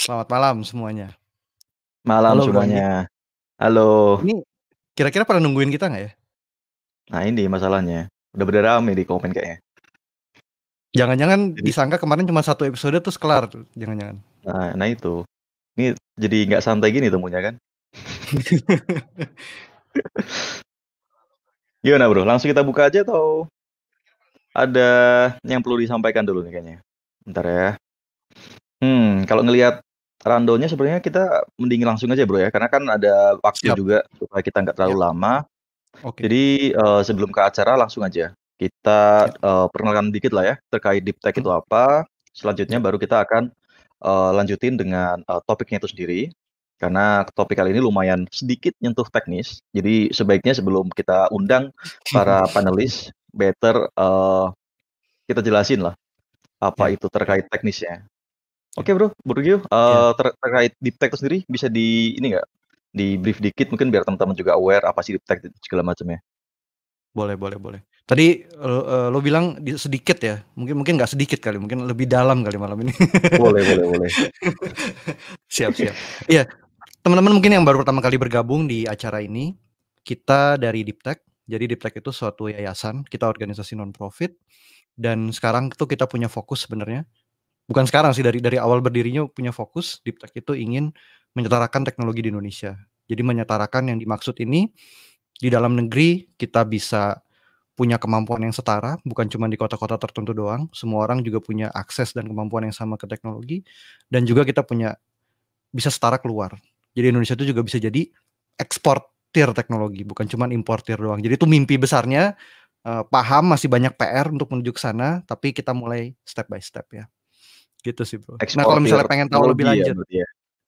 Selamat malam semuanya. Malam Halo, semuanya. Bang. Halo. Ini kira-kira pada nungguin kita nggak ya? Nah ini masalahnya. Udah beda rame di komen kayaknya. Jangan-jangan disangka kemarin cuma satu episode terus kelar Jangan-jangan. Nah, nah itu. Ini jadi nggak santai gini temunya kan? Gimana bro? Langsung kita buka aja atau ada yang perlu disampaikan dulu nih kayaknya? Ntar ya. Hmm, kalau ngelihat rundownnya sebenarnya kita mending langsung aja bro ya karena kan ada waktu Siap. juga supaya kita nggak terlalu Siap. lama. Okay. Jadi uh, sebelum ke acara langsung aja kita perkenalkan uh, perkenalkan dikit lah ya terkait deep tech hmm. itu apa. Selanjutnya baru kita akan uh, lanjutin dengan uh, topiknya itu sendiri karena topik kali ini lumayan sedikit nyentuh teknis. Jadi sebaiknya sebelum kita undang para panelis better uh, kita jelasin lah apa ya. itu terkait teknisnya. Oke bro, Burgio, uh, yeah. terkait deep tech itu sendiri bisa di ini nggak di brief dikit mungkin biar teman-teman juga aware apa sih deep tech segala macamnya. Boleh, boleh, boleh. Tadi uh, lo bilang sedikit ya, mungkin mungkin nggak sedikit kali, mungkin lebih dalam kali malam ini. boleh, boleh, boleh. siap, siap. Iya, teman-teman mungkin yang baru pertama kali bergabung di acara ini, kita dari deep tech. Jadi deep tech itu suatu yayasan, kita organisasi non profit, dan sekarang tuh kita punya fokus sebenarnya bukan sekarang sih dari dari awal berdirinya punya fokus Deep Tech itu ingin menyetarakan teknologi di Indonesia. Jadi menyetarakan yang dimaksud ini di dalam negeri kita bisa punya kemampuan yang setara, bukan cuma di kota-kota tertentu doang. Semua orang juga punya akses dan kemampuan yang sama ke teknologi dan juga kita punya bisa setara keluar. Jadi Indonesia itu juga bisa jadi eksportir teknologi, bukan cuma importir doang. Jadi itu mimpi besarnya eh, paham masih banyak PR untuk menuju ke sana, tapi kita mulai step by step ya. Gitu sih bro. nah kalau misalnya pengen tahu lebih ya, lanjut, ya,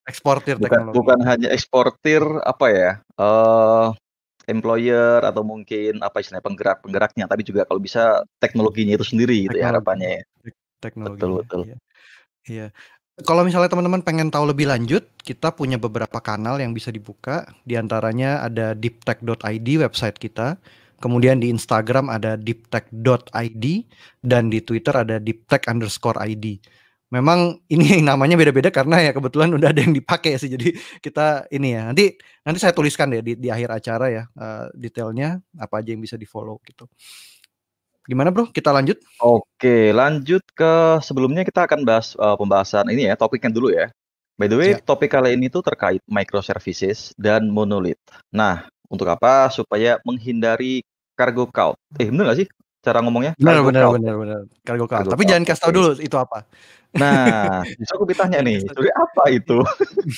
eksportir bukan, teknologi. Bukan hanya eksportir apa ya, uh, employer atau mungkin apa istilahnya penggerak penggeraknya, tapi juga kalau bisa teknologinya itu sendiri gitu ya harapannya ya. Teknologi. Betul betul. Iya. iya. Kalau misalnya teman-teman pengen tahu lebih lanjut, kita punya beberapa kanal yang bisa dibuka. Di antaranya ada deeptech.id website kita. Kemudian di Instagram ada deeptech.id dan di Twitter ada deeptech underscore id memang ini namanya beda-beda karena ya kebetulan udah ada yang dipakai sih jadi kita ini ya nanti nanti saya tuliskan ya di, di akhir acara ya uh, detailnya apa aja yang bisa di follow gitu gimana bro kita lanjut oke lanjut ke sebelumnya kita akan bahas uh, pembahasan ini ya topiknya dulu ya by the way ya. topik kali ini tuh terkait microservices dan monolith nah untuk apa supaya menghindari cargo cult. eh benar gak sih cara ngomongnya? Benar, benar, benar, benar. Cargo cult. Tapi jangan kasih tau dulu itu apa. Nah, bisa aku bertanya nih, jadi apa itu?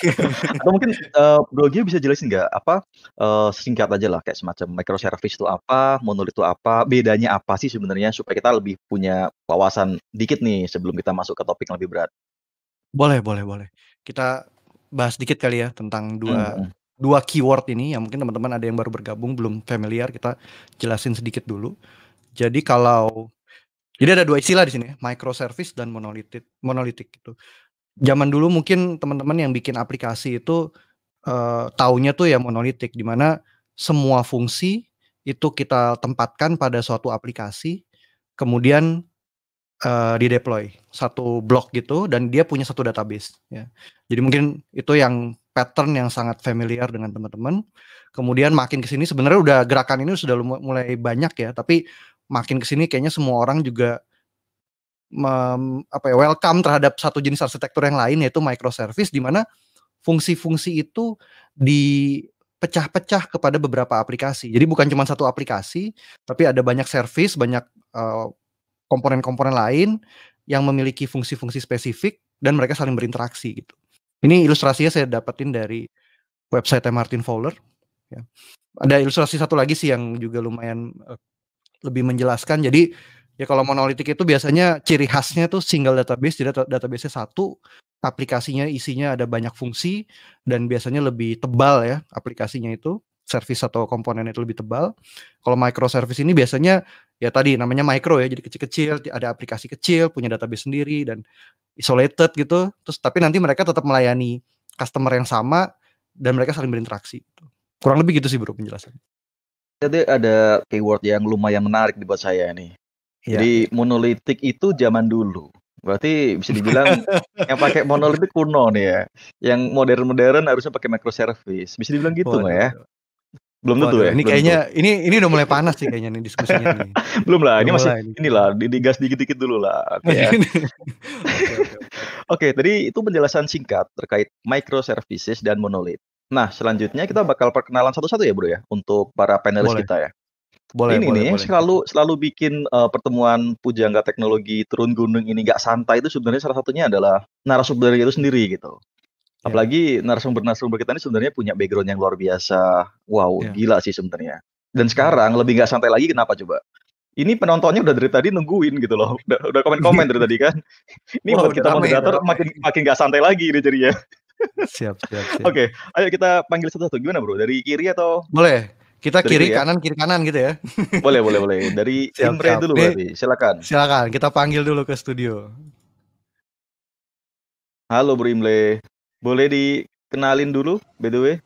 Atau mungkin uh, Bro Gio bisa jelasin nggak apa uh, eh, singkat aja lah kayak semacam microservice itu apa, monolith itu apa, bedanya apa sih sebenarnya supaya kita lebih punya wawasan dikit nih sebelum kita masuk ke topik yang lebih berat. Boleh, boleh, boleh. Kita bahas dikit kali ya tentang dua hmm, hmm. dua keyword ini yang mungkin teman-teman ada yang baru bergabung belum familiar kita jelasin sedikit dulu. Jadi kalau jadi ada dua istilah di sini, microservice dan monolitik. Monolitik itu Zaman dulu mungkin teman-teman yang bikin aplikasi itu uh, taunya tuh ya monolitik, di mana semua fungsi itu kita tempatkan pada suatu aplikasi, kemudian eh, di deploy satu blok gitu, dan dia punya satu database. Ya. Jadi mungkin itu yang pattern yang sangat familiar dengan teman-teman. Kemudian makin ke sini sebenarnya udah gerakan ini sudah mulai banyak ya, tapi makin kesini kayaknya semua orang juga mem, apa ya welcome terhadap satu jenis arsitektur yang lain yaitu microservice di mana fungsi-fungsi itu dipecah-pecah kepada beberapa aplikasi. Jadi bukan cuma satu aplikasi, tapi ada banyak service, banyak komponen eh, komponen-komponen lain yang memiliki fungsi-fungsi spesifik dan mereka saling berinteraksi gitu. Ini ilustrasinya saya dapetin dari website Martin Fowler. Ya. Ada ilustrasi satu lagi sih yang juga lumayan eh, lebih menjelaskan. Jadi ya kalau monolitik itu biasanya ciri khasnya tuh single database, jadi database satu, aplikasinya isinya ada banyak fungsi dan biasanya lebih tebal ya aplikasinya itu service atau komponen itu lebih tebal. Kalau microservice ini biasanya ya tadi namanya micro ya, jadi kecil-kecil, ada aplikasi kecil, punya database sendiri dan isolated gitu. Terus tapi nanti mereka tetap melayani customer yang sama dan mereka saling berinteraksi. Gitu. Kurang lebih gitu sih bro penjelasannya tadi ada keyword yang lumayan menarik buat saya ini. Ya. Jadi monolitik itu zaman dulu. Berarti bisa dibilang yang pakai monolitik kuno nih ya. Yang modern-modern harusnya pakai microservice. Bisa dibilang gitu nggak ya? Belum tentu ya. Ini belum kayaknya tentu. ini ini udah mulai panas sih kayaknya nih diskusinya nih. Belum lah, ini masih ini. inilah digas dikit-dikit dulu lah. Oke, okay, ya. okay, okay. okay, tadi itu penjelasan singkat terkait microservices dan monolit. Nah, selanjutnya kita bakal perkenalan satu-satu ya, Bro ya, untuk para panelis boleh. kita ya. Boleh, ini boleh, nih boleh. selalu selalu bikin uh, pertemuan pujangga teknologi turun gunung ini gak santai itu sebenarnya salah satunya adalah narasumber itu sendiri gitu. Yeah. Apalagi narasumber-narasumber kita ini sebenarnya punya background yang luar biasa. Wow, yeah. gila sih sebenarnya. Dan iya. sekarang lebih gak santai lagi kenapa coba? Ini penontonnya udah dari tadi nungguin gitu loh. Udah udah komen-komen dari tadi kan. Ini wow, buat kita moderator makin makin gak santai lagi ini jadinya siap, siap, siap. Oke, okay. ayo kita panggil satu-satu. Gimana bro? Dari kiri atau? Boleh. Kita Dari kiri, kiri ya? kanan, kiri kanan gitu ya. boleh, boleh, boleh. Dari siap, Imre siap. dulu berarti. Silakan. Silakan. Kita panggil dulu ke studio. Halo Bro Imre Boleh dikenalin dulu, by the way?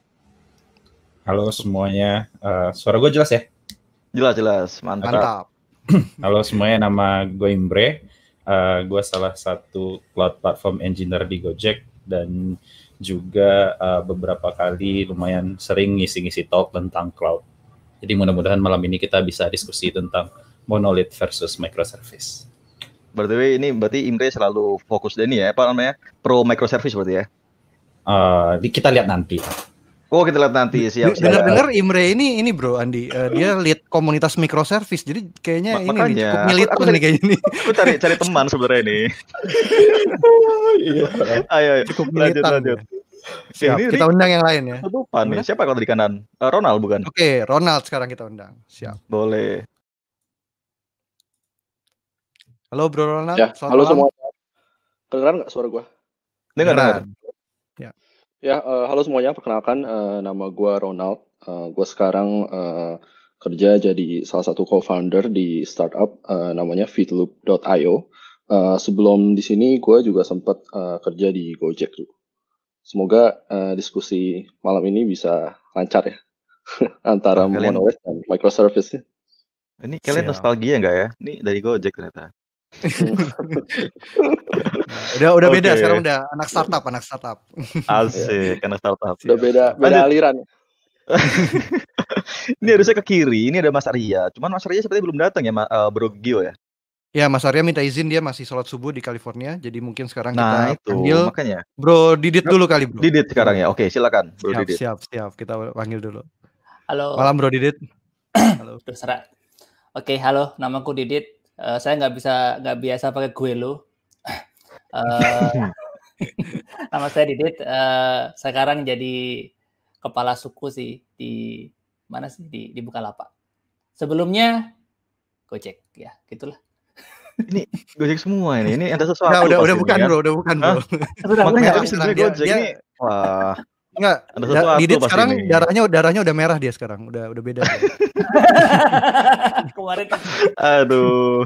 Halo semuanya. Uh, suara gue jelas ya? Jelas, jelas. Mantap. Mantap. Halo semuanya, nama gue Imbre. Uh, eh, gue salah satu cloud platform engineer di Gojek dan juga uh, beberapa kali lumayan sering ngisi-ngisi talk tentang cloud. Jadi mudah-mudahan malam ini kita bisa diskusi tentang monolith versus microservice. Berarti ini berarti Imre selalu fokus deh ini ya apa namanya pro microservice berarti ya? Uh, kita lihat nanti. Oh kita lihat nanti siap. Dengar-dengar Imre ini ini bro Andi uh, dia lead komunitas microservice jadi kayaknya Ma ini cukup milit aku, aku nih kayaknya ini. Aku cari cari teman sebenarnya ini. iya. ayo, ayo cukup lanjut militan. lanjut. Siap, ini kita undang yang lain ya. Lupa nih siapa kalau di kanan? Uh, Ronald bukan? Oke okay, Ronald sekarang kita undang. Siap. Boleh. Halo bro Ronald. Ya, halo malam. semua. Kedengeran nggak suara gua? Dengar. Ya. Ya, uh, halo semuanya. Perkenalkan, uh, nama gue Ronald. Uh, eh, gue sekarang uh, kerja jadi salah satu co-founder di startup uh, namanya Feedloop.io. Uh, sebelum di sini, gue juga sempat uh, kerja di Gojek Semoga uh, diskusi malam ini bisa lancar ya antara kalian... monolith dan microservice. Ini kalian Siap. nostalgia nggak ya? Ini dari Gojek ternyata udah udah okay. beda sekarang udah anak startup anak startup asik iya. anak startup udah iya. beda beda Lanjut. aliran ini harusnya ke kiri ini ada Mas Arya cuman Mas Arya sepertinya belum datang ya eh, Bro Gio ya Ya Mas Arya minta izin dia masih sholat subuh di California jadi mungkin sekarang nah, kita itu, panggil makanya. Bro Didit dulu kali Bro Didit sekarang ya oke silakan Bro siap, Didit siap siap kita panggil dulu Halo Malam Bro Didit Halo terserah Oke halo namaku Didit Uh, saya nggak bisa nggak biasa pakai lo. Uh, eh, nama saya Didit. Uh, sekarang jadi kepala suku sih di mana sih di di Bukalapak. Sebelumnya Gojek ya, gitulah. Ini Gojek semua ini. Ini ada sesuatu. Nah, udah udah bukan, ya? Bro, udah bukan, Bro. Sudah, Makanya bukan, tapi sebenarnya Gojek dia, ini wah Enggak. Ada sesuatu Didit sekarang ini. darahnya darahnya udah merah dia sekarang, udah udah beda. Kemarin kan. Aduh.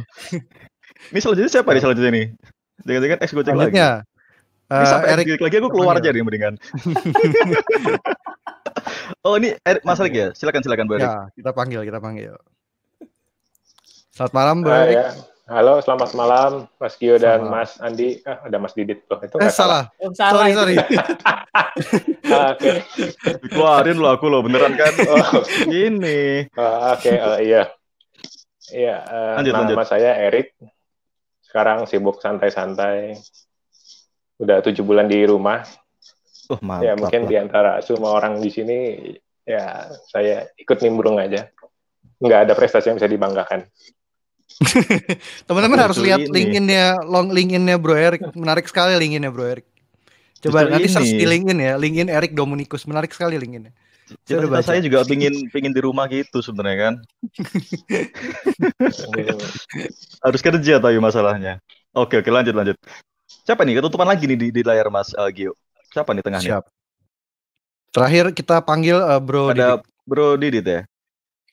Ini selanjutnya siapa nih iya. selanjutnya nih? Jangan-jangan ex gue cek lagi. Uh, ini eh, sampai Eric lagi aku keluar aja nih mendingan. oh ini Eric Mas Eric ya? Silakan silakan Bu Eric. Ya, kita panggil, kita panggil. Selamat malam Bu Eric. Ah, ya. Halo, selamat malam Mas Gio dan Mas Andi. Ah, ada Mas Didit loh. Itu eh, salah. salah. Oh, salah. Sorry, sorry. Ah, oke. Okay. lo aku lo beneran kan. Oh. Ini. Uh, Oke, okay. uh, iya. Iya, uh, lanjut, nama lanjut. saya Erik. Sekarang sibuk santai-santai. Udah tujuh bulan di rumah. Oh, mantap. Ya, mungkin di antara semua orang di sini ya saya ikut nimbrung aja. Enggak ada prestasi yang bisa dibanggakan. Teman-teman harus lihat linkinnya, long linkinnya Bro Erik. Menarik sekali linkinnya Bro Erik. Coba Justru nanti search di linkin ya, linkin Erik Dominikus. Menarik sekali linkinnya. Cita, Coba saya juga pingin pingin di rumah gitu sebenarnya kan. Harus kerja tahu masalahnya. Oke oke lanjut lanjut. Siapa nih ketutupan lagi nih di, di layar Mas uh, Gio? Siapa nih tengahnya Siap. Terakhir kita panggil uh, Bro Ada Didik. Bro Didit ya.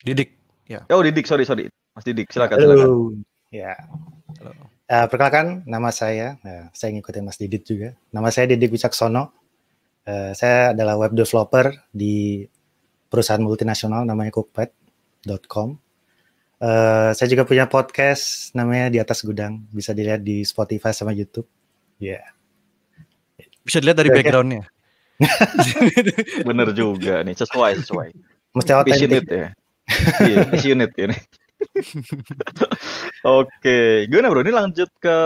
Didik. Ya. Oh Didik sorry sorry. Mas Didik, silakan. Halo. silakan. Ya. Halo. Uh, perkenalkan, nama saya, uh, saya ngikutin Mas Didik juga. Nama saya Didik Wicaksono. Uh, saya adalah web developer di perusahaan multinasional namanya cookpad.com. Uh, saya juga punya podcast namanya Di Atas Gudang. Bisa dilihat di Spotify sama YouTube. Ya. Yeah. Bisa dilihat dari backgroundnya. Bener juga nih, sesuai sesuai. Mesti otentik. ya. Iya, unit ini. Oke, gimana bro? Ini lanjut ke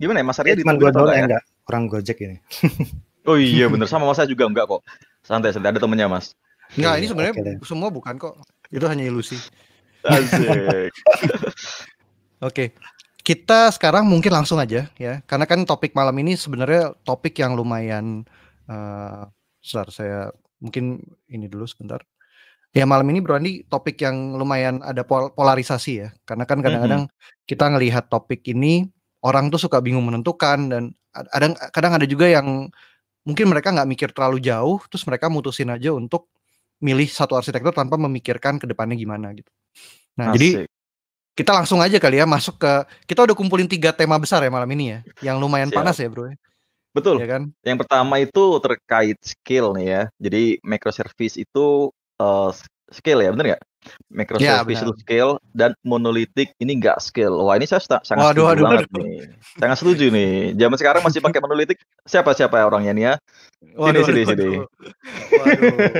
gimana ya Mas Arya? di dua dolar ya? enggak, kurang gojek ini. oh iya bener sama Mas saya juga enggak kok. Santai santai ada temennya Mas. Enggak, ini sebenarnya okay, semua bukan kok. Itu hanya ilusi. Asik. Oke. Kita sekarang mungkin langsung aja ya. Karena kan topik malam ini sebenarnya topik yang lumayan uh, eh, besar. Saya mungkin ini dulu sebentar. Ya malam ini Bro Andi topik yang lumayan ada polarisasi ya. Karena kan kadang-kadang mm -hmm. kita ngelihat topik ini orang tuh suka bingung menentukan dan kadang kadang ada juga yang mungkin mereka nggak mikir terlalu jauh terus mereka mutusin aja untuk milih satu arsitektur tanpa memikirkan ke depannya gimana gitu. Nah, Asik. jadi kita langsung aja kali ya masuk ke kita udah kumpulin tiga tema besar ya malam ini ya yang lumayan Siap. panas ya, Bro. Ya. Betul. Ya kan? Yang pertama itu terkait skill nih ya. Jadi microservice itu uh, eh, scale ya benar nggak Microsoft ya, Visual Scale dan monolitik ini nggak scale. Wah ini saya sangat Waduh, setuju aduh, banget nih. Sangat setuju nih. Zaman sekarang masih pakai monolitik. Siapa siapa orangnya nih ya? sini waduh, sini waduh. sini. Waduh.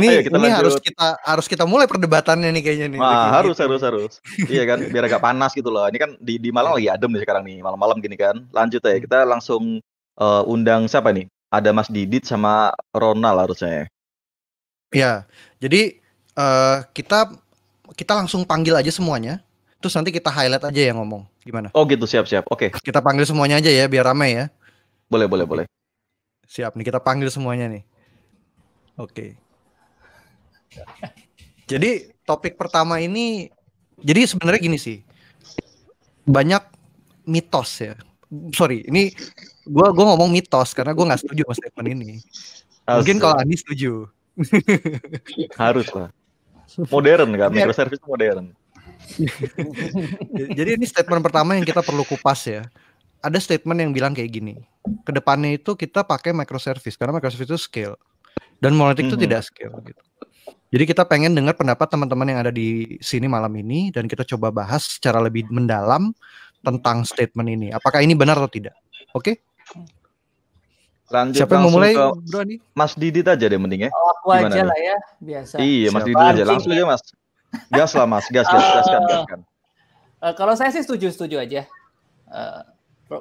ini Ayo, kita ini harus kita harus kita mulai perdebatannya nih kayaknya nih. Wah, harus harus harus. iya kan biar agak panas gitu loh. Ini kan di di Malang lagi adem nih sekarang nih malam-malam gini kan. Lanjut ya kita langsung uh, undang siapa nih? Ada Mas Didit sama Ronald harusnya. Ya. Ya, jadi uh, kita kita langsung panggil aja semuanya. Terus nanti kita highlight aja yang ngomong. Gimana? Oh gitu, siap-siap. Oke. Okay. Kita panggil semuanya aja ya biar ramai ya. Boleh, boleh, boleh. Siap nih, kita panggil semuanya nih. Oke. Okay. jadi topik pertama ini jadi sebenarnya gini sih. Banyak mitos ya. Sorry, ini gue gua ngomong mitos karena gue gak setuju sama statement ini. Mungkin kalau Andi setuju. Harus lah. Modern kan, iya. microservice modern. Jadi ini statement pertama yang kita perlu kupas ya. Ada statement yang bilang kayak gini. Kedepannya itu kita pakai microservice karena microservice itu scale dan monolith itu mm -hmm. tidak scale gitu. Jadi kita pengen dengar pendapat teman-teman yang ada di sini malam ini dan kita coba bahas secara lebih mendalam tentang statement ini. Apakah ini benar atau tidak? Oke? Okay? Lanjut Siapa yang mau mulai, Bro nih? Mas Didit aja ya, deh mending ya. Oh, aku Gimana aja lah ya, biasa. Iya, Mas Siapa Didit aja. Langsung aja, Mas. Gas lah, Mas. Gas, gas, gas, kan, gas, kan. Uh, kalau saya sih setuju-setuju aja. Uh,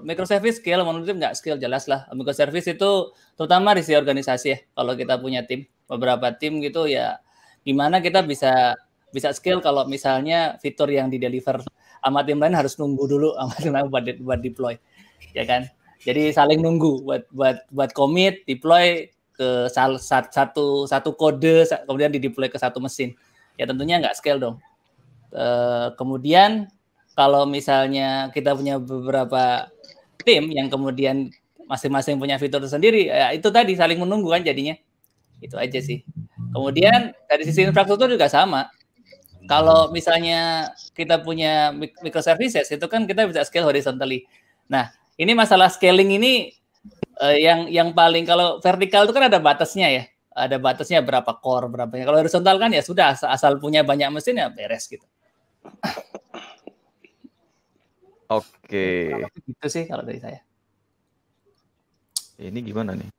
microservice skill, menurut tim nggak skill, jelas lah. Microservice itu terutama di si organisasi ya. Kalau kita punya tim, beberapa tim gitu ya, gimana kita bisa bisa skill kalau misalnya fitur yang di deliver sama tim lain harus nunggu dulu sama tim lain buat, buat deploy, ya kan? Jadi saling nunggu buat buat buat commit, deploy ke satu satu kode kemudian di deploy ke satu mesin. Ya tentunya nggak scale dong. Uh, kemudian kalau misalnya kita punya beberapa tim yang kemudian masing-masing punya fitur tersendiri, ya itu tadi saling menunggu kan jadinya. Itu aja sih. Kemudian dari sisi infrastruktur juga sama. Kalau misalnya kita punya microservices itu kan kita bisa scale horizontally. Nah, ini masalah scaling ini uh, yang yang paling kalau vertikal itu kan ada batasnya ya ada batasnya berapa core berapa kalau horizontal kan ya sudah asal, punya banyak mesin ya beres gitu oke okay. gitu sih kalau dari saya ini gimana nih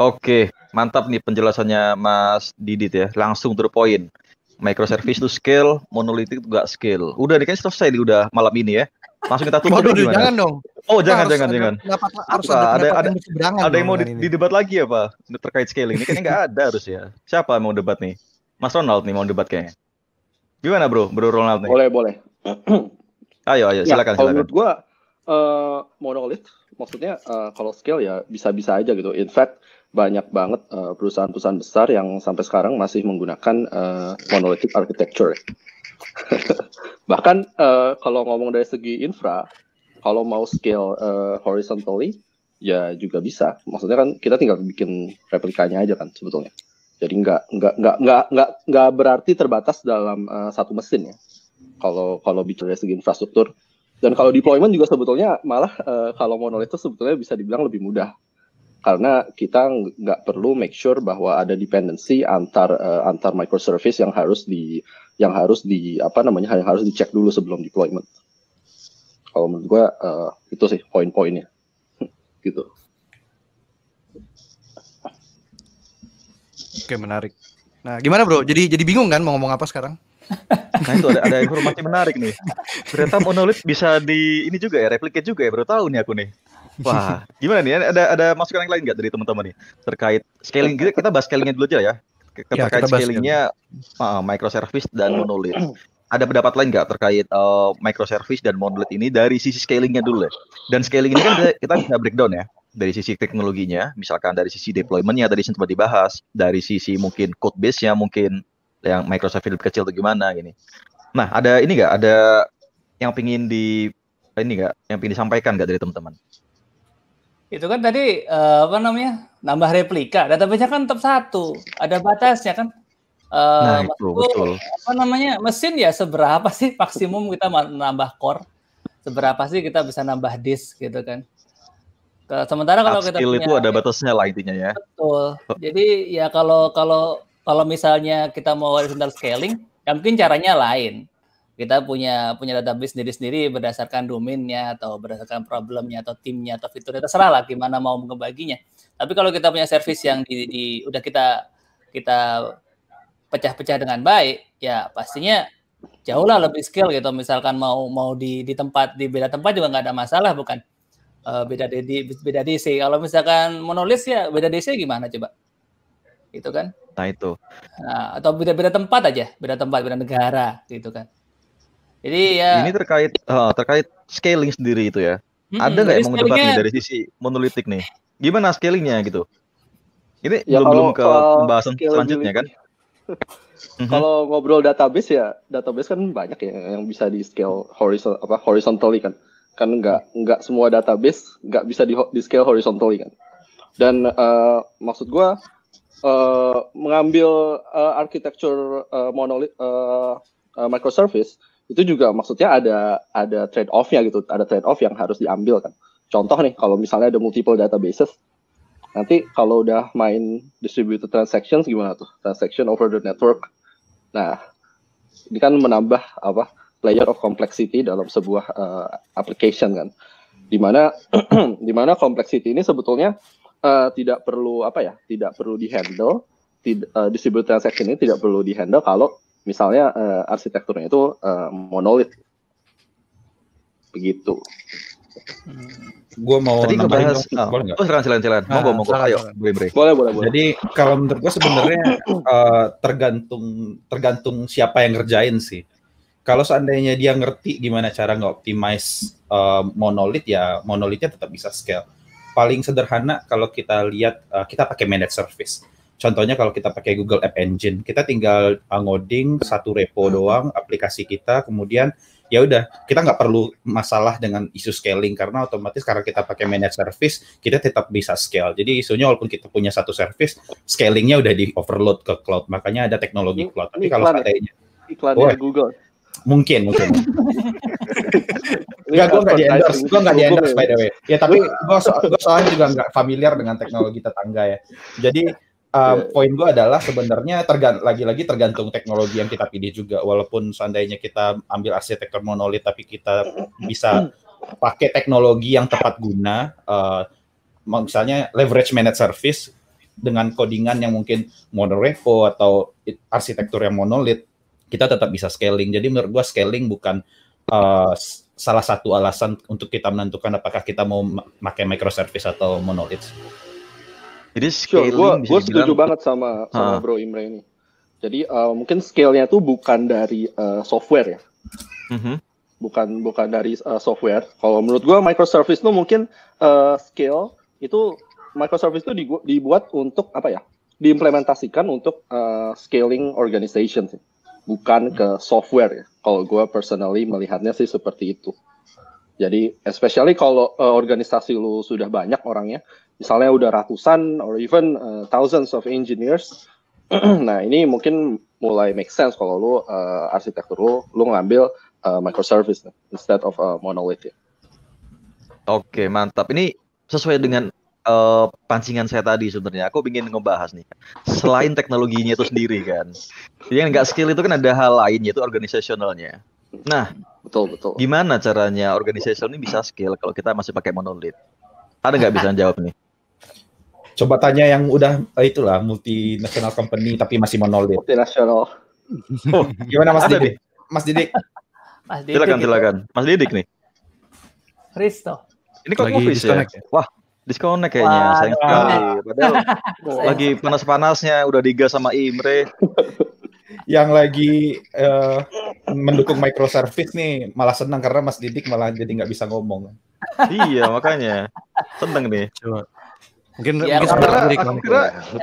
oke okay. mantap nih penjelasannya Mas Didit ya langsung terpoin. microservice itu scale monolithic juga gak scale udah nih kan selesai nih udah malam ini ya Langsung kita tutup dulu gimana? jangan dong. Oh, jangan, jangan, jangan. harus apa, ada, ada, yang ada yang mau di, didebat lagi ya, Pak? Terkait scaling. Ini kayaknya nggak ada harus ya. Siapa mau debat nih? Mas Ronald nih mau debat kayaknya. Gimana, bro? Bro Ronald nih. Boleh, boleh. ayo, ayo, ya, silakan, silakan. Kalau menurut monolit, uh, eh, monolith, maksudnya uh, kalau scale ya bisa-bisa aja gitu. In fact, banyak banget eh, perusahaan-perusahaan besar yang sampai sekarang masih menggunakan uh, monolithic architecture. Bahkan uh, kalau ngomong dari segi infra, kalau mau scale uh, horizontally, ya juga bisa. Maksudnya kan kita tinggal bikin replikanya aja kan sebetulnya. Jadi nggak nggak nggak nggak nggak nggak berarti terbatas dalam uh, satu mesin ya. Kalau kalau bicara dari segi infrastruktur dan kalau deployment juga sebetulnya malah uh, kalau monolith itu sebetulnya bisa dibilang lebih mudah karena kita nggak perlu make sure bahwa ada dependensi antar uh, antar microservice yang harus di yang harus di apa namanya yang harus dicek dulu sebelum deployment. Kalau menurut gua uh, itu sih poin-poinnya, gitu. Oke menarik. Nah gimana bro? Jadi jadi bingung kan mau ngomong apa sekarang? Nah itu ada, ada informasi menarik nih. Ternyata monolith bisa di ini juga ya, replicate juga ya, baru tahu nih aku nih. Wah, gimana nih? Ada ada masukan yang lain nggak dari teman-teman nih terkait scaling? Kita, bahas scalingnya dulu aja ya. Iya, terkait ya, scalingnya uh, microservice dan monolith. Ada pendapat lain nggak terkait uh, microservice dan monolith ini dari sisi scalingnya dulu ya? Dan scaling ini kan kita, kita bisa breakdown ya dari sisi teknologinya, misalkan dari sisi deploymentnya tadi sempat dibahas, dari sisi mungkin code base-nya mungkin yang microservice lebih kecil atau gimana gini. Nah, ada ini nggak? Ada yang pingin di ini enggak Yang ingin disampaikan enggak dari teman-teman? Itu kan tadi uh, apa namanya? nambah replika. Database-nya kan tetap satu. Ada batasnya kan. Uh, nah, itu, betul. Apa namanya? Mesin ya seberapa sih maksimum kita menambah core? Seberapa sih kita bisa nambah disk gitu kan? Sementara kalau kita punya, itu ada batasnya lah intinya ya. Betul. Jadi ya kalau kalau kalau misalnya kita mau horizontal scaling, ya mungkin caranya lain kita punya punya database sendiri-sendiri berdasarkan domainnya atau berdasarkan problemnya atau timnya atau fiturnya terserah lah gimana mau membaginya. Tapi kalau kita punya service yang di, di udah kita kita pecah-pecah dengan baik, ya pastinya jauh lah lebih skill gitu. Misalkan mau mau di di tempat di beda tempat juga nggak ada masalah bukan? Uh, beda di beda DC. Kalau misalkan menulis ya beda DC gimana coba? Itu kan? Nah itu. Nah, atau beda-beda tempat aja, beda tempat, beda negara gitu kan. Jadi ya ini terkait uh, terkait scaling sendiri itu ya. Hmm, ada nggak yang mau dari sisi monolitik nih? Gimana scalingnya gitu? Ini ya, belum belum ke pembahasan selanjutnya kan? kalau ngobrol database ya database kan banyak ya yang bisa di scale horizontal apa horizontally kan kan nggak nggak semua database nggak bisa di, di scale horizontally kan dan uh, maksud gue uh, mengambil uh, arsitektur uh, monolit uh, uh, microservice itu juga maksudnya ada ada trade off gitu, ada trade off yang harus diambil kan. Contoh nih kalau misalnya ada multiple databases, nanti kalau udah main distributed transactions gimana tuh? Transaction over the network. Nah, ini kan menambah apa? layer of complexity dalam sebuah uh, application kan. Dimana dimana complexity ini sebetulnya uh, tidak perlu apa ya? Tidak perlu dihandle, tid, uh, distributed transaction ini tidak perlu dihandle kalau misalnya uh, arsitekturnya itu uh, monolit begitu. Hmm. Gue mau Tadi nambahin bahas, dong, oh, boleh nggak? Oh, silakan silakan. mau gue mau ayo boleh Boleh boleh boleh. Jadi kalau menurut gue sebenarnya uh, tergantung tergantung siapa yang ngerjain sih. Kalau seandainya dia ngerti gimana cara nge-optimize uh, monolit ya monolitnya tetap bisa scale. Paling sederhana kalau kita lihat uh, kita pakai managed service Contohnya kalau kita pakai Google App Engine, kita tinggal ngoding satu repo hmm. doang aplikasi kita, kemudian ya udah kita nggak perlu masalah dengan isu scaling karena otomatis karena kita pakai managed service kita tetap bisa scale. Jadi isunya walaupun kita punya satu service, scalingnya udah di overload ke cloud. Makanya ada teknologi cloud. Tapi kalau ya? katanya iklan oh, Google mungkin mungkin Enggak, gue nggak di endorse, gue nggak di endorse ya? by the way. Ya tapi gue soalnya juga nggak familiar dengan teknologi tetangga ya. Jadi um, yeah. poin gue adalah sebenarnya tergan lagi-lagi tergantung teknologi yang kita pilih juga walaupun seandainya kita ambil arsitektur monolit tapi kita bisa pakai teknologi yang tepat guna uh, misalnya leverage managed service dengan codingan yang mungkin monorepo atau arsitektur yang monolit kita tetap bisa scaling jadi menurut gue scaling bukan uh, salah satu alasan untuk kita menentukan apakah kita mau pakai microservice atau monolit. Jadi scaling sure, gue setuju dibilang, banget sama sama ah. Bro Imre ini. Jadi uh, mungkin scale-nya tuh bukan dari uh, software ya. Mm-hmm. Bukan bukan dari uh, software. Kalau menurut gue microservice tuh mungkin uh, scale itu microservice tuh dibu- dibuat untuk apa ya? Diimplementasikan untuk uh, scaling organization sih. Bukan ke software ya. Kalau gue personally melihatnya sih seperti itu. Jadi especially kalau uh, organisasi lu sudah banyak orangnya, misalnya udah ratusan or even uh, thousands of engineers nah ini mungkin mulai make sense kalau lu uh, arsitektur lu lu ngambil uh, microservice instead of uh, monolith ya. Oke, mantap. Ini sesuai dengan uh, pancingan saya tadi sebenarnya. Aku ingin ngebahas nih. Selain teknologinya itu sendiri kan. Yang nggak skill itu kan ada hal lain yaitu organisasionalnya. Nah, betul betul. Gimana caranya organisasional ini bisa skill kalau kita masih pakai monolith? Ada nggak bisa jawab nih? Coba tanya yang udah eh, itulah multinational company tapi masih monolit. Multinasional. Oh, gimana Mas Didik? Mas Didik. Silakan silakan. Mas Didik nih. Risto. Ini kok movies ya? ya? Wah, disconnect kayaknya. Wah, Sayang sekali. Padahal lagi panas-panasnya udah digas sama Imre. yang lagi uh, mendukung microservice nih malah senang karena Mas Didik malah jadi nggak bisa ngomong. iya makanya seneng nih. Coba. Mungkin, ya, mungkin sebenarnya aku kira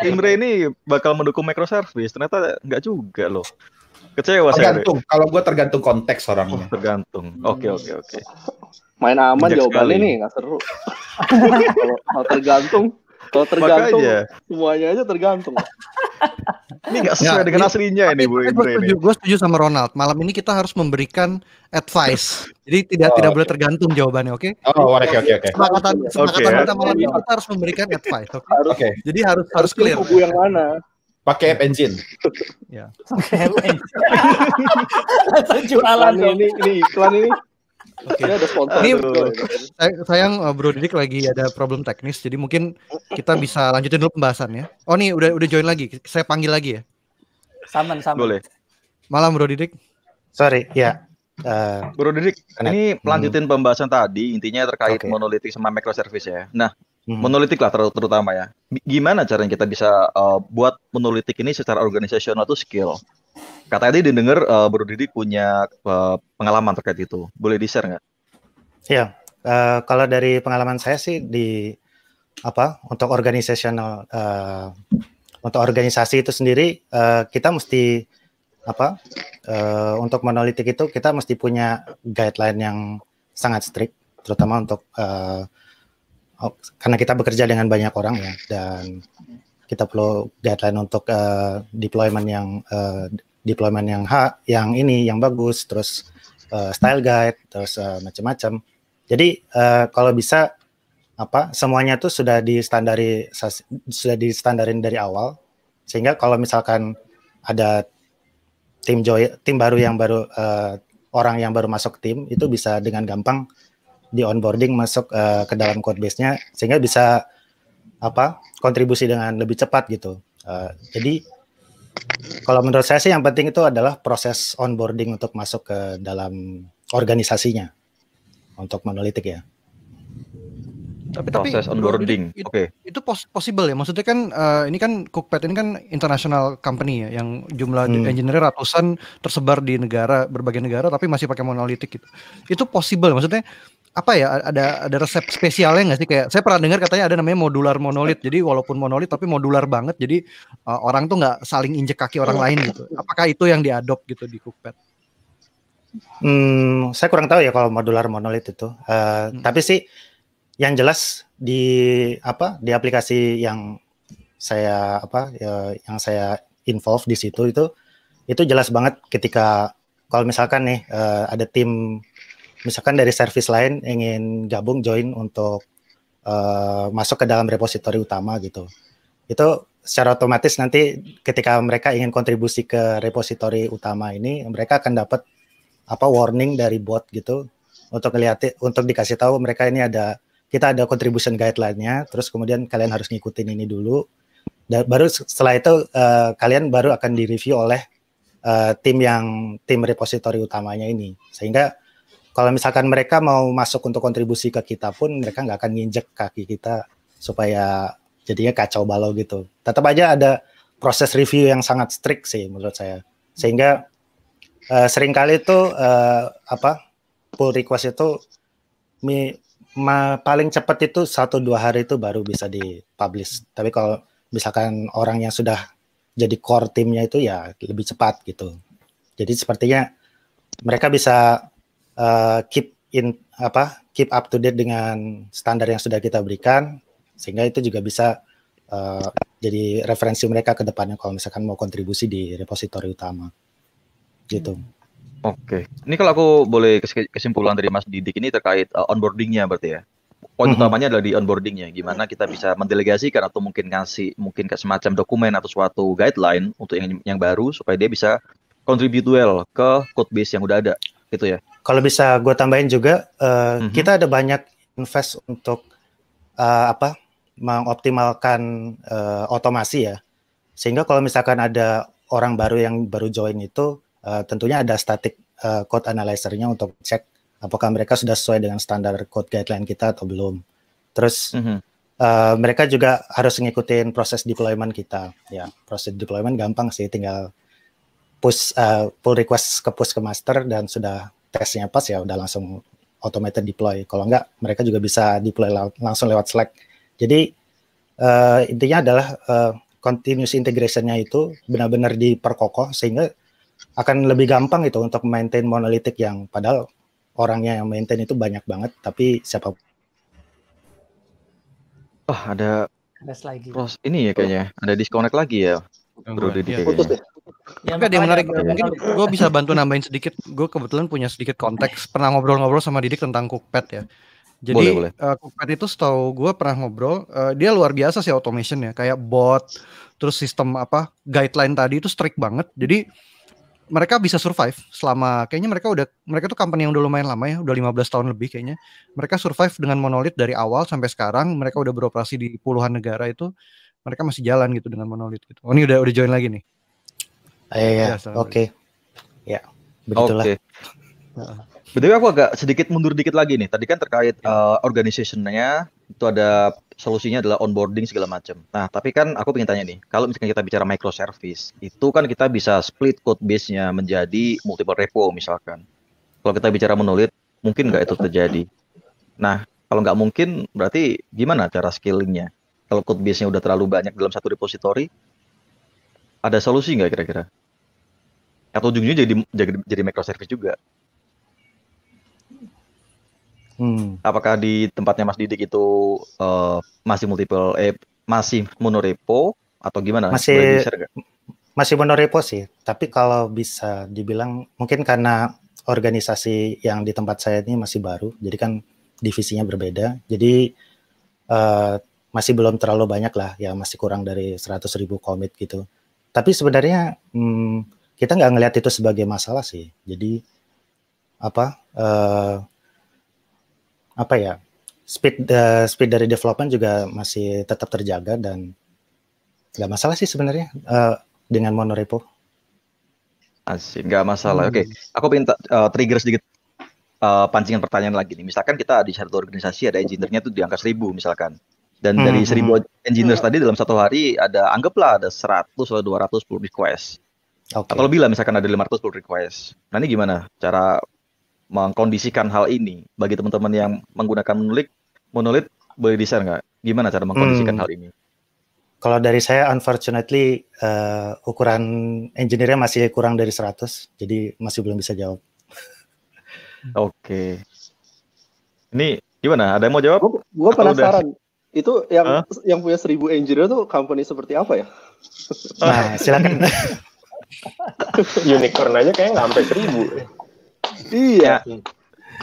Imre ini bakal mendukung microservice, ternyata nggak juga loh. Kecewa tergantung. saya. Tergantung. Kalau gua tergantung konteks orangnya. Oh, tergantung. Oke hmm. oke oke. Main aman jauh kali nih nggak seru. kalau tergantung, kalau tergantung Makanya. semuanya aja tergantung. Ini nggak sesuai ya, dengan iya. aslinya ini Bu Indra ini. Gue setuju sama Ronald. Malam ini kita harus memberikan advice. Jadi tidak tidak oh, boleh tergantung jawabannya, oke? Okay? Oh, oke oke oke. Semangatan kesepakatan kita malam ini kita harus memberikan advice, oke? Jadi harus harus clear. Kubu yang mana? pakai app engine. Ya. Pakai app engine. jualan ya. ini, ini iklan ini. Oke. Okay. Ini gitu kan. sayang eh, Bro Didik lagi ada problem teknis, jadi mungkin kita bisa lanjutin dulu pembahasan ya. Oh nih udah udah join lagi, saya panggil lagi ya. Saman saman. Boleh. Malam Bro Didik. Sorry, ya. Uh, Bro Didik, connect. ini lanjutin hmm. pembahasan tadi intinya terkait okay. monolitik sama microservice ya. Nah, hmm. monolitik lah ter terutama ya. Gimana caranya kita bisa uh, buat monolitik ini secara organisasional tuh skill? Kata tadi didengar uh, Bro Didi punya uh, pengalaman terkait itu. Boleh di-share nggak? Ya, uh, kalau dari pengalaman saya sih di apa untuk organisasional uh, untuk organisasi itu sendiri uh, kita mesti apa uh, untuk monolitik itu kita mesti punya guideline yang sangat strict terutama untuk uh, karena kita bekerja dengan banyak orang ya dan kita perlu guideline untuk uh, deployment yang uh, deployment yang H, yang ini yang bagus, terus uh, style guide, terus uh, eh, macam-macam. Jadi uh, kalau bisa apa semuanya tuh sudah di sudah standarin dari awal sehingga kalau misalkan ada tim joy tim baru yang baru uh, orang yang baru masuk tim itu bisa dengan gampang di onboarding masuk uh, ke dalam code base-nya sehingga bisa apa kontribusi dengan lebih cepat gitu. Uh, jadi kalau menurut saya sih yang penting itu adalah proses onboarding untuk masuk ke dalam organisasinya untuk monolitik ya. Tapi proses onboarding. Oke. Okay. Itu possible ya. Maksudnya kan uh, ini kan Cookpad ini kan international company ya yang jumlah hmm. engineer ratusan tersebar di negara berbagai negara tapi masih pakai monolitik gitu. Itu possible maksudnya apa ya ada ada resep spesialnya nggak sih kayak saya pernah dengar katanya ada namanya modular monolit jadi walaupun monolit tapi modular banget jadi uh, orang tuh nggak saling injek kaki orang iya. lain gitu apakah itu yang diadop gitu di Cookpad? Hmm, saya kurang tahu ya kalau modular monolit itu uh, hmm. tapi sih yang jelas di apa di aplikasi yang saya apa ya, yang saya involve di situ itu itu jelas banget ketika kalau misalkan nih uh, ada tim misalkan dari service lain ingin gabung join untuk uh, masuk ke dalam repositori utama gitu. Itu secara otomatis nanti ketika mereka ingin kontribusi ke repositori utama ini, mereka akan dapat apa warning dari bot gitu untuk melihat untuk dikasih tahu mereka ini ada kita ada contribution guideline-nya, terus kemudian kalian harus ngikutin ini dulu. Dan baru setelah itu uh, kalian baru akan direview oleh uh, tim yang tim repository utamanya ini sehingga kalau misalkan mereka mau masuk untuk kontribusi ke kita pun mereka nggak akan nginjek kaki kita supaya jadinya kacau balau gitu. Tetap aja ada proses review yang sangat strict sih menurut saya. Sehingga uh, seringkali itu uh, apa pull request itu mi, ma, paling cepat itu satu dua hari itu baru bisa dipublish. Tapi kalau misalkan orang yang sudah jadi core timnya itu ya lebih cepat gitu. Jadi sepertinya mereka bisa uh, keep in apa keep up to date dengan standar yang sudah kita berikan sehingga itu juga bisa uh, jadi referensi mereka ke depannya kalau misalkan mau kontribusi di repositori utama gitu. Oke, okay. ini kalau aku boleh kesimpulan dari Mas Didik ini terkait uh, onboardingnya berarti ya. Poin mm-hmm. adalah di onboardingnya, gimana kita bisa mendelegasikan atau mungkin ngasih mungkin ke semacam dokumen atau suatu guideline untuk yang yang baru supaya dia bisa contribute well ke code base yang udah ada gitu ya. Kalau bisa gue tambahin juga, uh, mm-hmm. kita ada banyak invest untuk uh, apa mengoptimalkan uh, otomasi ya. Sehingga kalau misalkan ada orang baru yang baru join itu, uh, tentunya ada static uh, code analyzer-nya untuk cek apakah mereka sudah sesuai dengan standar code guideline kita atau belum. Terus mm-hmm. uh, mereka juga harus ngikutin proses deployment kita. Ya, proses deployment gampang sih, tinggal push uh, pull request ke push ke master dan sudah tesnya pas ya udah langsung automated deploy. Kalau enggak mereka juga bisa deploy langsung lewat Slack. Jadi uh, intinya adalah uh, continuous integration-nya itu benar-benar diperkokoh sehingga akan lebih gampang itu untuk maintain monolitik yang padahal orangnya yang maintain itu banyak banget tapi siapa Oh, ada ada lagi. ini ya kayaknya. Ada disconnect lagi ya. Bro ya Putus ya. Tapi Enggak ada yang menarik. Ya, Mungkin gue bisa bantu nambahin sedikit. Gue kebetulan punya sedikit konteks. Pernah ngobrol-ngobrol sama Didik tentang Cookpad ya. Jadi boleh, boleh. Uh, itu setahu gue pernah ngobrol. Uh, dia luar biasa sih automation ya. Kayak bot, terus sistem apa guideline tadi itu strict banget. Jadi mereka bisa survive selama kayaknya mereka udah mereka tuh company yang udah lumayan lama ya, udah 15 tahun lebih kayaknya. Mereka survive dengan monolit dari awal sampai sekarang, mereka udah beroperasi di puluhan negara itu. Mereka masih jalan gitu dengan monolit gitu. Oh, ini udah udah join lagi nih. Ah, iya, iya. iya oke. Ya, begitulah. Oke. Okay. Betul, aku agak sedikit mundur dikit lagi nih. Tadi kan terkait uh, iya. eh, organization itu ada solusinya adalah onboarding segala macam. Nah, tapi kan aku pengen tanya nih, kalau misalnya kita bicara microservice, itu kan kita bisa split code base-nya menjadi multiple repo misalkan. Kalau kita bicara monolith, mungkin nggak itu terjadi. Nah, kalau nggak mungkin, berarti gimana cara scaling-nya? Kalau code base-nya udah terlalu banyak dalam satu repository, ada solusi nggak kira-kira? atau tujuannya jadi jadi, jadi microservice juga. Hmm. Apakah di tempatnya Mas Didik itu uh, masih multiple eh masih monorepo atau gimana? Masih masih monorepo sih, tapi kalau bisa dibilang mungkin karena organisasi yang di tempat saya ini masih baru, jadi kan divisinya berbeda. Jadi uh, masih belum terlalu banyak lah, ya masih kurang dari 100 ribu komit gitu. Tapi sebenarnya hmm, kita nggak ngelihat itu sebagai masalah sih. Jadi apa uh, apa ya speed uh, speed dari development juga masih tetap terjaga dan nggak masalah sih sebenarnya uh, dengan monorepo. Asik, nggak masalah. Hmm. Oke, okay. aku pengen uh, trigger sedikit uh, pancingan pertanyaan lagi nih. Misalkan kita di satu organisasi ada engineer-nya tuh di angka seribu misalkan. Dan hmm. dari seribu engineer hmm. tadi dalam satu hari ada anggaplah ada seratus atau 200 pull request Okay. Atau lebih lah misalkan ada 500 pull request. Nah ini gimana cara mengkondisikan hal ini bagi teman-teman yang menggunakan monolith, monolith boleh di-share nggak? Gimana cara mengkondisikan hmm. hal ini? Kalau dari saya, unfortunately, uh, ukuran engineer masih kurang dari 100, jadi masih belum bisa jawab. Oke. okay. Ini gimana? Ada yang mau jawab? Gue penasaran. Udah? Itu yang huh? yang punya 1000 engineer tuh company seperti apa ya? Nah, silakan. unicorn aja kayak nggak sampai seribu. Iya. Ya.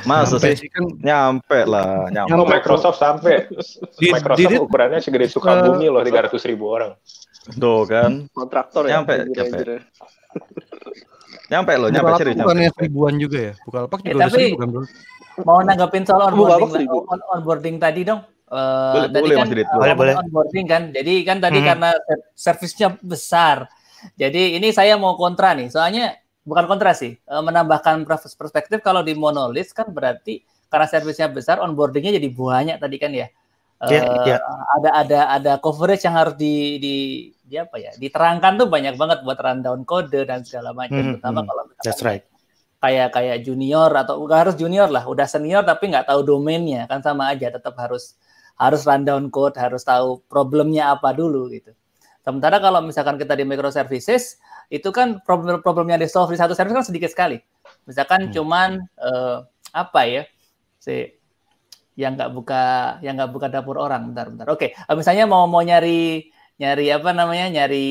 Masa sih kan nyampe lah, nyampe. Oh, Microsoft sampai. Microsoft did ukurannya segede Sukabumi uh, loh, 300 eh, ribu orang. Tuh kan. Kontraktor nyampe, ya. Nyampe, nyampe. Ya. Nyampe loh, nyampe serius. Bukannya seribuan juga ya? Bukalapak juga eh, tapi, seribu kan bro. Mau nanggapin soal onboarding, onboarding tadi dong. Uh, boleh, boleh, kan, eh, Boleh, boleh. Onboarding kan, jadi kan tadi hmm. karena servisnya besar jadi ini saya mau kontra nih, soalnya bukan kontra sih, eh, menambahkan perspektif kalau di monolith kan berarti karena servisnya besar, onboardingnya jadi banyak tadi kan ya. Yeah, uh, iya, iya. Ada ada ada coverage yang harus di, di di apa ya diterangkan tuh banyak banget buat rundown kode dan segala macam, mm, terutama mm, kalau that's right. kayak kayak junior atau nggak harus junior lah, udah senior tapi nggak tahu domainnya kan sama aja, tetap harus harus rundown code, harus tahu problemnya apa dulu gitu. Sementara kalau misalkan kita di microservices, itu kan problem-problem yang di solve di satu service kan sedikit sekali. Misalkan hmm. cuman uh, apa ya, si yang nggak buka yang nggak buka dapur orang, bentar bentar. Oke, okay. Eh, misalnya mau mau nyari nyari apa namanya nyari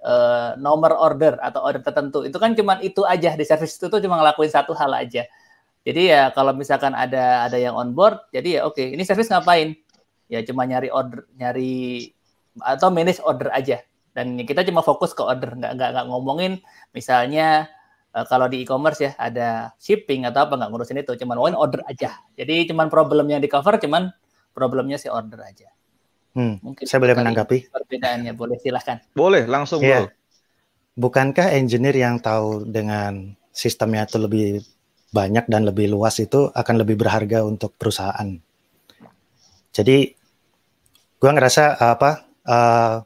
uh, nomor order atau order tertentu itu kan cuman itu aja di service itu tuh cuma ngelakuin satu hal aja jadi ya kalau misalkan ada ada yang on board jadi ya oke okay, ini service ngapain ya cuma nyari order nyari atau manage order aja dan kita cuma fokus ke order nggak nggak nggak ngomongin misalnya uh, kalau di e-commerce ya ada shipping atau apa nggak ngurusin itu cuman one order aja jadi cuman problem yang di cover cuman problemnya si order aja hmm, mungkin saya boleh menanggapi perbedaannya boleh silahkan boleh langsung yeah. Bro. bukankah engineer yang tahu dengan sistemnya itu lebih banyak dan lebih luas itu akan lebih berharga untuk perusahaan jadi gue ngerasa apa uh,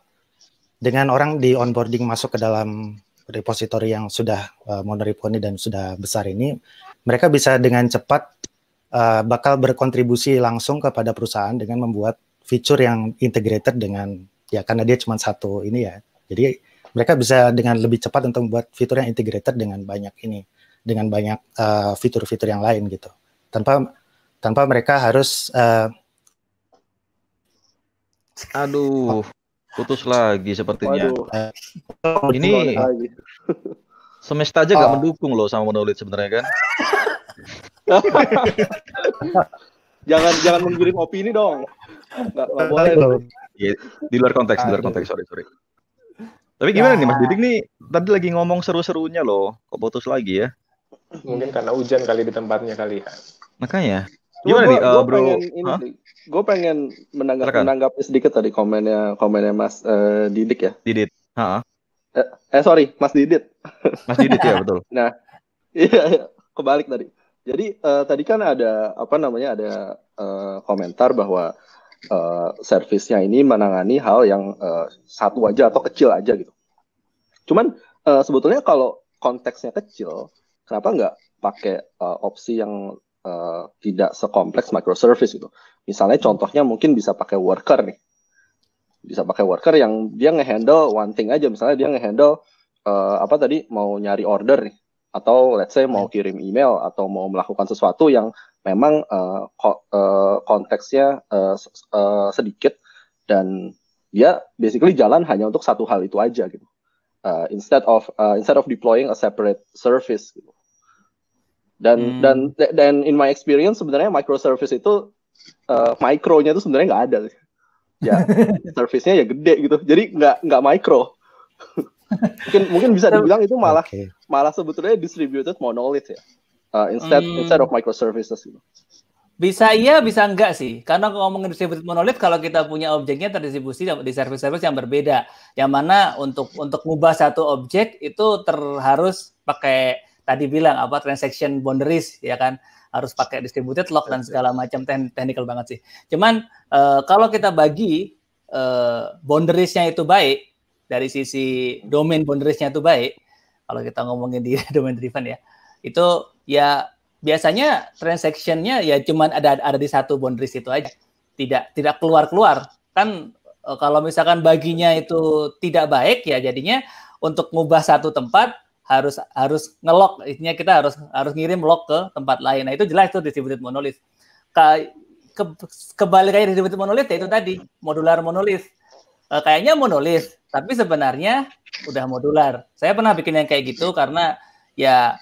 dengan orang di onboarding masuk ke dalam repository yang sudah uh, eh, monoreponi dan sudah besar ini, mereka bisa dengan cepat uh, bakal berkontribusi langsung kepada perusahaan dengan membuat fitur yang integrated dengan ya karena dia cuma satu ini ya. Jadi mereka bisa dengan lebih cepat untuk membuat fitur yang integrated dengan banyak ini, dengan banyak fitur-fitur uh, yang lain gitu. Tanpa tanpa mereka harus uh, Aduh, putus lagi sepertinya. Aduh. Ini semesta aja gak uh. Ah. mendukung loh sama monolit sebenarnya kan. jangan jangan menggiring opini dong. Gak, gak boleh. Ya, di luar konteks, di luar konteks, sorry sorry. Tapi gimana ya. nih Mas ya. Didik nih tadi lagi ngomong seru-serunya loh, kok putus lagi ya? Mungkin karena hujan kali di tempatnya kali ya. Makanya. Gimana gua, nih, gua, uh, Bro? Ini, huh? gue pengen menanggap, menanggapi sedikit tadi komennya komennya Mas uh, eh, Didik ya. Didit. Ha -ha. Eh, eh sorry, Mas Didit. Mas Didit ya betul. Nah, iya, iya, kebalik tadi. Jadi uh, tadi kan ada apa namanya ada uh, komentar bahwa uh, servisnya ini menangani hal yang uh, satu aja atau kecil aja gitu. Cuman uh, sebetulnya kalau konteksnya kecil, kenapa nggak pakai uh, opsi yang uh, tidak sekompleks microservice gitu. Misalnya hmm. contohnya mungkin bisa pakai worker nih. Bisa pakai worker yang dia ngehandle one thing aja misalnya dia ngehandle uh, apa tadi mau nyari order nih atau let's say mau hmm. kirim email atau mau melakukan sesuatu yang memang uh, ko uh, konteksnya uh, uh, sedikit dan dia basically jalan hanya untuk satu hal itu aja gitu. Uh, instead of uh, instead of deploying a separate service gitu. Dan hmm. dan dan in my experience sebenarnya microservice itu uh, eh, mikronya itu sebenarnya nggak ada. Ya, servicenya ya gede gitu. Jadi nggak nggak micro. mungkin mungkin bisa dibilang itu malah okay. malah sebetulnya distributed monolith ya. Uh, instead hmm. instead of microservices gitu. Bisa iya, bisa enggak sih. Karena kalau ngomongin distributed monolith, kalau kita punya objeknya terdistribusi di service-service yang berbeda, yang mana untuk untuk mengubah satu objek itu terharus pakai tadi bilang apa transaction boundaries ya kan harus pakai distributed lock dan iya, iya. segala macam teknikal technical banget sih. Cuman uh, kalau kita bagi uh, boundariesnya itu baik dari sisi domain boundariesnya itu baik kalau kita ngomongin di domain driven ya itu ya biasanya transactionnya ya cuman ada ada di satu boundaries itu aja tidak tidak keluar keluar kan eh, kalau misalkan baginya itu tidak baik ya jadinya untuk mengubah satu tempat harus harus ngelok intinya kita harus harus ngirim log ke tempat lain nah itu jelas itu distributed monolith ke, ke kebalikannya distributed monolith itu tadi modular monolith e, kayaknya monolith tapi sebenarnya udah modular saya pernah bikin yang kayak gitu karena ya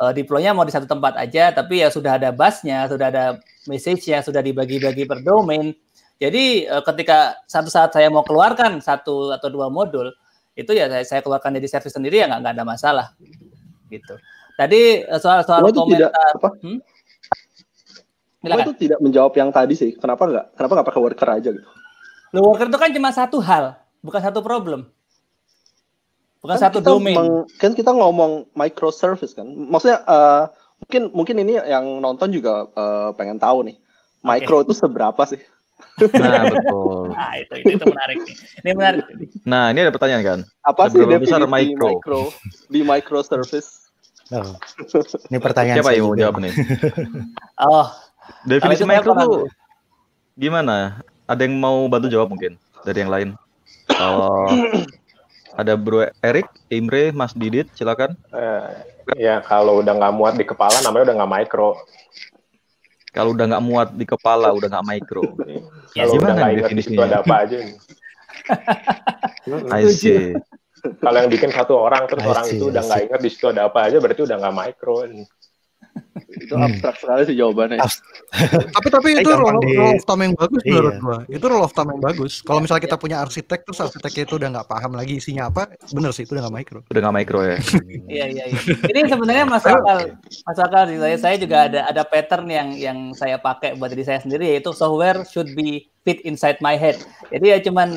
e, deploynya mau di satu tempat aja tapi ya sudah ada busnya sudah ada message-nya sudah dibagi-bagi per domain jadi e, ketika satu saat saya mau keluarkan satu atau dua modul itu ya saya, saya keluarkan jadi servis sendiri ya nggak ada masalah gitu tadi eh, soal soal itu komentar tidak, apa? Hmm? Gue itu tidak menjawab yang tadi sih kenapa enggak? kenapa enggak pakai worker aja gitu Lo nah, worker itu kan cuma satu hal bukan satu problem bukan kan satu domain meng, kan kita ngomong microservice kan maksudnya uh, mungkin mungkin ini yang nonton juga uh, pengen tahu nih micro okay. itu seberapa sih Nah, betul. Nah, itu, itu, itu menarik nih. Ini menarik. Nah, ini ada pertanyaan kan? Apa sih Seberapa besar micro? micro di micro service? Oh. Ini pertanyaan siapa yang mau jawab nih? Oh, definisi micro tuh gimana? Ada yang mau bantu jawab mungkin dari yang lain? Oh, ada Bro Erik, Imre, Mas Didit, silakan. Eh, ya kalau udah nggak muat di kepala, namanya udah nggak micro. Kalau udah nggak muat di kepala, udah nggak mikro. ya, Kalau udah nggak ingat itu ada apa aja. I see. Kalau yang bikin satu orang terus orang itu udah nggak ingat di situ ada apa aja, berarti udah nggak mikro. Nih itu abstrak sekali sih jawabannya. tapi tapi eh, itu role, of thumb yang bagus iya. menurut gua. Itu role of thumb yang bagus. Kalau misalnya kita iya. punya arsitek terus arsiteknya itu udah nggak paham lagi isinya apa, bener sih itu udah nggak micro. Udah nggak micro ya. Iya, iya iya Ini sebenarnya masakal masakal saya. Saya juga ada ada pattern yang yang saya pakai buat diri saya sendiri yaitu software should be fit inside my head. Jadi ya cuman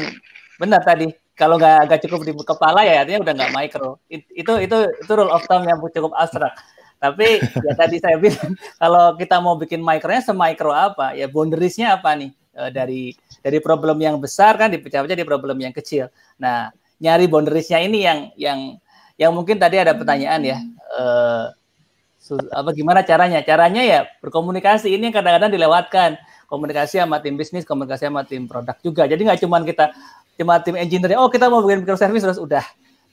benar tadi kalau nggak cukup di kepala ya artinya udah nggak micro. It, itu itu itu rule of thumb yang cukup abstrak tapi ya tadi saya bilang kalau kita mau bikin mikronya semikro apa, ya boundariesnya apa nih e, dari dari problem yang besar kan dipecah-pecah di problem yang kecil. Nah nyari boundariesnya ini yang yang yang mungkin tadi ada pertanyaan ya. E, apa gimana caranya? Caranya ya berkomunikasi ini kadang-kadang dilewatkan komunikasi sama tim bisnis, komunikasi sama tim produk juga. Jadi nggak cuma kita cuma tim engineer, oh kita mau bikin microservice terus udah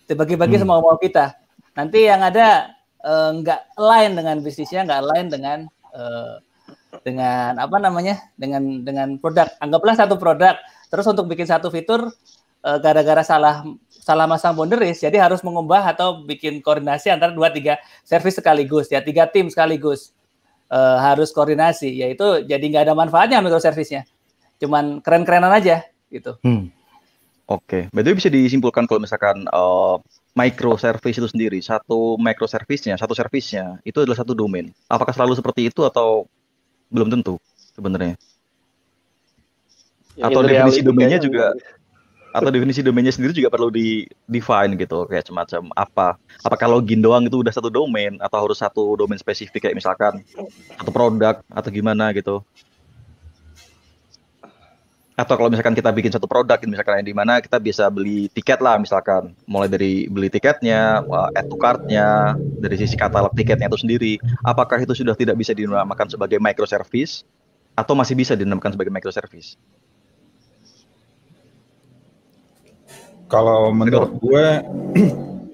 dibagi-bagi hmm. semua mau kita. Nanti yang ada Eh, nggak uh, lain dengan bisnisnya, nggak lain dengan uh, dengan apa namanya dengan dengan produk. Anggaplah satu produk. Terus untuk bikin satu fitur uh, gara-gara salah salah masang boundaries, jadi harus mengubah atau bikin koordinasi antara dua tiga service sekaligus, ya tiga tim sekaligus uh, harus koordinasi. Yaitu jadi nggak ada manfaatnya microservice servicenya cuman keren-kerenan aja gitu. Hmm. Oke, okay. berarti bisa disimpulkan kalau misalkan uh, Microservice itu sendiri, satu micro nya satu service itu adalah satu domain. Apakah selalu seperti itu atau belum tentu sebenarnya? Ya, atau definisi domainnya juga atau definisi domainnya sendiri juga perlu di define gitu kayak semacam apa apakah login doang itu udah satu domain atau harus satu domain spesifik kayak misalkan satu produk atau gimana gitu atau kalau misalkan kita bikin satu produk gitu, misalkan yang di mana kita bisa beli tiket lah misalkan mulai dari beli tiketnya add to cartnya, dari sisi katalog tiketnya itu sendiri apakah itu sudah tidak bisa dinamakan sebagai microservice atau masih bisa dinamakan sebagai microservice kalau menurut gue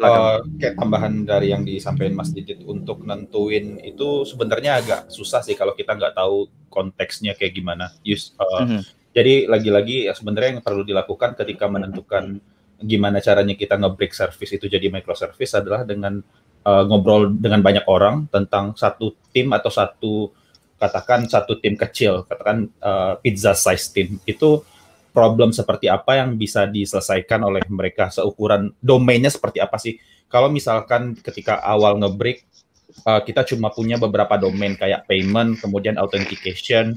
uh, kayak tambahan dari yang disampaikan Mas Didit untuk nentuin itu sebenarnya agak susah sih kalau kita nggak tahu konteksnya kayak gimana use uh, mm -hmm jadi lagi-lagi ya sebenarnya yang perlu dilakukan ketika menentukan gimana caranya kita nge-break service itu jadi microservice adalah dengan uh, ngobrol dengan banyak orang tentang satu tim atau satu katakan satu tim kecil, katakan uh, pizza size tim itu problem seperti apa yang bisa diselesaikan oleh mereka seukuran domainnya seperti apa sih? Kalau misalkan ketika awal nge-break uh, kita cuma punya beberapa domain kayak payment, kemudian authentication,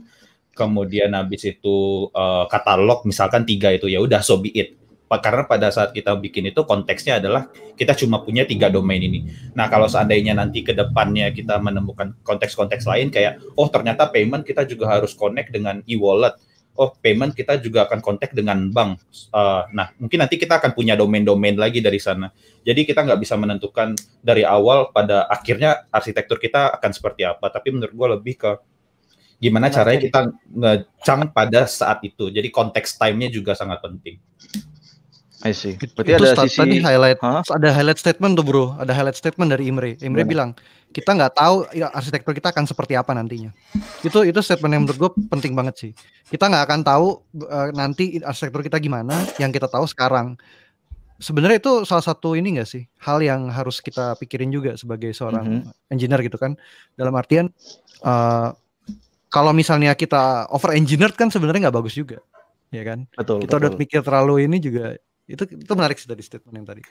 kemudian habis itu uh, katalog misalkan tiga itu ya udah so be it karena pada saat kita bikin itu konteksnya adalah kita cuma punya tiga domain ini. Nah kalau seandainya nanti ke depannya kita menemukan konteks-konteks lain kayak oh ternyata payment kita juga harus connect dengan e-wallet, oh payment kita juga akan connect dengan bank. Uh, nah, mungkin nanti kita akan punya domain-domain lagi dari sana. Jadi kita nggak bisa menentukan dari awal pada akhirnya arsitektur kita akan seperti apa. Tapi menurut gue lebih ke gimana caranya kita ngecang pada saat itu. Jadi konteks time-nya juga sangat penting. I see. Berarti itu ada sisi tadi highlight, huh? ada highlight statement tuh bro, ada highlight statement dari Imre. Imre yeah. bilang kita nggak tahu ya, arsitektur kita akan seperti apa nantinya. Itu itu statement yang menurut gue penting banget sih. Kita nggak akan tahu uh, nanti arsitektur kita gimana. Yang kita tahu sekarang. Sebenarnya itu salah satu ini enggak sih hal yang harus kita pikirin juga sebagai seorang mm -hmm. engineer gitu kan. Dalam artian uh, kalau misalnya kita over engineered kan sebenarnya nggak bagus juga ya kan betul kita udah mikir terlalu ini juga itu itu menarik sih dari statement yang tadi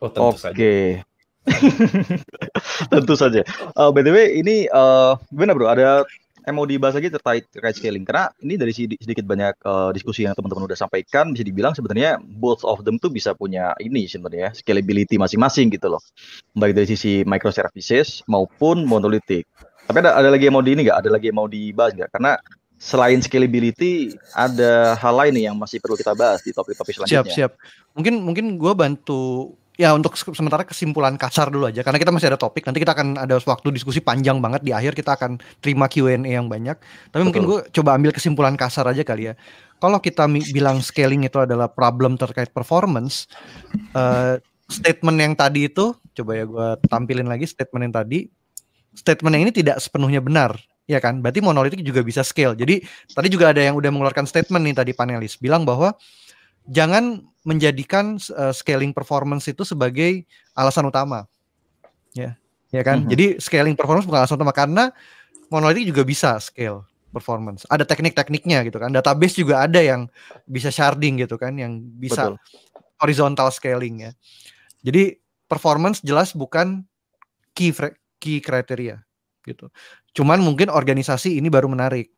oh, oke okay. tentu saja uh, eh, btw ini uh, gimana bro ada MOD mau dibahas lagi terkait rate scaling karena ini dari sedikit banyak uh, diskusi yang teman-teman udah sampaikan bisa dibilang sebenarnya both of them tuh bisa punya ini sebenarnya scalability masing-masing gitu loh baik dari sisi microservices maupun monolithic. Tapi ada ada lagi yang mau di ini nggak? Ada lagi yang mau dibahas nggak? Karena selain scalability ada hal lain nih yang masih perlu kita bahas di topik-topik selanjutnya. Siap, siap. Mungkin mungkin gue bantu ya untuk sementara kesimpulan kasar dulu aja karena kita masih ada topik nanti kita akan ada waktu diskusi panjang banget di akhir kita akan terima Q&A yang banyak tapi Betul. mungkin gue coba ambil kesimpulan kasar aja kali ya kalau kita bilang scaling itu adalah problem terkait performance uh, statement yang tadi itu coba ya gue tampilin lagi statement yang tadi statement yang ini tidak sepenuhnya benar ya kan berarti monolitik juga bisa scale jadi tadi juga ada yang udah mengeluarkan statement nih tadi panelis bilang bahwa jangan menjadikan uh, scaling performance itu sebagai alasan utama ya ya kan mm-hmm. jadi scaling performance bukan alasan utama karena monolitik juga bisa scale performance ada teknik-tekniknya gitu kan database juga ada yang bisa sharding gitu kan yang bisa Betul. horizontal scaling ya jadi performance jelas bukan key key kriteria gitu. Cuman mungkin organisasi ini baru menarik.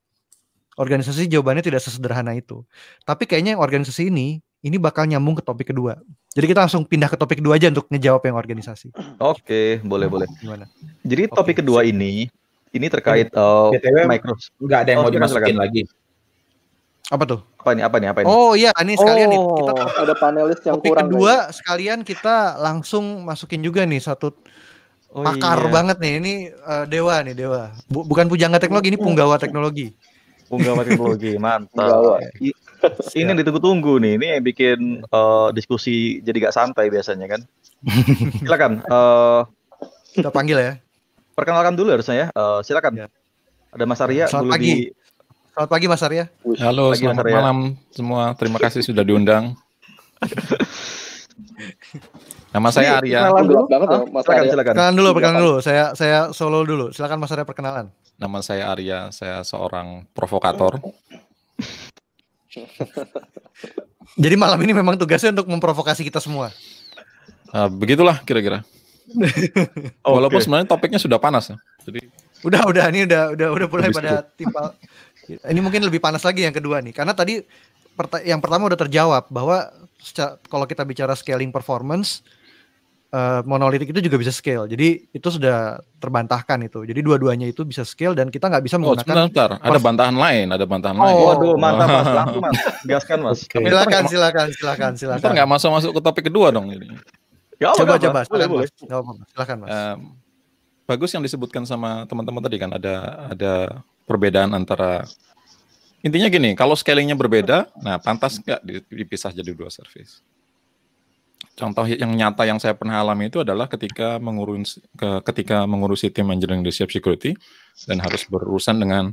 Organisasi jawabannya tidak sesederhana itu. Tapi kayaknya yang organisasi ini ini bakal nyambung ke topik kedua. Jadi kita langsung pindah ke topik kedua aja untuk ngejawab yang organisasi. Oke, boleh boleh. Gimana? Jadi topik Oke, kedua ini ini terkait uh, BTW Microsoft. Enggak ada yang oh, mau dimasukin lagi. Apa tuh? Apa nih? Apa nih? Apa nih? Oh iya, ini sekalian oh, nih kita oh, ada panelis yang topik kurang. Kedua, nih. sekalian kita langsung masukin juga nih satu Oh, Pakar iya. banget nih, ini uh, dewa nih dewa. bukan pujangga teknologi, ini punggawa teknologi. Punggawa teknologi, mantap. ini yang ditunggu-tunggu nih, ini yang bikin uh, diskusi jadi gak santai biasanya kan. silakan. Uh, Kita panggil ya. Perkenalkan dulu harusnya ya. Uh, silakan. Ya. Ada Mas Arya Selamat dulu pagi. di Selamat pagi Mas Arya. Halo, pagi, selamat Arya. malam semua. Terima kasih sudah diundang. Nama saya Arya. Kenalan dulu. Banget Mas silakan, silakan. Kenalan dulu, perkenalan dulu. Saya saya solo dulu. Silakan Mas Arya perkenalan. Nama saya Arya, saya seorang provokator. Jadi malam ini memang tugasnya untuk memprovokasi kita semua. Uh, begitulah kira-kira. oh, Walaupun sebenarnya topiknya sudah panas ya. Jadi udah udah ini udah udah udah mulai pada timpal. Ini mungkin lebih panas lagi yang kedua nih karena tadi yang pertama udah terjawab bahwa kalau kita bicara scaling performance uh, monolitik itu juga bisa scale. Jadi itu sudah terbantahkan itu. Jadi dua-duanya itu bisa scale dan kita nggak bisa oh, menggunakan. Oh, sebentar, ada bantahan lain, ada bantahan oh, lain. Oh, aduh, mantap mas, oh. langsung mas, gaskan mas. Okay. Silakan, silakan, silakan, silakan. Kita nggak masuk masuk ke topik kedua dong ini. Ya, coba, coba, mas. silakan, boleh. Mas. Apa, mas. Silakan mas. Um, bagus yang disebutkan sama teman-teman tadi kan ada ada perbedaan antara intinya gini kalau scalingnya berbeda nah pantas nggak dipisah jadi dua service contoh yang nyata yang saya pernah alami itu adalah ketika mengurusi ketika mengurusi tim engineering siap security dan harus berurusan dengan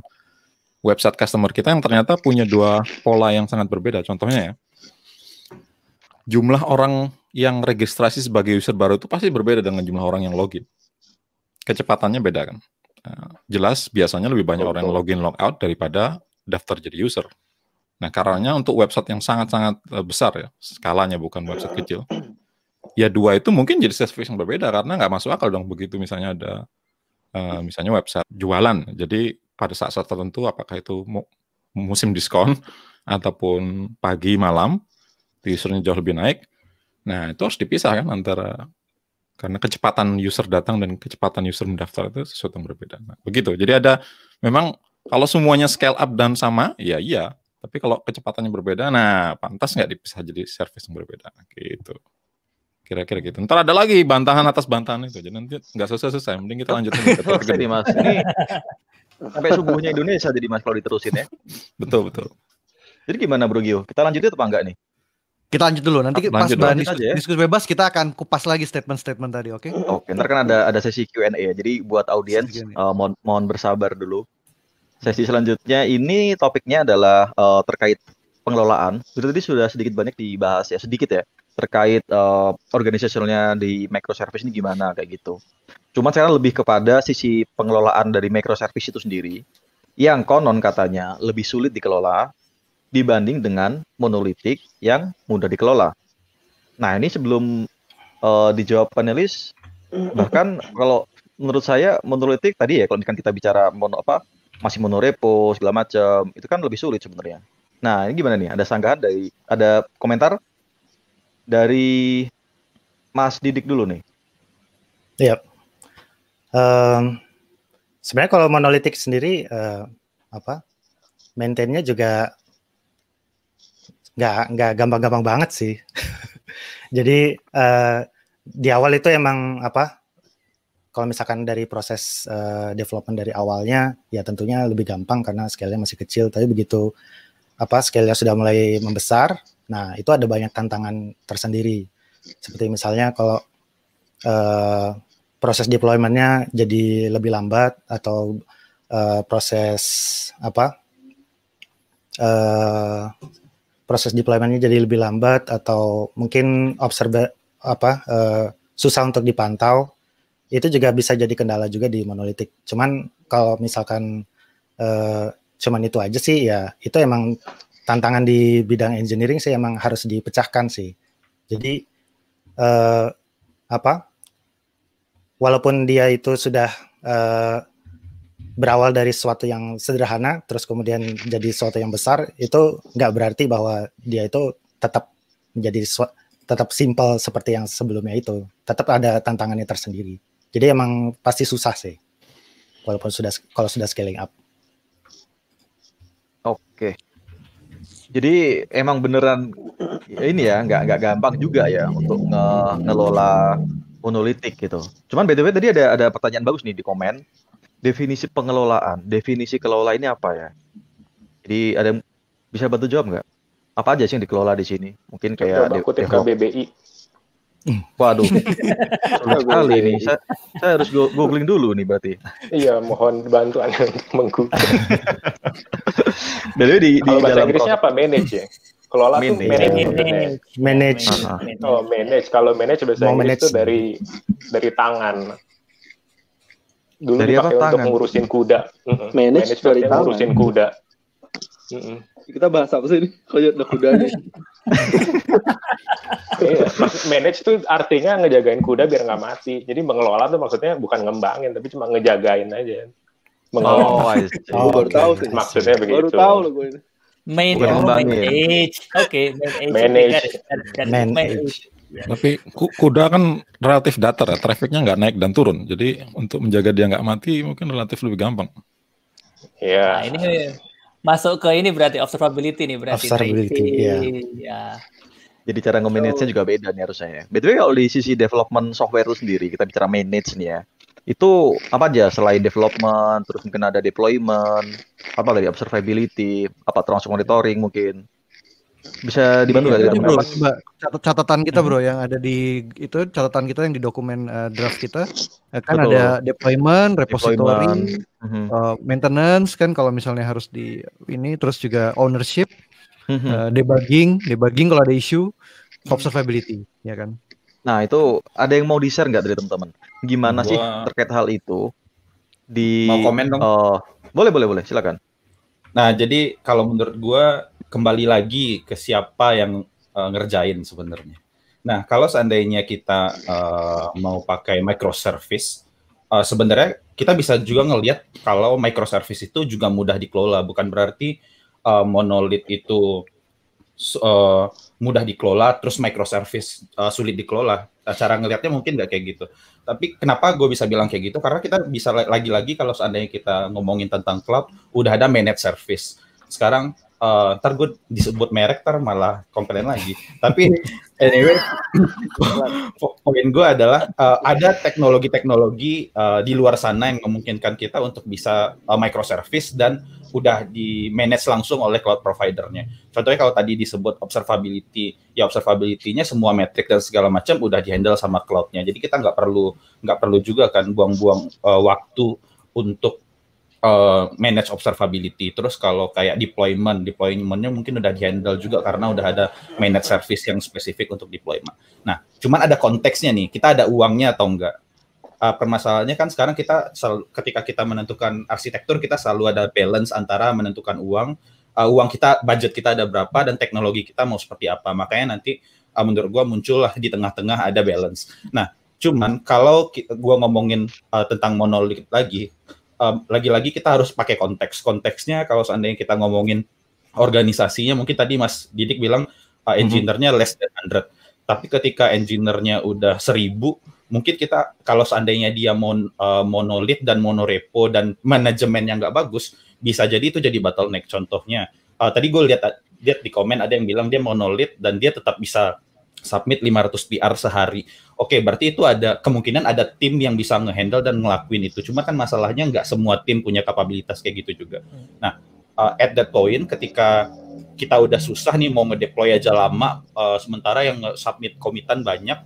website customer kita yang ternyata punya dua pola yang sangat berbeda. Contohnya ya, jumlah orang yang registrasi sebagai user baru itu pasti berbeda dengan jumlah orang yang login. Kecepatannya beda kan. Nah, jelas biasanya lebih banyak orang yang login log out daripada daftar jadi user. Nah, karenanya untuk website yang sangat-sangat eh, besar ya, skalanya bukan website kecil, ya dua itu mungkin jadi service yang berbeda karena nggak masuk akal dong begitu misalnya ada uh, misalnya website jualan. Jadi pada saat-saat tertentu apakah itu mu musim diskon ataupun pagi malam teasernya jauh lebih naik. Nah, itu harus dipisah kan antara karena kecepatan user datang dan kecepatan user mendaftar itu sesuatu yang berbeda. Nah, begitu. Jadi ada memang kalau semuanya scale up dan sama, ya iya. Tapi kalau kecepatannya berbeda, nah pantas nggak dipisah jadi service yang berbeda. Gitu kira-kira gitu. Ntar ada lagi bantahan atas bantahan itu. Jadi nanti nggak selesai-selesai. Mending kita lanjutin Oke, topik Mas. Ini sampai subuhnya Indonesia jadi Mas kalau diterusin ya. betul, betul. Jadi gimana Bro Gio? Kita lanjutin atau enggak nih? Kita lanjut dulu. Nanti lanjut, pas lanjut diskus, ya. diskusi bebas kita akan kupas lagi statement-statement tadi, oke? Okay? Oke, okay, ntar kan ada ada sesi Q&A ya. Jadi buat audiens uh, mohon mohon bersabar dulu. Sesi selanjutnya ini topiknya adalah uh, terkait pengelolaan itu tadi sudah sedikit banyak dibahas ya sedikit ya terkait uh, eh, organisasionalnya di microservice ini gimana kayak gitu. Cuman sekarang lebih kepada sisi pengelolaan dari microservice itu sendiri yang konon katanya lebih sulit dikelola dibanding dengan monolitik yang mudah dikelola. Nah ini sebelum uh, dijawab panelis bahkan kalau menurut saya monolitik tadi ya kalau kita bicara mono apa masih monorepo segala macam itu kan lebih sulit sebenarnya Nah, ini gimana nih? Ada sanggahan dari ada komentar dari Mas Didik dulu nih. Iya. Yep. Um, sebenarnya kalau monolitik sendiri uh, apa? Maintainnya juga nggak nggak gampang-gampang banget sih. Jadi uh, di awal itu emang apa? Kalau misalkan dari proses uh, development dari awalnya, ya tentunya lebih gampang karena scale masih kecil. Tapi begitu apa scale-nya sudah mulai membesar, nah itu ada banyak tantangan tersendiri. Seperti misalnya kalau uh, proses deployment-nya jadi lebih lambat atau uh, proses apa uh, proses deployment-nya jadi lebih lambat atau mungkin observe apa uh, susah untuk dipantau itu juga bisa jadi kendala juga di monolitik. Cuman kalau misalkan uh, cuman itu aja sih ya itu emang tantangan di bidang engineering sih emang harus dipecahkan sih jadi eh, apa walaupun dia itu sudah uh, berawal dari sesuatu yang sederhana terus kemudian jadi sesuatu yang besar itu nggak berarti bahwa dia itu tetap menjadi tetap simple seperti yang sebelumnya itu tetap ada tantangannya tersendiri jadi emang pasti susah sih walaupun sudah kalau sudah scaling up Oke. Jadi emang beneran ya ini ya nggak nggak gampang juga ya untuk nge ngelola monolitik gitu. Cuman btw tadi ada ada pertanyaan bagus nih di komen. Definisi pengelolaan, definisi kelola ini apa ya? Jadi ada bisa bantu jawab nggak? Apa aja sih yang dikelola di sini? Mungkin kayak Coba de- kutip KBBI. Waduh, sulit sekali ini. Saya, saya harus googling dulu nih berarti. Iya, mohon bantuan menggoogle. Jadi di, di bahasa dalam Inggrisnya apa manage ya? Kelola manage. tuh manage. Manage. manage. Oh, manage. Kalau manage bahasa Mau Inggris itu dari dari tangan. Dulu dari dipakai untuk tangan? ngurusin kuda. Manage, manage dari tangan. Ngurusin kuda. Mm Kita bahas apa sih ini? Kalau lihat kuda nih. Iya, manage itu artinya ngejagain kuda biar nggak mati. Jadi mengelola tuh maksudnya bukan ngembangin, tapi cuma ngejagain aja. Mengelola. Oh, oh baru tahu sih. Maksudnya begitu. Baru tahu loh gue. Main, manage. Oke, manage. Manage. manage. Tapi kuda kan relatif datar ya, trafficnya nggak naik dan turun. Jadi untuk menjaga dia nggak mati mungkin relatif lebih gampang. Ya. Nah, ini masuk ke ini berarti observability nih berarti. Observability, nah, iya. Ya. Jadi cara nge-manage-nya juga beda nih harusnya ya. By the kalau di sisi development software itu sendiri, kita bicara manage nih ya. Itu apa aja selain development, terus mungkin ada deployment, apa lagi observability, apa termasuk monitoring mungkin bisa iya, dibantu iya, nggak? Iya, bro, catat catatan kita bro yang ada di itu catatan kita yang di dokumen uh, draft kita eh, kan Betul. ada deployment, repository, deployment. Uh, maintenance kan kalau misalnya harus di ini terus juga ownership, uh, debugging, debugging kalau ada issue, observability ya kan. Nah itu ada yang mau di share nggak dari teman-teman? Gimana Wah. sih terkait hal itu? Di mau komen dong? Uh, boleh boleh boleh silakan. Nah jadi kalau menurut gue kembali lagi ke siapa yang uh, ngerjain sebenarnya. Nah, kalau seandainya kita uh, mau pakai microservice, uh, sebenarnya kita bisa juga ngelihat kalau microservice itu juga mudah dikelola, bukan berarti uh, monolit itu uh, mudah dikelola, terus microservice uh, sulit dikelola. Cara ngelihatnya mungkin nggak kayak gitu. Tapi kenapa gue bisa bilang kayak gitu? Karena kita bisa lagi-lagi kalau seandainya kita ngomongin tentang cloud, udah ada managed service. Sekarang uh, ntar gue disebut merek ntar malah komplain lagi. Tapi anyway, poin gue adalah uh, ada teknologi-teknologi uh, di luar sana yang memungkinkan kita untuk bisa uh, microservice dan udah di manage langsung oleh cloud providernya. Contohnya kalau tadi disebut observability, ya observability-nya semua metrik dan segala macam udah di handle sama cloud-nya. Jadi kita nggak perlu nggak perlu juga kan buang-buang uh, waktu untuk Eh, manage observability. Terus kalau kayak deployment, deploymentnya mungkin udah dihandle juga karena udah ada manage service yang spesifik untuk deployment. Nah, cuman ada konteksnya nih, kita ada uangnya atau enggak. Uh, permasalahannya kan sekarang kita ketika kita menentukan arsitektur kita selalu ada balance antara menentukan uang, uh, uang kita budget kita ada berapa dan teknologi kita mau seperti apa. Makanya nanti uh, menurut gua muncullah di tengah-tengah ada balance. Nah, cuman kalau gue ngomongin uh, tentang monolit lagi um, lagi-lagi kita harus pakai konteks. Konteksnya kalau seandainya kita ngomongin organisasinya, mungkin tadi Mas Didik bilang uh, engineer-nya less than 100. Tapi ketika engineer-nya udah 1000, mungkin kita kalau seandainya dia mon, uh, eh, monolit dan monorepo dan manajemen yang nggak bagus, bisa jadi itu jadi bottleneck. Contohnya, uh, tadi gue lihat lihat di komen ada yang bilang dia monolit dan dia tetap bisa submit 500 PR sehari. Oke, berarti itu ada kemungkinan ada tim yang bisa ngehandle dan ngelakuin itu. Cuma kan masalahnya nggak semua tim punya kapabilitas kayak gitu juga. Hmm. Nah, uh, at that point ketika kita udah susah nih mau ngedeploy aja lama, uh, sementara yang submit komitan banyak.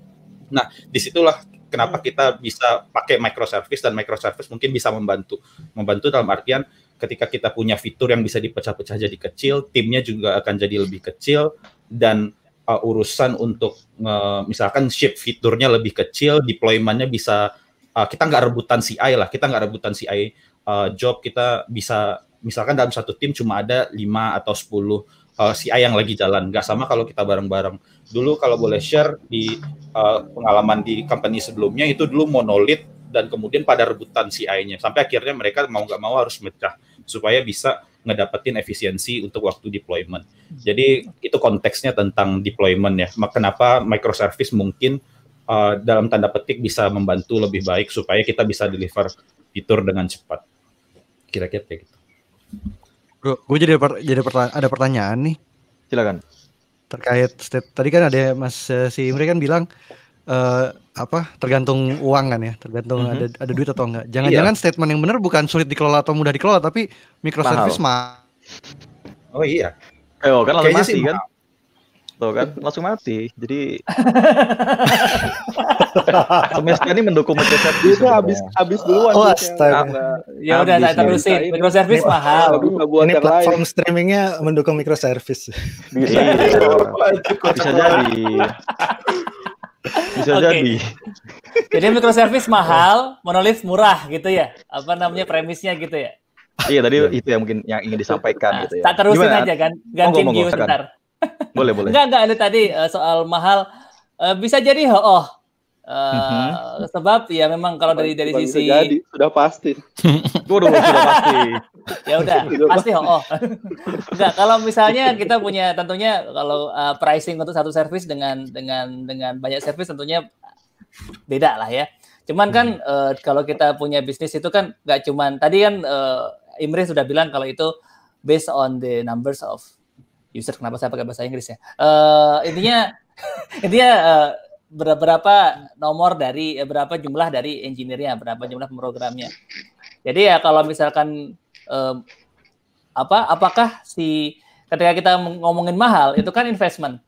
Nah, disitulah kenapa kita bisa pakai microservice dan microservice mungkin bisa membantu. Membantu dalam artian ketika kita punya fitur yang bisa dipecah-pecah jadi kecil, timnya juga akan jadi lebih kecil dan uh, urusan untuk uh, misalkan ship fiturnya lebih kecil, deploymentnya bisa uh, kita nggak rebutan CI lah, kita nggak rebutan CI uh, job, kita bisa misalkan dalam satu tim cuma ada lima atau sepuluh uh, CI yang lagi jalan. Nggak sama kalau kita bareng-bareng. Dulu kalau boleh share di uh, pengalaman di company sebelumnya itu dulu monolit dan kemudian pada rebutan CI-nya. Sampai akhirnya mereka mau nggak mau harus mecah supaya bisa ngedapetin efisiensi untuk waktu deployment. Jadi itu konteksnya tentang deployment ya. Kenapa microservice mungkin uh, dalam tanda petik bisa membantu lebih baik supaya kita bisa deliver fitur dengan cepat. Kira-kira kayak gitu. Bro, gue jadi per, jadi perta ada pertanyaan nih. Silakan. Terkait tadi kan ada Mas uh, si Imri kan bilang uh, apa tergantung uang kan ya tergantung mm-hmm. ada ada duit atau enggak jangan-jangan iya. statement yang benar bukan sulit dikelola atau mudah dikelola tapi microservice mah oh iya eh oh, kan langsung mati kan tuh kan langsung mati jadi semesta ini mendukung microservice itu habis habis duluan oh astaga ya udah tak gitu. terusin microservice mahal ini platform streamingnya mendukung microservice bisa jadi bisa okay. jadi. Jadi microservice mahal, monolit murah gitu ya. Apa namanya premisnya gitu ya. Iya tadi iya. itu yang mungkin yang ingin disampaikan nah, gitu ya. Tak terusin Gimana? aja kan, gantiin monggo, sebentar. Boleh boleh. Enggak enggak ada tadi eh, soal mahal eh, bisa jadi oh, oh Uh, sebab ya memang kalau dari dari Bang sisi jadi, sudah pasti. Waduh, sudah pasti. ya udah, pasti oh. oh. Enggak, kalau misalnya kita punya tentunya kalau uh, pricing untuk satu service dengan dengan dengan banyak service tentunya beda lah ya. Cuman kan uh, kalau kita punya bisnis itu kan nggak cuman tadi kan uh, Imre sudah bilang kalau itu based on the numbers of user kenapa saya pakai bahasa Inggris ya. Uh, intinya intinya uh, berapa nomor dari eh, berapa jumlah dari engineer-nya, berapa jumlah programnya. Jadi ya kalau misalkan eh, apa apakah si ketika kita ngomongin mahal itu kan investment.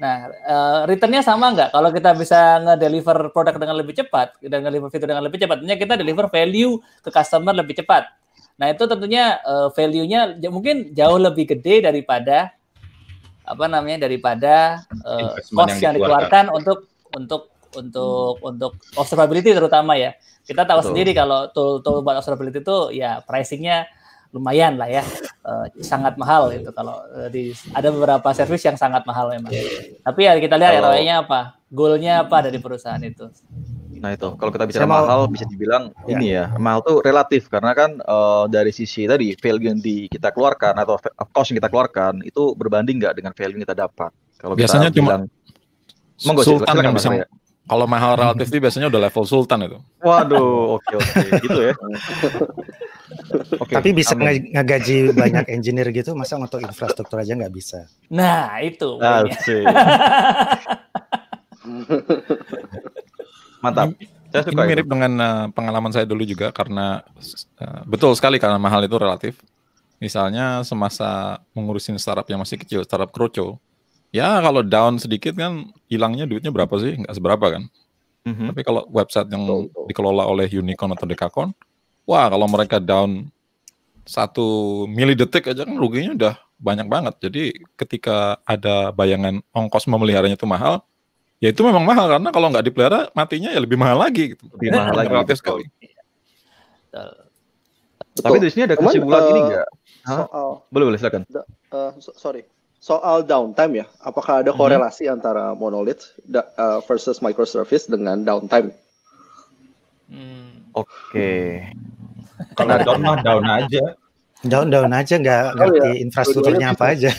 Nah, eh, returnnya sama nggak? Kalau kita bisa nge-deliver produk dengan lebih cepat, kita nge-deliver fitur dengan lebih cepat, tentunya kita deliver value ke customer lebih cepat. Nah, itu tentunya eh, value-nya mungkin jauh lebih gede daripada apa namanya daripada uh, cost yang yang dikeluarkan untuk untuk untuk untuk observability terutama ya. Kita tahu Betul. sendiri kalau tool-tool buat observability itu ya pricingnya lumayan lah ya, uh, sangat mahal itu kalau eh, di ada beberapa service yang sangat mahal memang. Iya, iya, iya. Tapi ya kita lihat ya, kalau, ROI-nya apa, goalnya apa dari perusahaan itu. Nah itu kalau kita bicara mahal bisa dibilang ya. ini ya mahal tuh relatif karena kan uh, dari sisi tadi value yang di kita keluarkan atau cost yang kita keluarkan itu berbanding nggak dengan value yang kita dapat. Kalau biasanya kita bilang, cuma Monggo, Sultan yang kan bisa kalau mahal relatif sih biasanya udah level Sultan itu. Waduh, oke okay, oke, okay. gitu ya. okay, Tapi bisa nge ngegaji banyak engineer gitu, masa untuk infrastruktur aja nggak bisa? Nah itu. Ah, Mantap. Saya suka ini mirip itu. dengan uh, pengalaman saya dulu juga karena uh, betul sekali karena mahal itu relatif. Misalnya semasa mengurusin startup yang masih kecil, startup kroco, ya kalau down sedikit kan hilangnya duitnya berapa sih? Nggak seberapa kan? Mm-hmm. Tapi kalau website yang dikelola oleh unicorn atau dekakon, wah kalau mereka down satu milidetik aja kan ruginya udah banyak banget. Jadi ketika ada bayangan ongkos memeliharanya itu mahal, ya itu memang mahal karena kalau nggak dipelihara matinya ya lebih mahal lagi. Gitu. Lebih mahal lagi. Relatif sekali. Tapi di sini ada kesimpulan ini eh, nggak? Soal, boleh boleh silakan. Uh, sorry soal downtime ya, apakah ada mhm. korelasi hmm. antara monolith da, uh, versus microservice dengan downtime? Hmm. Oke. Okay. Hmm. Kalau down mah down aja. Down down aja nggak oh, ngerti ya. infrastrukturnya apa aja.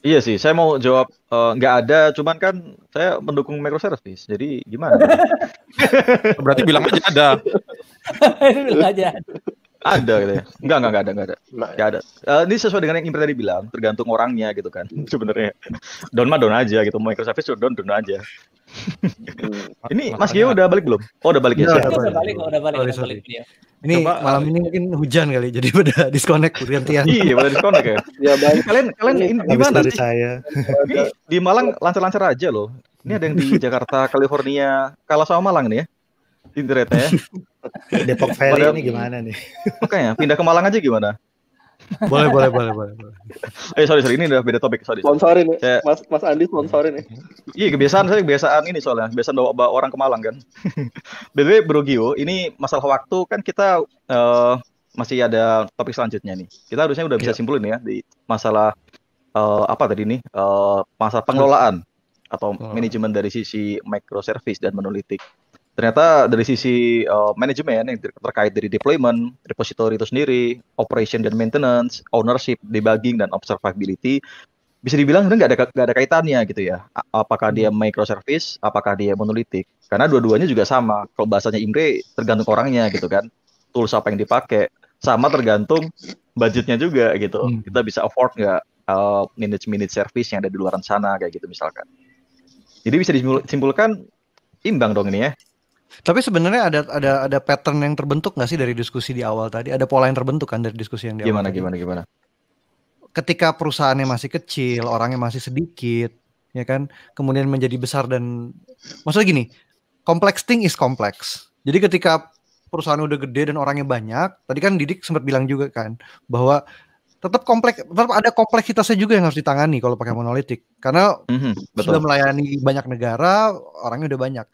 iya sih, saya mau jawab uh, nggak ada, cuman kan saya mendukung microservice, jadi gimana? Berarti bilang aja ada. bilang aja ada gitu ya, Enggak, enggak, enggak ada, enggak ada. Enggak nah. ada. Uh, ini sesuai dengan yang Imre tadi bilang, tergantung orangnya gitu kan. Hmm, sebenarnya. Down mah down aja gitu. Microsoft itu down down aja. hmm. ini Mas Gio udah balik belum? Oh, udah balik ya. Udah, udah balik, udah balik, udah balik. Ya. Ini Coba, malam uh, ini mungkin hujan kali, jadi pada disconnect bergantian. iya, pada disconnect ya. ya baik. Kalian kalian iya, ini di mana sih? Saya. Di, di Malang lancar-lancar aja loh. Ini ada yang di Jakarta, California, kalah sama Malang nih ya internetnya. Ya. Depok Ferry ini gimana nih? Makanya pindah ke Malang aja gimana? boleh boleh boleh boleh boleh. Eh sorry sorry ini udah beda topik sorry. Sponsorin nih. Saya... Mas Mas Andi sponsorin nih. Iya kebiasaan saya kebiasaan ini soalnya kebiasaan bawa, bawa orang ke Malang kan. BW Bro Gio ini masalah waktu kan kita uh, masih ada topik selanjutnya nih. Kita harusnya udah bisa iya. simpulin ya di masalah uh, apa tadi nih uh, masalah pengelolaan atau oh. manajemen dari sisi microservice dan monolitik ternyata dari sisi uh, manajemen yang terkait dari deployment, repository itu sendiri, operation dan maintenance, ownership, debugging dan observability bisa dibilang sebenarnya nggak ada gak ada kaitannya gitu ya. Apakah dia hmm. microservice, apakah dia monolitik? Karena dua-duanya juga sama. Kalau bahasanya Inggris, tergantung orangnya gitu kan. Tools apa yang dipakai sama tergantung budgetnya juga gitu. Hmm. Kita bisa afford nggak uh, manage minute service yang ada di luaran sana kayak gitu misalkan. Jadi bisa disimpulkan imbang dong ini ya. Tapi sebenarnya ada ada ada pattern yang terbentuk nggak sih dari diskusi di awal tadi? Ada pola yang terbentuk kan dari diskusi yang di gimana, awal? Gimana tadi? gimana gimana? Ketika perusahaannya masih kecil, orangnya masih sedikit, ya kan? Kemudian menjadi besar dan maksudnya gini, complex thing is complex. Jadi ketika perusahaan udah gede dan orangnya banyak, tadi kan Didik sempat bilang juga kan bahwa tetap kompleks tetap ada kompleksitasnya juga yang harus ditangani kalau pakai monolitik karena mm -hmm, sudah melayani banyak negara orangnya udah banyak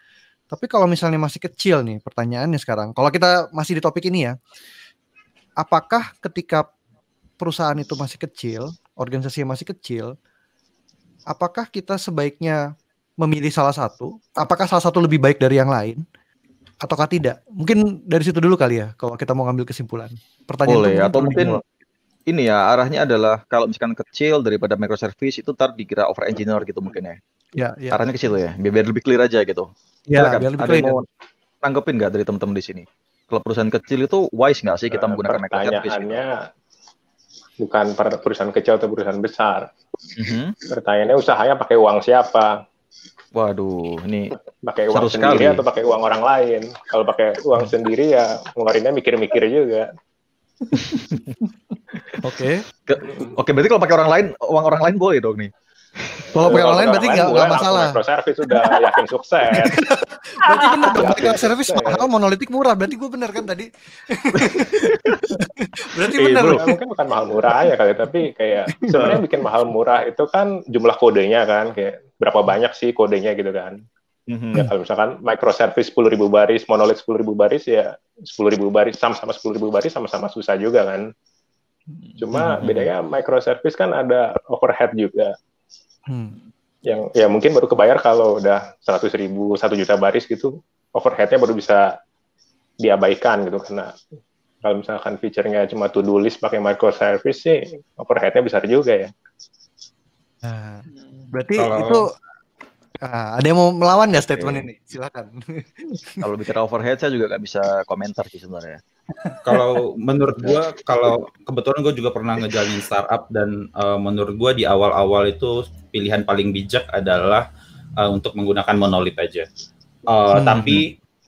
tapi kalau misalnya masih kecil nih pertanyaannya sekarang, kalau kita masih di topik ini ya, apakah ketika perusahaan itu masih kecil, organisasi masih kecil, apakah kita sebaiknya memilih salah satu? Apakah salah satu lebih baik dari yang lain? Ataukah tidak? Mungkin dari situ dulu kali ya, kalau kita mau ngambil kesimpulan. Pertanyaan Boleh, atau mungkin ini ya arahnya adalah kalau misalkan kecil daripada microservice itu tar dikira over engineer gitu mungkin ya. Ya, ya. Arahnya kecil ya, biar lebih clear aja gitu. Iya, kan? biar lebih mau tanggepin nggak dari teman-teman di sini? Kalau perusahaan kecil itu wise nggak sih kita eh, menggunakan uh, Pertanyaannya bukan perusahaan kecil atau perusahaan besar. Mm-hmm. Pertanyaannya usahanya pakai uang siapa? Waduh, ini pakai uang sendiri sekali. atau pakai uang orang lain? Kalau pakai uang sendiri ya ngeluarinnya mikir-mikir juga. Oke. okay. Oke, okay, berarti kalau pakai orang lain, uang orang lain boleh dong nih. Kalau pakai online berarti nggak masalah. Pro service sudah yakin sukses. berarti benar dong. Pro service mahal, monolitik murah. Berarti gue benar kan tadi? berarti iya, benar. Eh, mungkin bukan mahal murah ya kali, tapi kayak sebenarnya bikin mahal murah itu kan jumlah kodenya kan, kayak berapa banyak sih kodenya gitu kan. Mm-hmm. Ya kalau misalkan microservice ribu baris, monolit sepuluh ribu baris ya sepuluh ribu baris sama-sama ribu baris sama-sama susah juga kan. Cuma mm-hmm. bedanya microservice kan ada overhead juga Hmm. Yang ya mungkin baru kebayar kalau udah 100 ribu, 1 juta baris gitu, overheadnya baru bisa diabaikan gitu karena kalau misalkan fiturnya cuma to do list pakai microservice sih overheadnya besar juga ya. Nah, berarti kalau, itu uh, ada yang mau melawan ya statement okay. ini? Silakan. Kalau bicara overhead saya juga nggak bisa komentar sih sebenarnya kalau menurut gue kalau kebetulan gue juga pernah ngejalanin startup dan uh, menurut gue di awal-awal itu pilihan paling bijak adalah uh, untuk menggunakan monolith aja. Uh, hmm. Tapi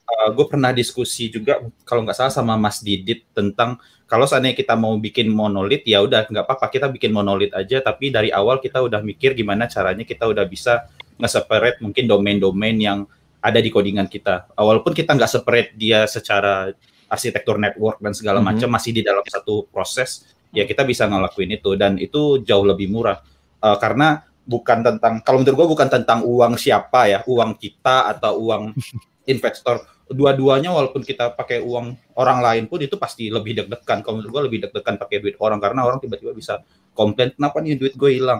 uh, hmm. gue pernah diskusi juga kalau nggak salah sama Mas Didit tentang kalau seandainya kita mau bikin monolith ya udah nggak apa-apa kita bikin monolith aja tapi dari awal kita udah mikir gimana caranya kita udah bisa nge-separate mungkin domain-domain yang ada di codingan kita. Walaupun kita nggak separate dia secara arsitektur network dan segala mm-hmm. macam masih di dalam satu proses ya kita bisa ngelakuin itu dan itu jauh lebih murah uh, karena bukan tentang kalau menurut gue bukan tentang uang siapa ya uang kita atau uang investor dua-duanya walaupun kita pakai uang orang lain pun itu pasti lebih deg-degan kalau menurut gue lebih deg-degan pakai duit orang karena orang tiba-tiba bisa komplain kenapa nih duit gue hilang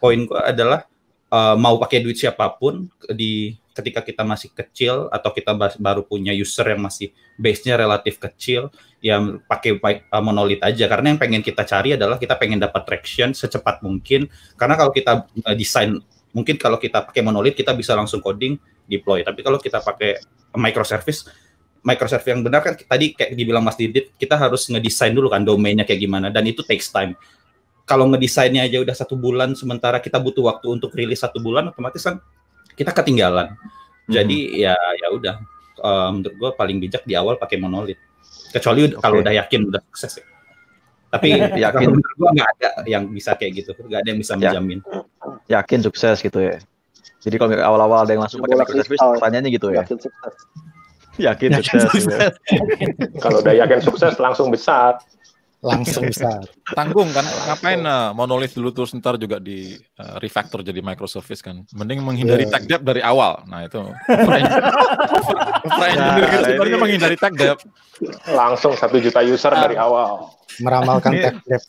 poin gue adalah uh, mau pakai duit siapapun di ketika kita masih kecil atau kita baru punya user yang masih base-nya relatif kecil, ya pakai uh, monolit aja. Karena yang pengen kita cari adalah kita pengen dapat traction secepat mungkin. Karena kalau kita uh, desain, mungkin kalau kita pakai monolit kita bisa langsung coding deploy. Tapi kalau kita pakai microservice, microservice yang benar kan tadi kayak dibilang Mas Didit, kita harus ngedesain dulu kan domainnya kayak gimana dan itu takes time kalau ngedesainnya aja udah satu bulan sementara kita butuh waktu untuk rilis satu bulan otomatis kan kita ketinggalan. Jadi hmm. ya ya udah um, menurut gue paling bijak di awal pakai monolit. Kecuali okay. kalau udah yakin udah sukses. Ya. Tapi iya, yakin menurut gue nggak ada yang bisa kayak gitu, nggak ada yang bisa ya. menjamin. Yakin sukses gitu ya. Jadi kalau awal-awal ada yang langsung pakai microservice, sukses pertanyaannya gitu ya. Yakin sukses. Yakin, yakin sukses. Gitu ya. sukses. kalau udah yakin sukses langsung besar langsung bisa Tanggung kan, ngapain uh, eh, mau nulis dulu terus ntar juga di uh, refactor jadi microservice kan. Mending menghindari yeah. Iya. tag debt dari awal. Nah itu. Friend, nah, gitu nah, sebenarnya menghindari tag debt. Langsung satu juta user uh, dari nah. awal. Meramalkan tech ya.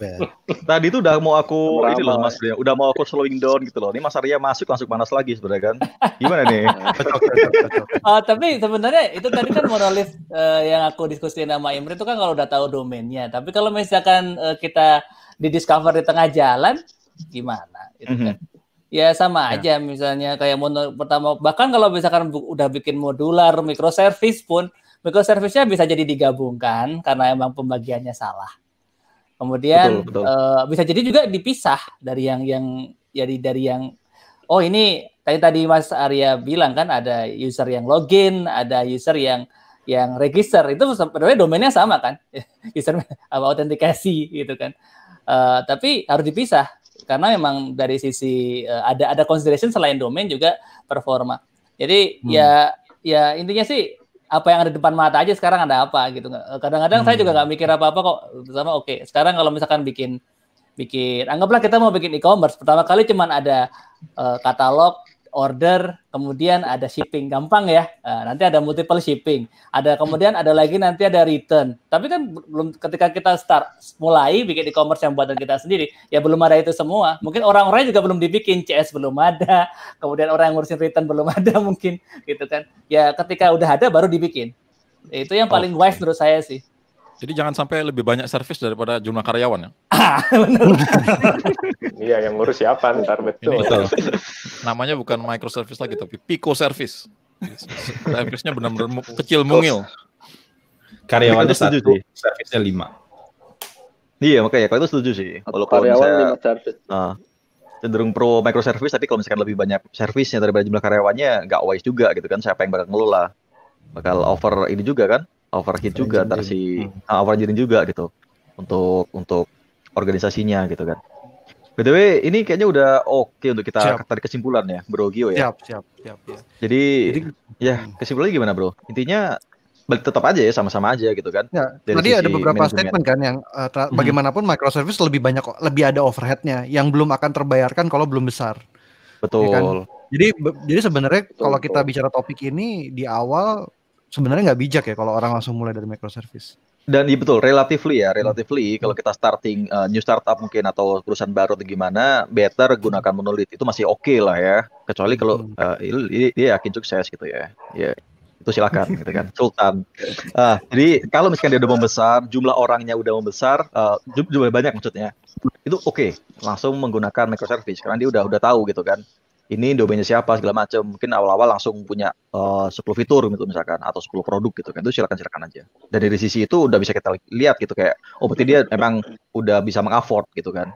Tadi itu udah mau aku ini loh Mas Arya, udah mau aku slowing down gitu loh. Ini Mas Arya masuk langsung panas lagi sebenarnya kan. Gimana nih? cocok, eh, tapi sebenarnya itu tadi kan moralis uh, yang aku diskusiin sama Imri itu kan kalau udah tahu domainnya. Tapi kalau misalkan uh, kita di discover di tengah jalan gimana gitu Mm -hmm. Ya sama ya. aja misalnya kayak mono, pertama bahkan kalau misalkan udah bikin modular microservice pun microservice-nya bisa jadi digabungkan karena emang pembagiannya salah. Kemudian betul, betul. Uh, bisa jadi juga dipisah dari yang yang jadi ya dari yang oh ini tadi tadi Mas Arya bilang kan ada user yang login, ada user yang yang register itu sebenarnya domainnya sama kan, user apa autentikasi gitu kan. Uh, tapi harus dipisah karena memang dari sisi uh, ada ada consideration selain domain juga performa. Jadi hmm. ya ya intinya sih apa yang ada di depan mata aja sekarang ada apa gitu kadang-kadang hmm. saya juga hmm. nggak mikir apa-apa kok pertama oke okay, sekarang kalau misalkan bikin bikin anggaplah kita mau bikin e-commerce pertama kali cuman ada uh, katalog order, kemudian ada shipping, gampang ya. Uh, nanti ada multiple shipping, ada kemudian ada lagi nanti ada return. Tapi kan belum ketika kita start mulai bikin e-commerce yang buatan kita sendiri, ya belum ada itu semua. Mungkin orang orang juga belum dibikin, CS belum ada, kemudian orang yang ngurusin return belum ada mungkin, gitu kan. Ya ketika udah ada baru dibikin. Itu yang paling wise menurut saya sih. Jadi jangan sampai lebih banyak service daripada jumlah karyawan ya. Iya, yang ngurus siapa ntar betul. Ini, betul namanya bukan microservice lagi tapi pico service. Servicenya benar-benar kecil mungil. Karyawannya satu, servicenya lima. Iya makanya kalau itu setuju sih. Kalau karyawan service. Ah, cenderung pro microservice tapi kalau misalkan lebih banyak servicenya daripada jumlah karyawannya nggak wise juga gitu kan siapa yang bakal ngelola bakal over ini juga kan over hit juga engineering. si over jaring ah, juga gitu untuk untuk organisasinya gitu kan BTW ini kayaknya udah oke okay untuk kita siap. tarik kesimpulan ya, Bro Gio ya. Siap, siap, siap. Ya. Jadi, Jadi ya hmm. kesimpulannya gimana, Bro? Intinya tetap aja ya sama-sama aja gitu kan. Ya, Dari tadi ada beberapa statement kan yang uh, hmm. bagaimanapun microservice lebih banyak lebih ada overheadnya yang belum akan terbayarkan kalau belum besar. Betul. Ya kan? Jadi jadi sebenarnya betul, kalau kita betul. bicara topik ini di awal sebenarnya nggak bijak ya kalau orang langsung mulai dari microservice dan iya betul relatively ya hmm. relatively hmm. kalau kita starting uh, new startup mungkin atau perusahaan baru atau gimana better gunakan monolith itu masih oke okay lah ya kecuali hmm. kalau hmm. uh, dia, dia yakin sukses gitu ya ya yeah. itu silakan gitu kan sultan uh, jadi kalau misalkan dia udah membesar jumlah orangnya udah membesar eh, uh, jumlah banyak maksudnya itu oke okay. langsung menggunakan microservice karena dia udah udah tahu gitu kan ini domainnya siapa segala macam mungkin awal-awal langsung punya eh, uh, 10 fitur gitu misalkan atau 10 produk gitu kan itu silakan silakan aja dan dari sisi itu udah bisa kita lihat gitu kayak oh berarti dia emang udah bisa mengafford gitu kan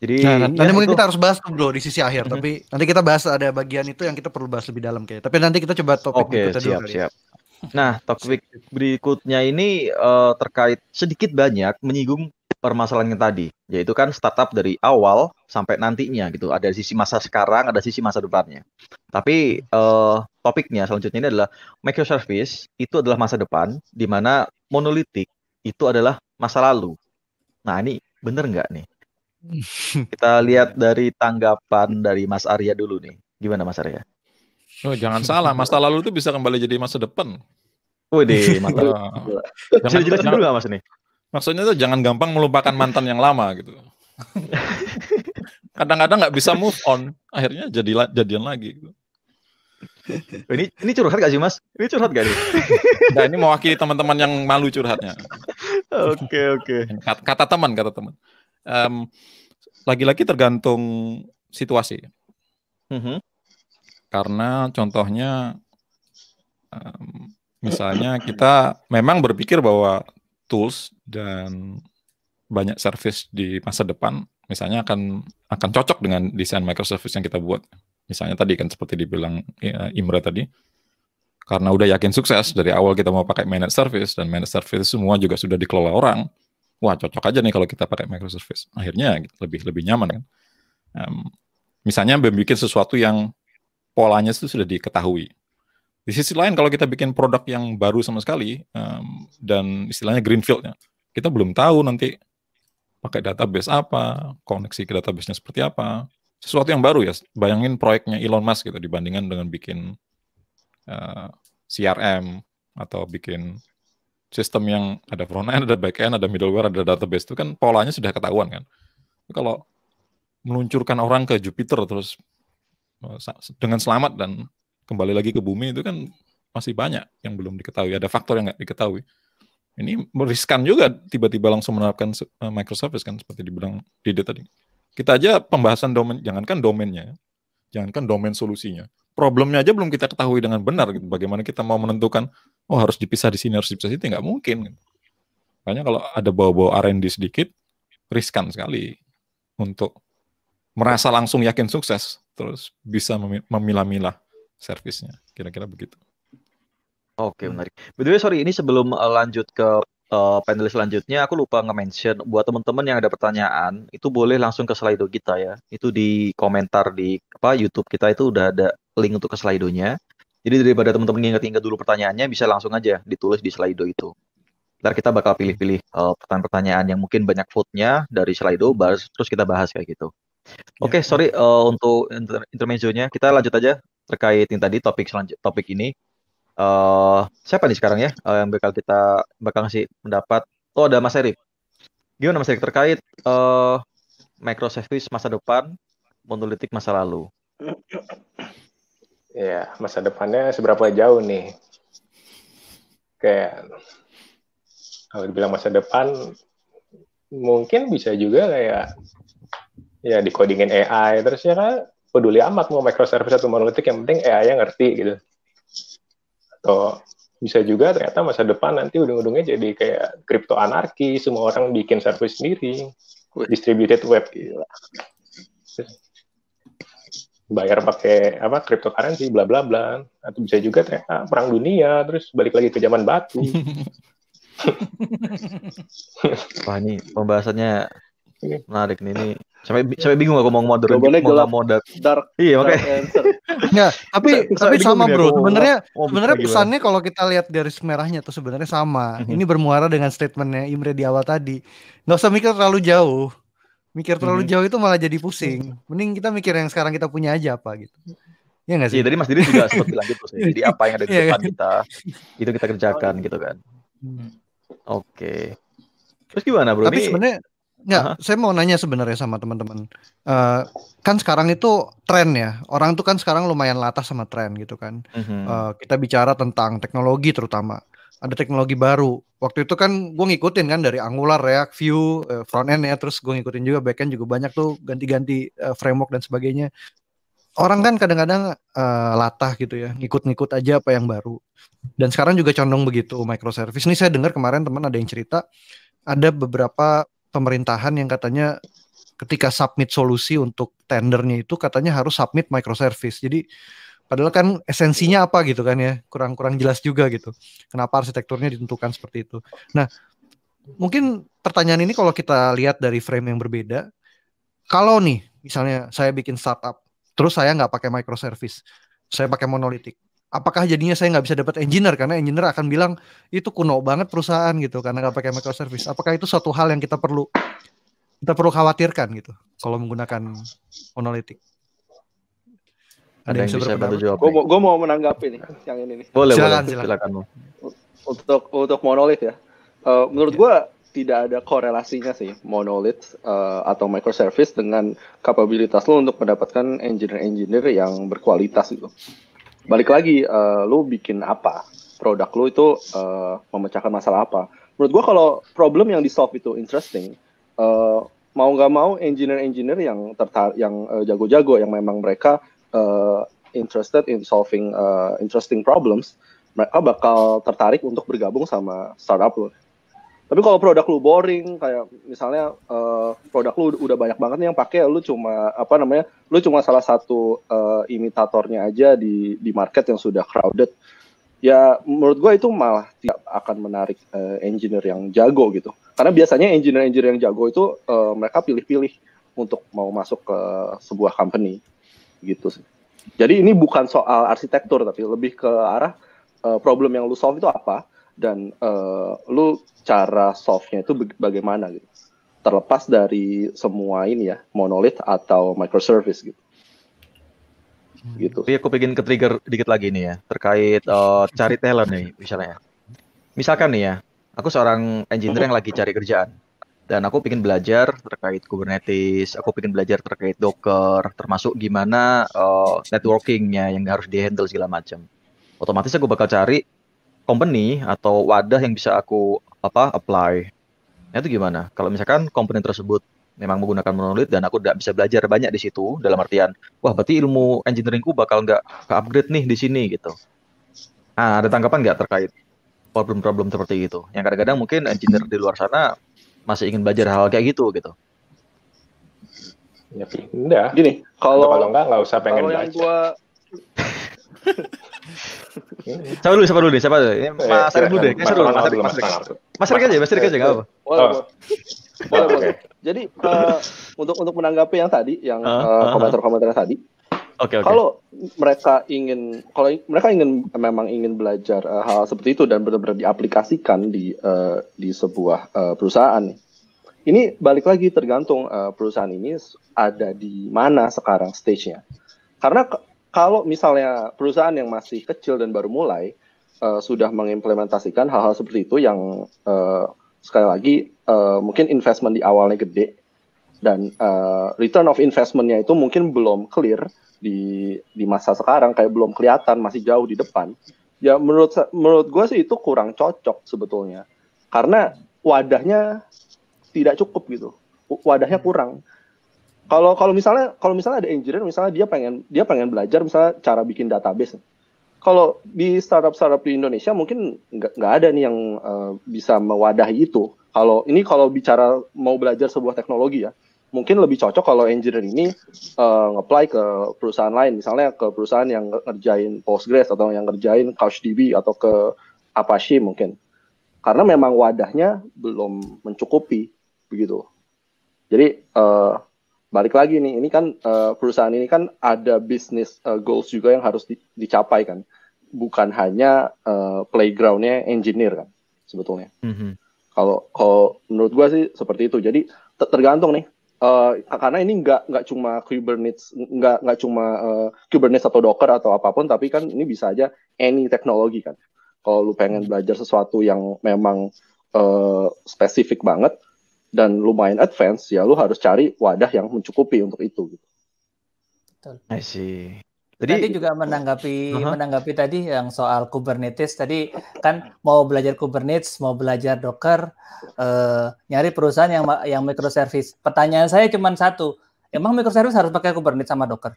jadi nah, nanti ya mungkin itu. kita harus bahas tuh bro di sisi akhir mm -hmm. tapi nanti kita bahas ada bagian itu yang kita perlu bahas lebih dalam kayak tapi nanti kita coba topik okay, berikutnya siap, dulu ya. siap. Nah, topik berikutnya ini uh, terkait sedikit banyak menyinggung permasalahannya tadi, yaitu kan startup dari awal sampai nantinya gitu. Ada sisi masa sekarang, ada sisi masa depannya. Tapi uh, topiknya selanjutnya ini adalah microservice itu adalah masa depan, di mana monolitik itu adalah masa lalu. Nah ini bener nggak nih? Kita lihat dari tanggapan dari Mas Arya dulu nih. Gimana Mas Arya? Oh, jangan salah, masa lalu itu bisa kembali jadi masa depan. Wih, masa lalu. Bisa jelasin dulu nggak Mas ini? Maksudnya tuh jangan gampang melupakan mantan yang lama gitu. Kadang-kadang nggak bisa move on, akhirnya jadi jadian lagi. Gitu. Oh, ini ini curhat gak sih mas? Ini curhat gak nih? nah ini mewakili teman-teman yang malu curhatnya. Oke oke. Kata, kata teman kata teman. Um, lagi-lagi tergantung situasi. Mm-hmm. Karena contohnya, um, misalnya kita memang berpikir bahwa tools dan banyak service di masa depan misalnya akan akan cocok dengan desain microservice yang kita buat. Misalnya tadi kan seperti dibilang ya, Imre tadi, karena udah yakin sukses dari awal kita mau pakai managed service dan managed service semua juga sudah dikelola orang. Wah cocok aja nih kalau kita pakai microservice. Akhirnya lebih lebih nyaman kan. Um, misalnya membuat sesuatu yang polanya itu sudah diketahui. Di sisi lain kalau kita bikin produk yang baru sama sekali um, dan istilahnya greenfieldnya, kita belum tahu nanti pakai database apa, koneksi ke databasenya seperti apa. Sesuatu yang baru ya. Bayangin proyeknya Elon Musk gitu dibandingkan dengan bikin uh, eh, CRM atau bikin sistem yang ada front end, ada back end, ada middleware, ada database itu kan polanya sudah ketahuan kan. Kalau meluncurkan orang ke Jupiter terus eh, dengan selamat dan kembali lagi ke bumi itu kan masih banyak yang belum diketahui. Ada faktor yang nggak diketahui. Ini meriskan juga tiba-tiba langsung menerapkan eh, Microsoft kan seperti dibilang Dede tadi. Kita aja pembahasan domain, jangankan domainnya, jangankan domain solusinya. Problemnya aja belum kita ketahui dengan benar. Gitu. Bagaimana kita mau menentukan, oh harus dipisah di sini, harus dipisah di sini, nggak mungkin. Gitu. Makanya kalau ada bawa-bawa R&D sedikit, riskan sekali untuk merasa langsung yakin sukses, terus bisa memilah-milah servisnya. Kira-kira begitu. Oke, okay, hmm. menarik. By the way, sorry, ini sebelum eh, lanjut ke uh, eh, panelis selanjutnya, aku lupa nge-mention buat teman-teman yang ada pertanyaan, itu boleh langsung ke Slido kita ya. Itu di komentar di apa YouTube kita itu udah ada link untuk ke Slido-nya. Jadi daripada teman-teman ingat-ingat dulu pertanyaannya, bisa langsung aja ditulis di Slido itu. Ntar kita bakal pilih-pilih uh, pertanyaan-pertanyaan yang mungkin banyak vote-nya dari Slido, baru terus kita bahas kayak gitu. Oke, okay, ya. sorry uh, untuk inter intermezzo-nya. Kita lanjut aja terkait yang tadi topik selanjutnya topik ini uh, siapa nih sekarang ya uh, yang bakal kita bakal ngasih pendapat oh ada Mas Erif gimana Mas Erif terkait uh, eh, service masa depan monolitik masa lalu ya masa depannya seberapa jauh nih kayak kalau dibilang masa depan mungkin bisa juga kayak ya di AI terus ya kan peduli amat mau microservice atau monolitik yang penting AI yang ngerti gitu atau bisa juga ternyata masa depan nanti ujung-ujungnya jadi kayak kripto anarki semua orang bikin service sendiri distributed web gitu bayar pakai apa cryptocurrency bla bla bla atau bisa juga ternyata perang dunia terus balik lagi ke zaman batu wah ini pembahasannya Okay. Iya. Menarik nih ini. Sampai sampai bingung aku mau ngomong mau gelap mau dark. Iya oke. ya tapi tapi sama bro. Sebenarnya sebenarnya pesannya kalau kita lihat dari merahnya tuh sebenarnya sama. Mm -hmm. Ini bermuara dengan statementnya Imre di awal tadi. Nggak usah mikir terlalu jauh. Mikir terlalu mm -hmm. jauh itu malah jadi pusing. Mhm. Mending kita mikir yang sekarang kita punya aja apa gitu. Iya nggak sih? Iya, tadi Mas Diri juga sempat bilang gitu sih. Jadi apa yang ada di iya, depan iya. kita, itu kita kerjakan gitu kan. Hmm. Oke. Okay. Terus gimana bro? Tapi sebenarnya Nggak, uh -huh. saya mau nanya sebenarnya sama teman-teman. Uh, kan sekarang itu tren ya. Orang tuh kan sekarang lumayan latah sama tren gitu kan. Uh -huh. uh, kita bicara tentang teknologi terutama. Ada teknologi baru. Waktu itu kan gue ngikutin kan dari Angular, React, Vue, uh, eh, front end ya. Terus gue ngikutin juga back juga banyak tuh ganti-ganti uh, framework dan sebagainya. Orang kan kadang-kadang uh, latah gitu ya, ngikut-ngikut aja apa yang baru. Dan sekarang juga condong begitu microservice. Ini saya dengar kemarin teman ada yang cerita ada beberapa pemerintahan yang katanya ketika submit solusi untuk tendernya itu katanya harus submit microservice. Jadi padahal kan esensinya apa gitu kan ya, kurang-kurang jelas juga gitu. Kenapa arsitekturnya ditentukan seperti itu. Nah, mungkin pertanyaan ini kalau kita lihat dari frame yang berbeda, kalau nih misalnya saya bikin startup, terus saya nggak pakai microservice, saya pakai monolitik apakah jadinya saya nggak bisa dapat engineer karena engineer akan bilang itu kuno banget perusahaan gitu karena nggak pakai microservice. Apakah itu suatu hal yang kita perlu kita perlu khawatirkan gitu kalau menggunakan monolitik? Ada, yang, yang bisa bantu jawab? Gue mau, mau menanggapi nih yang ini nih. Boleh, silakan, boleh. silakan. Untuk untuk monolit ya. Uh, menurut yeah. gue tidak ada korelasinya sih monolit uh, atau microservice dengan kapabilitas lo untuk mendapatkan engineer-engineer yang berkualitas gitu balik lagi uh, lu bikin apa produk lu itu uh, memecahkan masalah apa menurut gua kalau problem yang di solve itu interesting uh, mau nggak mau engineer-engineer yang tertar yang uh, jago-jago yang memang mereka uh, interested in solving uh, interesting problems mereka bakal tertarik untuk bergabung sama startup lo tapi kalau produk lu boring kayak misalnya uh, produk lu udah banyak banget nih yang pakai lu cuma apa namanya lu cuma salah satu uh, imitatornya aja di di market yang sudah crowded ya menurut gue itu malah tidak akan menarik uh, engineer yang jago gitu karena biasanya engineer-engineer yang jago itu uh, mereka pilih-pilih untuk mau masuk ke sebuah company gitu sih jadi ini bukan soal arsitektur tapi lebih ke arah uh, problem yang lu solve itu apa dan uh, lu cara softnya itu bagaimana gitu terlepas dari semua ini ya monolith atau microservice gitu hmm. gitu. Tapi aku pengen ke trigger dikit lagi nih ya terkait uh, cari talent nih misalnya. Misalkan nih ya, aku seorang engineer yang lagi cari kerjaan dan aku pengen belajar terkait Kubernetes, aku pengen belajar terkait Docker, termasuk gimana uh, networkingnya yang harus dihandle segala macam. Otomatis aku bakal cari company atau wadah yang bisa aku apa apply. Nah, itu gimana? Kalau misalkan komponen tersebut memang menggunakan monolith dan aku tidak bisa belajar banyak di situ dalam artian, wah berarti ilmu engineeringku bakal nggak ke upgrade nih di sini gitu. Nah, ada tanggapan nggak terkait problem-problem seperti itu? Yang kadang-kadang mungkin engineer di luar sana masih ingin belajar hal, kayak gitu gitu. Ya, enggak. Gini, kalau kalau nggak usah pengen kalau belajar. gua siapa dulu, siapa dulu deh, siapa dulu? Mas eh, Arif dulu deh, Mas Arif Mas Arif Mas Arif aja, Mas Arif aja, nggak apa Boleh, boleh. Jadi eh, untuk untuk menanggapi yang tadi, yang ah, eh, ah, ah. komentar-komentar tadi, okay, Kalau mereka ingin, kalau mereka ingin memang ingin belajar hal, seperti itu dan benar-benar diaplikasikan di di sebuah uh, perusahaan, ini balik lagi tergantung uh, perusahaan ini ada di mana sekarang stage-nya. Karena kalau misalnya perusahaan yang masih kecil dan baru mulai uh, sudah mengimplementasikan hal-hal seperti itu yang uh, sekali lagi uh, mungkin investment di awalnya gede dan uh, return of investmentnya itu mungkin belum clear di di masa sekarang kayak belum kelihatan masih jauh di depan ya menurut menurut gue sih itu kurang cocok sebetulnya karena wadahnya tidak cukup gitu wadahnya hmm. kurang kalau kalau misalnya kalau misalnya ada engineer misalnya dia pengen dia pengen belajar misalnya cara bikin database. Kalau di startup startup di Indonesia mungkin nggak ada nih yang uh, bisa mewadahi itu. Kalau ini kalau bicara mau belajar sebuah teknologi ya, mungkin lebih cocok kalau engineer ini uh, eh, ngeplay ke perusahaan lain, misalnya ke perusahaan yang ngerjain Postgres atau yang ngerjain CouchDB atau ke Apache mungkin. Karena memang wadahnya belum mencukupi begitu. Jadi uh, balik lagi nih, ini kan uh, perusahaan ini kan ada bisnis uh, goals juga yang harus di, dicapai kan, bukan hanya uh, playgroundnya engineer kan sebetulnya. Mm-hmm. Kalau kalau menurut gue sih seperti itu. Jadi ter- tergantung nih, uh, karena ini nggak nggak cuma Kubernetes, nggak nggak cuma uh, Kubernetes atau Docker atau apapun, tapi kan ini bisa aja any teknologi kan. Kalau lu pengen belajar sesuatu yang memang uh, spesifik banget, dan lumayan advance ya lu harus cari wadah yang mencukupi untuk itu gitu. Betul. I see. Jadi, tadi juga menanggapi uh -huh. menanggapi tadi yang soal Kubernetes tadi kan mau belajar Kubernetes, mau belajar Docker, eh, nyari perusahaan yang yang microservice. Pertanyaan saya cuma satu, emang microservice harus pakai Kubernetes sama Docker?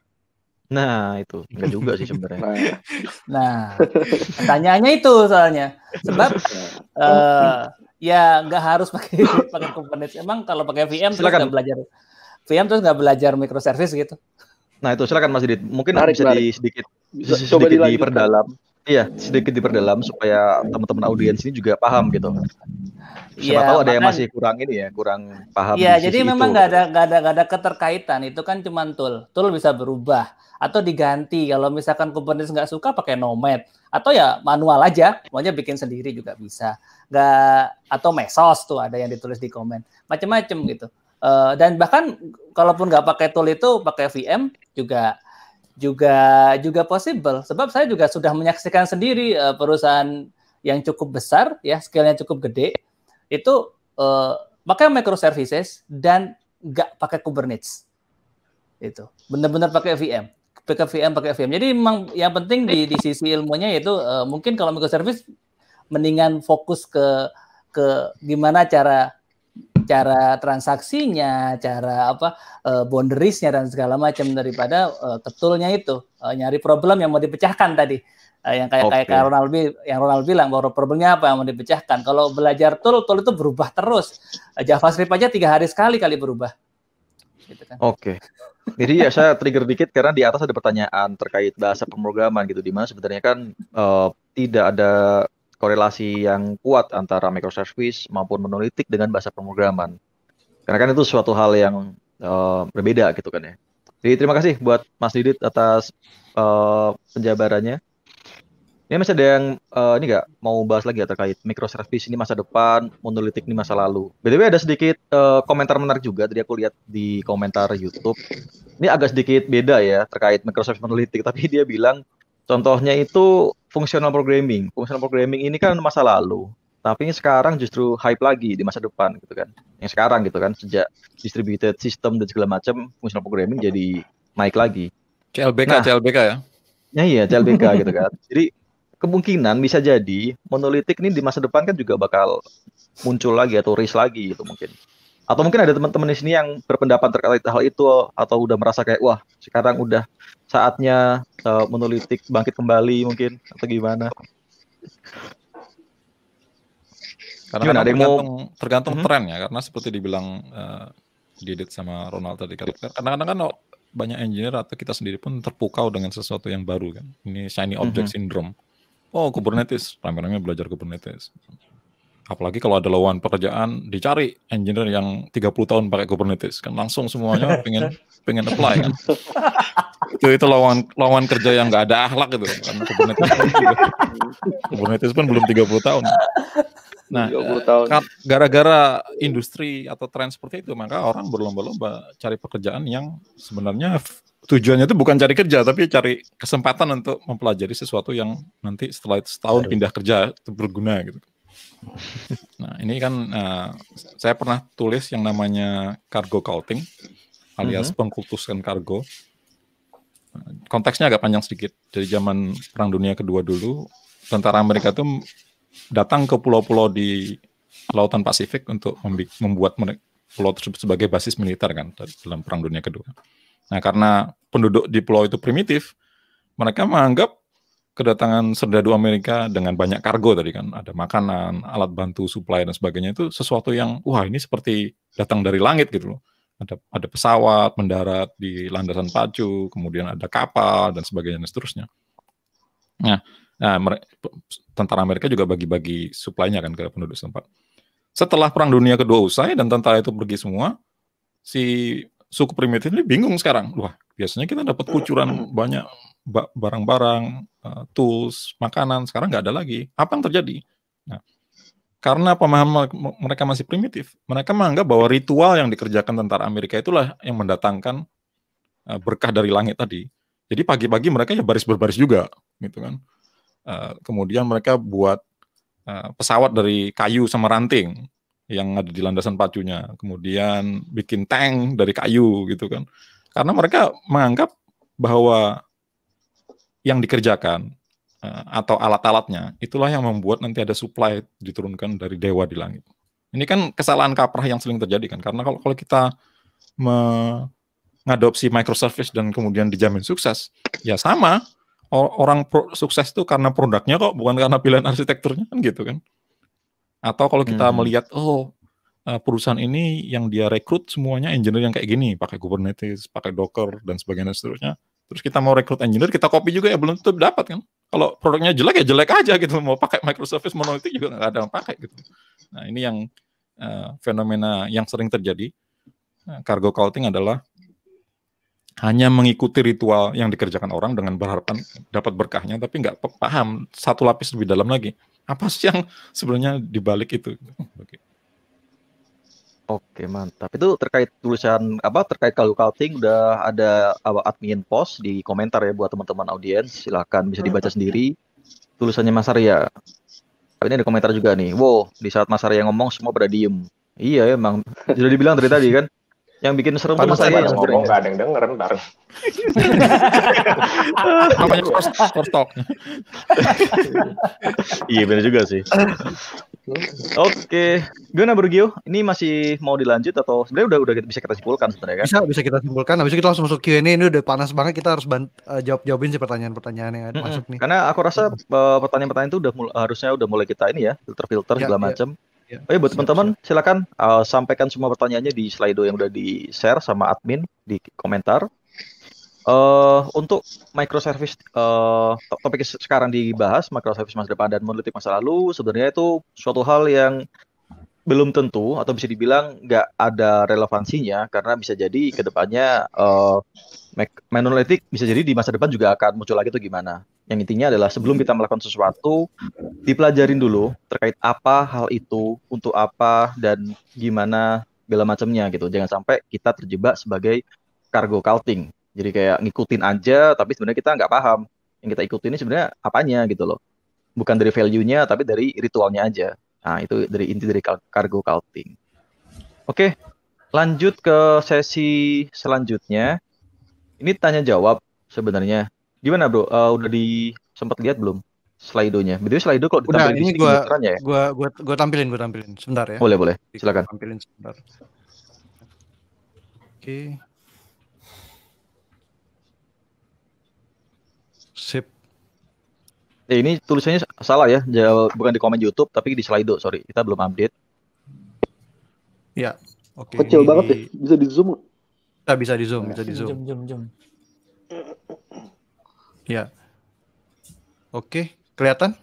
Nah itu enggak juga sih sebenarnya. Nah. nah, pertanyaannya itu soalnya sebab uh, ya nggak harus pakai pakai Kubernetes. Emang kalau pakai VM silakan. terus nggak belajar VM terus nggak belajar microservice gitu. Nah itu silakan Mas Didit. Mungkin harus bisa di sedikit sedikit diperdalam. Iya, sedikit diperdalam supaya teman-teman audiens ini juga paham gitu. Siapa ya, tahu ada makan, yang masih kurang ini ya, kurang paham. Iya, jadi memang nggak ada nggak ada gak ada keterkaitan. Itu kan cuma tool. Tool bisa berubah atau diganti. Kalau misalkan Kubernetes nggak suka pakai Nomad atau ya manual aja, maunya bikin sendiri juga bisa. Nggak atau Mesos tuh ada yang ditulis di komen. Macam-macam gitu. Uh, dan bahkan kalaupun nggak pakai tool itu pakai VM juga juga juga possible sebab saya juga sudah menyaksikan sendiri uh, perusahaan yang cukup besar ya skillnya cukup gede itu uh, pakai microservices dan nggak pakai Kubernetes itu benar-benar pakai VM pakai VM pakai VM jadi memang yang penting di, di sisi ilmunya yaitu uh, mungkin kalau microservice mendingan fokus ke ke gimana cara cara transaksinya, cara apa uh, boundariesnya dan segala macam daripada uh, ketulnya itu uh, nyari problem yang mau dipecahkan tadi. Uh, yang kayak okay. kayak Ronald yang Ronald bilang bahwa problemnya apa yang mau dipecahkan. Kalau belajar tool, tool itu berubah terus. Uh, JavaScript aja tiga hari sekali kali berubah. Gitu kan. Oke. Okay. Jadi ya saya trigger dikit karena di atas ada pertanyaan terkait bahasa pemrograman gitu, di mana sebenarnya kan uh, tidak ada korelasi yang kuat antara microservice maupun monolitik dengan bahasa pemrograman. Karena kan itu suatu hal yang uh, berbeda gitu kan ya. Jadi terima kasih buat Mas Didit atas uh, penjabarannya. Ini masih ada yang uh, ini nggak mau bahas lagi ya terkait microservice ini masa depan, monolitik ini masa lalu. BTW ada sedikit uh, komentar menarik juga tadi aku lihat di komentar YouTube. Ini agak sedikit beda ya terkait microservice monolitik, tapi dia bilang Contohnya itu functional programming. Functional programming ini kan masa lalu, tapi sekarang justru hype lagi di masa depan gitu kan. Yang sekarang gitu kan sejak distributed system dan segala macam functional programming jadi naik lagi. CLBK, nah, CLBK ya. Ya iya, CLBK gitu kan. Jadi kemungkinan bisa jadi monolitik ini di masa depan kan juga bakal muncul lagi atau risk lagi gitu mungkin. Atau mungkin ada teman-teman di sini yang berpendapat terkait hal itu atau udah merasa kayak wah sekarang udah saatnya uh, bangkit kembali mungkin atau gimana? Karena gimana, kan ada yang tergantung, mau... tergantung hmm? tren ya, karena seperti dibilang uh, Didit sama Ronald tadi, kan, kadang-kadang kan banyak engineer atau kita sendiri pun terpukau dengan sesuatu yang baru kan. Ini shiny object mm -hmm. syndrome. Oh, Kubernetes, rame-rame belajar Kubernetes. Apalagi kalau ada lawan pekerjaan, dicari engineer yang 30 tahun pakai Kubernetes. Kan langsung semuanya pengen pengen apply kan itu itu lawan lawan kerja yang nggak ada akhlak gitu kan Kubernetes Kubernetes pun belum 30 tahun nah 30 gara-gara industri atau tren itu maka orang berlomba-lomba cari pekerjaan yang sebenarnya tujuannya itu bukan cari kerja tapi cari kesempatan untuk mempelajari sesuatu yang nanti setelah setahun pindah kerja itu berguna gitu. Nah ini kan uh, saya pernah tulis yang namanya cargo culting alias mm-hmm. pengkultusan kargo. Konteksnya agak panjang sedikit. Dari zaman Perang Dunia Kedua dulu, tentara Amerika itu datang ke pulau-pulau di lautan Pasifik untuk membuat pulau tersebut sebagai basis militer kan dalam Perang Dunia Kedua. Nah, karena penduduk di pulau itu primitif, mereka menganggap kedatangan serdadu Amerika dengan banyak kargo tadi kan, ada makanan, alat bantu, suplai dan sebagainya itu sesuatu yang wah ini seperti datang dari langit gitu loh ada ada pesawat mendarat di landasan pacu, kemudian ada kapal dan sebagainya dan seterusnya. Nah, nah tentara Amerika juga bagi-bagi suplainya kan ke penduduk setempat. Setelah Perang Dunia Kedua usai dan tentara itu pergi semua, si suku primitif ini bingung sekarang. Wah, biasanya kita dapat kucuran banyak barang-barang, eh, tools, makanan. Sekarang nggak ada lagi. Apa yang terjadi? Karena pemahaman mereka masih primitif, mereka menganggap bahwa ritual yang dikerjakan tentara Amerika itulah yang mendatangkan eh, berkah dari langit tadi. Jadi pagi-pagi mereka ya baris berbaris juga, gitu kan. Eh, kemudian mereka buat eh, pesawat dari kayu sama ranting yang ada di landasan pacunya. Kemudian bikin tank dari kayu, gitu kan. Karena mereka menganggap bahwa yang dikerjakan Eh, atau alat-alatnya, itulah yang membuat nanti ada supply diturunkan dari dewa di langit. Ini kan kesalahan kaprah yang sering terjadi kan, karena kalau kalau kita mengadopsi microservice dan kemudian dijamin sukses, ya sama orang pro, sukses itu karena produknya kok, bukan karena pilihan arsitekturnya kan gitu kan. Atau kalau kita hmm. melihat oh eh, perusahaan ini yang dia rekrut semuanya engineer yang kayak gini, pakai Kubernetes, pakai Docker dan sebagainya seterusnya. Terus kita mau rekrut engineer, kita copy juga ya belum tentu dapat kan. Kalau produknya jelek ya jelek aja gitu. Mau pakai microservice monolitik juga nggak ada yang pakai gitu. Nah ini yang uh, fenomena yang sering terjadi. Nah, cargo culting adalah hanya mengikuti ritual yang dikerjakan orang dengan berharapan dapat berkahnya, tapi nggak paham satu lapis lebih dalam lagi. Apa sih yang sebenarnya dibalik itu? Gitu. okay. Oke mantap. Itu terkait tulisan apa terkait kalau counting udah ada apa, admin post di komentar ya buat teman-teman audiens. Silahkan bisa dibaca sendiri tulisannya Mas Arya. Ini ada komentar juga nih. Wow, di saat Mas Arya ngomong semua pada diem. Iya emang sudah dibilang dari tadi kan. Yang bikin serem tuh saya yang ngomong oh, nggak ada yang denger ntar. Namanya cross iya benar juga sih. Oke, gimana Bro Ini masih mau dilanjut atau sebenarnya udah udah bisa kita simpulkan sebenarnya kan? Bisa bisa kita simpulkan. Habis itu kita langsung masuk Q&A. Ini udah panas banget. Kita harus bant uh, eh, jawab jawabin sih pertanyaan-pertanyaan yang mm-hmm. masuk nih. Karena aku rasa uh, pertanyaan-pertanyaan itu udah mulai, harusnya udah mulai kita ini ya filter-filter ya, segala ya. macam. Ya. Oh iya, buat teman-teman silakan uh, sampaikan semua pertanyaannya di Slido yang udah di share sama admin di komentar. Uh, untuk microservice uh, topik sekarang dibahas microservice masa depan dan meneliti masa lalu sebenarnya itu suatu hal yang belum tentu atau bisa dibilang nggak ada relevansinya karena bisa jadi kedepannya uh, monolitik bisa jadi di masa depan juga akan muncul lagi tuh gimana yang intinya adalah sebelum kita melakukan sesuatu dipelajarin dulu terkait apa hal itu untuk apa dan gimana bila macamnya gitu jangan sampai kita terjebak sebagai cargo culting jadi kayak ngikutin aja tapi sebenarnya kita nggak paham yang kita ikutin ini sebenarnya apanya gitu loh bukan dari value-nya tapi dari ritualnya aja nah itu dari inti dari cargo culting oke lanjut ke sesi selanjutnya ini tanya jawab sebenarnya Gimana bro? Uh, udah di sempat lihat belum slidonya? Berarti Betul Slido kalau udah, ini di gua, ya? Gua, gua, gua tampilin, gua tampilin sebentar ya. Boleh, boleh. Silakan. tampilin sebentar. Oke. Okay. Sip. Eh, ini tulisannya salah ya, bukan di komen YouTube tapi di Slido, sorry. Kita belum update. Ya, oke. Okay. Kecil banget ya, bisa di zoom. Nah, bisa di zoom, iya, bisa di zoom. Ya. Oke, kelihatan?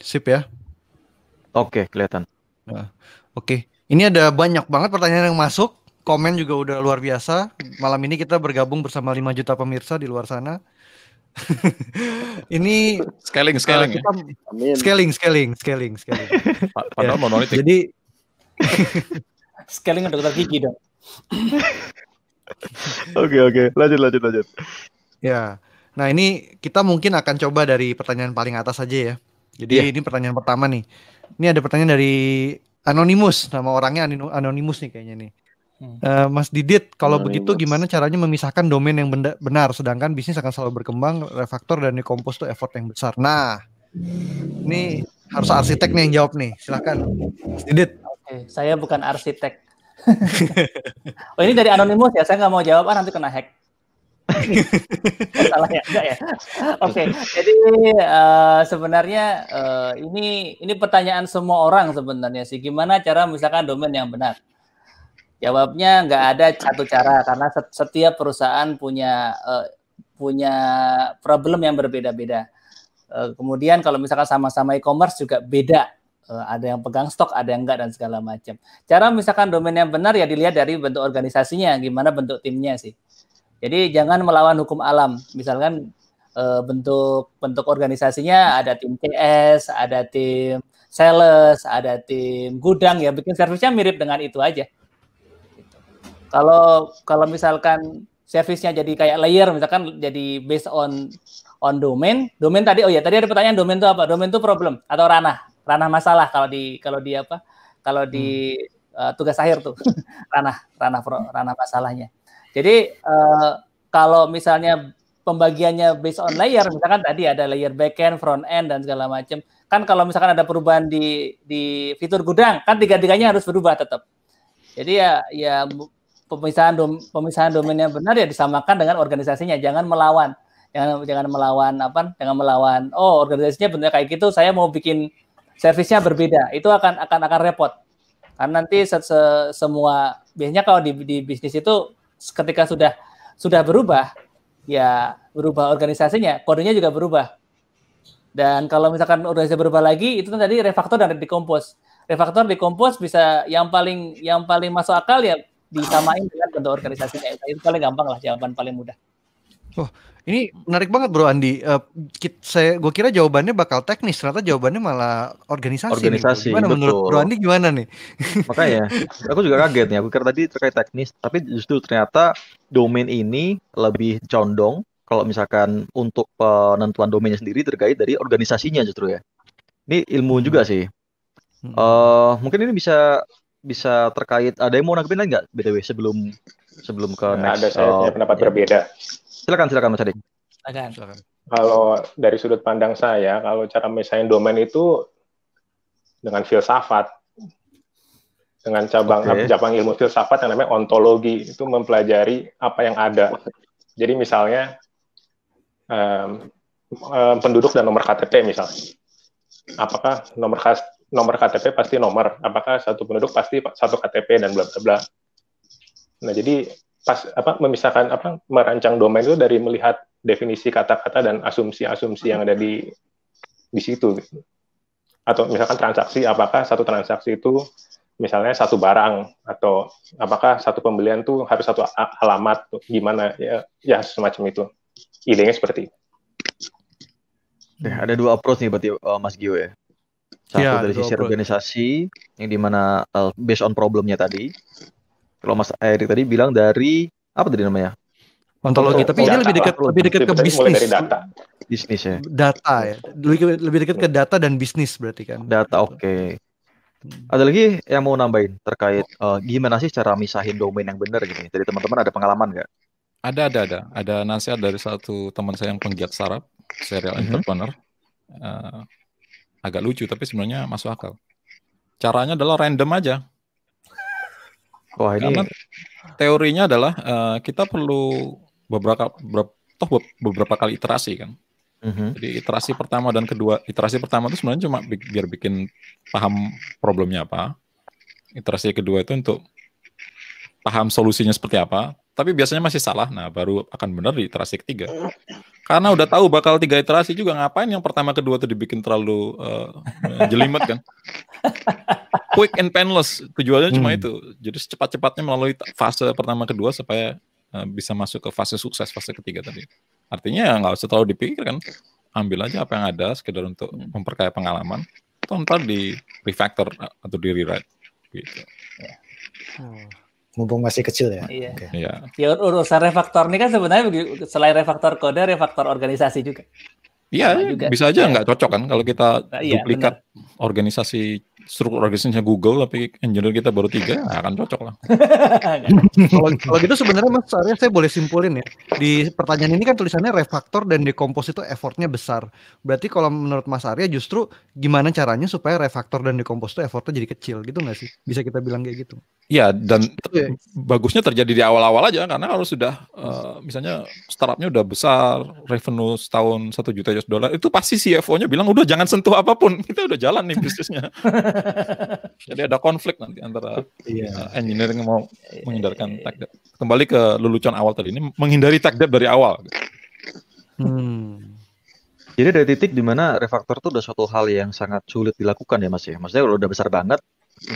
Sip ya. Oke, kelihatan. Nah, oke. Ini ada banyak banget pertanyaan yang masuk, komen juga udah luar biasa. Malam ini kita bergabung bersama 5 juta pemirsa di luar sana. ini scaling eh, scaling ya? kita, ya? scaling scaling scaling scaling. Padahal ya. Jadi scaling ada dokter gigi dong. Oke oke, lanjut lanjut lanjut. Ya. Nah, ini kita mungkin akan coba dari pertanyaan paling atas aja ya. Jadi yeah. ini pertanyaan pertama nih. Ini ada pertanyaan dari anonimus nama orangnya anonimus nih kayaknya nih. Uh, Mas Didit, kalau Anonymous. begitu gimana caranya memisahkan domain yang benda, benar sedangkan bisnis akan selalu berkembang, refaktor dan dikompos itu effort yang besar. Nah, ini harus arsitek nih yang jawab nih. Silahkan, Mas Didit. Oke, saya bukan arsitek. oh ini dari anonimus ya, saya nggak mau jawab, ah nanti kena hack. Salah ya, enggak ya. Oke, okay. jadi uh, sebenarnya uh, ini ini pertanyaan semua orang sebenarnya sih. Gimana cara misalkan domain yang benar? Jawabnya nggak ada satu cara karena setiap perusahaan punya uh, punya problem yang berbeda-beda. Uh, kemudian kalau misalkan sama-sama e-commerce juga beda ada yang pegang stok, ada yang enggak dan segala macam. Cara misalkan domain yang benar ya dilihat dari bentuk organisasinya, gimana bentuk timnya sih. Jadi jangan melawan hukum alam. Misalkan eh, bentuk bentuk organisasinya ada tim CS, ada tim sales, ada tim gudang ya bikin servisnya mirip dengan itu aja. Gitu. Kalau kalau misalkan servisnya jadi kayak layer misalkan jadi based on on domain, domain tadi oh ya tadi ada pertanyaan domain itu apa? Domain itu problem atau ranah, ranah masalah kalau di kalau di apa? Kalau di hmm. uh, tugas akhir tuh ranah ranah ranah masalahnya jadi uh, kalau misalnya pembagiannya based on layer, misalkan tadi ada layer backend, front end dan segala macam. Kan kalau misalkan ada perubahan di di fitur gudang, kan tiga-tiganya harus berubah tetap. Jadi ya ya pemisahan dom, pemisahan yang benar ya disamakan dengan organisasinya, jangan melawan. Jangan jangan melawan apa? Jangan melawan. Oh, organisasinya bentuknya kayak gitu, saya mau bikin servisnya berbeda. Itu akan akan akan repot. Karena nanti se -se semua biasanya kalau di, di bisnis itu ketika sudah sudah berubah ya berubah organisasinya kodenya juga berubah dan kalau misalkan organisasi berubah lagi itu kan tadi refaktor dan dikompos refaktor dikompos bisa yang paling yang paling masuk akal ya disamain dengan bentuk organisasinya itu paling gampang lah jawaban paling mudah Oh, ini menarik banget Bro Andi. Uh, saya gue kira jawabannya bakal teknis, ternyata jawabannya malah organisasi. Organisasi. Nih. Gimana betul. menurut Bro Andi gimana nih? Makanya, aku juga kaget nih. Aku kira tadi terkait teknis, tapi justru ternyata domain ini lebih condong kalau misalkan untuk penentuan domainnya sendiri terkait dari organisasinya justru ya. Ini ilmu hmm. juga sih. Hmm. Uh, mungkin ini bisa bisa terkait ada yang mau nanggepin lagi nggak btw sebelum sebelum ke nah, next, ada saya uh, pendapat ya. berbeda Silakan silakan Mas Adik. Silakan. silakan. Kalau dari sudut pandang saya, kalau cara misalnya domain itu dengan filsafat, dengan cabang okay. cabang ilmu filsafat yang namanya ontologi itu mempelajari apa yang ada. Jadi misalnya um, um, penduduk dan nomor KTP misalnya, apakah nomor nomor KTP pasti nomor, apakah satu penduduk pasti satu KTP dan bla bla bla. Nah jadi pas apa memisahkan apa merancang domain itu dari melihat definisi kata-kata dan asumsi-asumsi yang ada di di situ gitu. atau misalkan transaksi apakah satu transaksi itu misalnya satu barang atau apakah satu pembelian tuh harus satu alamat gimana ya ya semacam itu idenya seperti itu. ada dua approach nih berarti uh, Mas Gio ya satu ya, dari sisi organisasi yang dimana uh, based on problemnya tadi kalau Mas Erik tadi bilang dari apa tadi namanya? Ontologi, tapi ini lebih dekat lebih dekat ke bisnis. data. Bisnis ya. Data ya. Lebih lebih dekat ke data dan bisnis berarti kan. Data oke. Okay. Gitu. Hmm. Ada lagi yang mau nambahin terkait uh, gimana sih cara misahin domain yang benar gitu. Jadi teman-teman ada pengalaman nggak? Ada ada ada. Ada nasihat dari satu teman saya yang penggiat sarap serial mm -hmm. entrepreneur. Uh, agak lucu tapi sebenarnya masuk akal. Caranya adalah random aja. Wah ini Karena teorinya adalah uh, kita perlu beberapa, beberapa toh beberapa kali iterasi kan. Mm-hmm. Jadi iterasi pertama dan kedua, iterasi pertama itu sebenarnya cuma bi- biar bikin paham problemnya apa. Iterasi kedua itu untuk paham solusinya seperti apa tapi biasanya masih salah. Nah, baru akan benar di iterasi ketiga. Karena udah tahu bakal tiga iterasi juga ngapain yang pertama kedua tuh dibikin terlalu uh, jelimet kan. Quick and painless tujuannya hmm. cuma itu. Jadi secepat-cepatnya melalui fase pertama kedua supaya uh, bisa masuk ke fase sukses fase ketiga tadi. Artinya ya nggak usah terlalu dipikir kan, Ambil aja apa yang ada sekedar untuk memperkaya pengalaman. Atau ntar di refactor atau di rewrite gitu. Hmm mumpung masih kecil ya. Iya. Okay. Iya. Ya urusan refaktor ini kan sebenarnya selain refaktor kode, refaktor organisasi juga. Iya, yeah, bisa aja iya. nggak cocok kan kalau kita nah, iya, duplikat bener. organisasi struktur organisasinya Google tapi engineer kita baru tiga akan cocok lah. Kalau gitu sebenarnya Mas Arya saya boleh simpulin ya di pertanyaan ini kan tulisannya refaktor dan dekompos itu effortnya besar. Berarti kalau menurut Mas Arya justru gimana caranya supaya refaktor dan dekompos itu effortnya jadi kecil gitu nggak sih? Bisa kita bilang kayak gitu? ya dan gitu ya. bagusnya terjadi di awal-awal aja karena kalau sudah uh, misalnya startupnya udah besar revenue setahun satu juta US dollar itu pasti CFO-nya bilang udah jangan sentuh apapun kita udah jalan nih bisnisnya. Jadi ada konflik nanti antara yeah. engineering yang mau iya, iya, menghindarkan iya, tag debt. Kembali ke lelucon awal tadi ini menghindari tag debt dari awal. Hmm. Jadi ada titik di mana refaktor itu udah suatu hal yang sangat sulit dilakukan ya Mas ya. Maksudnya kalau udah besar banget,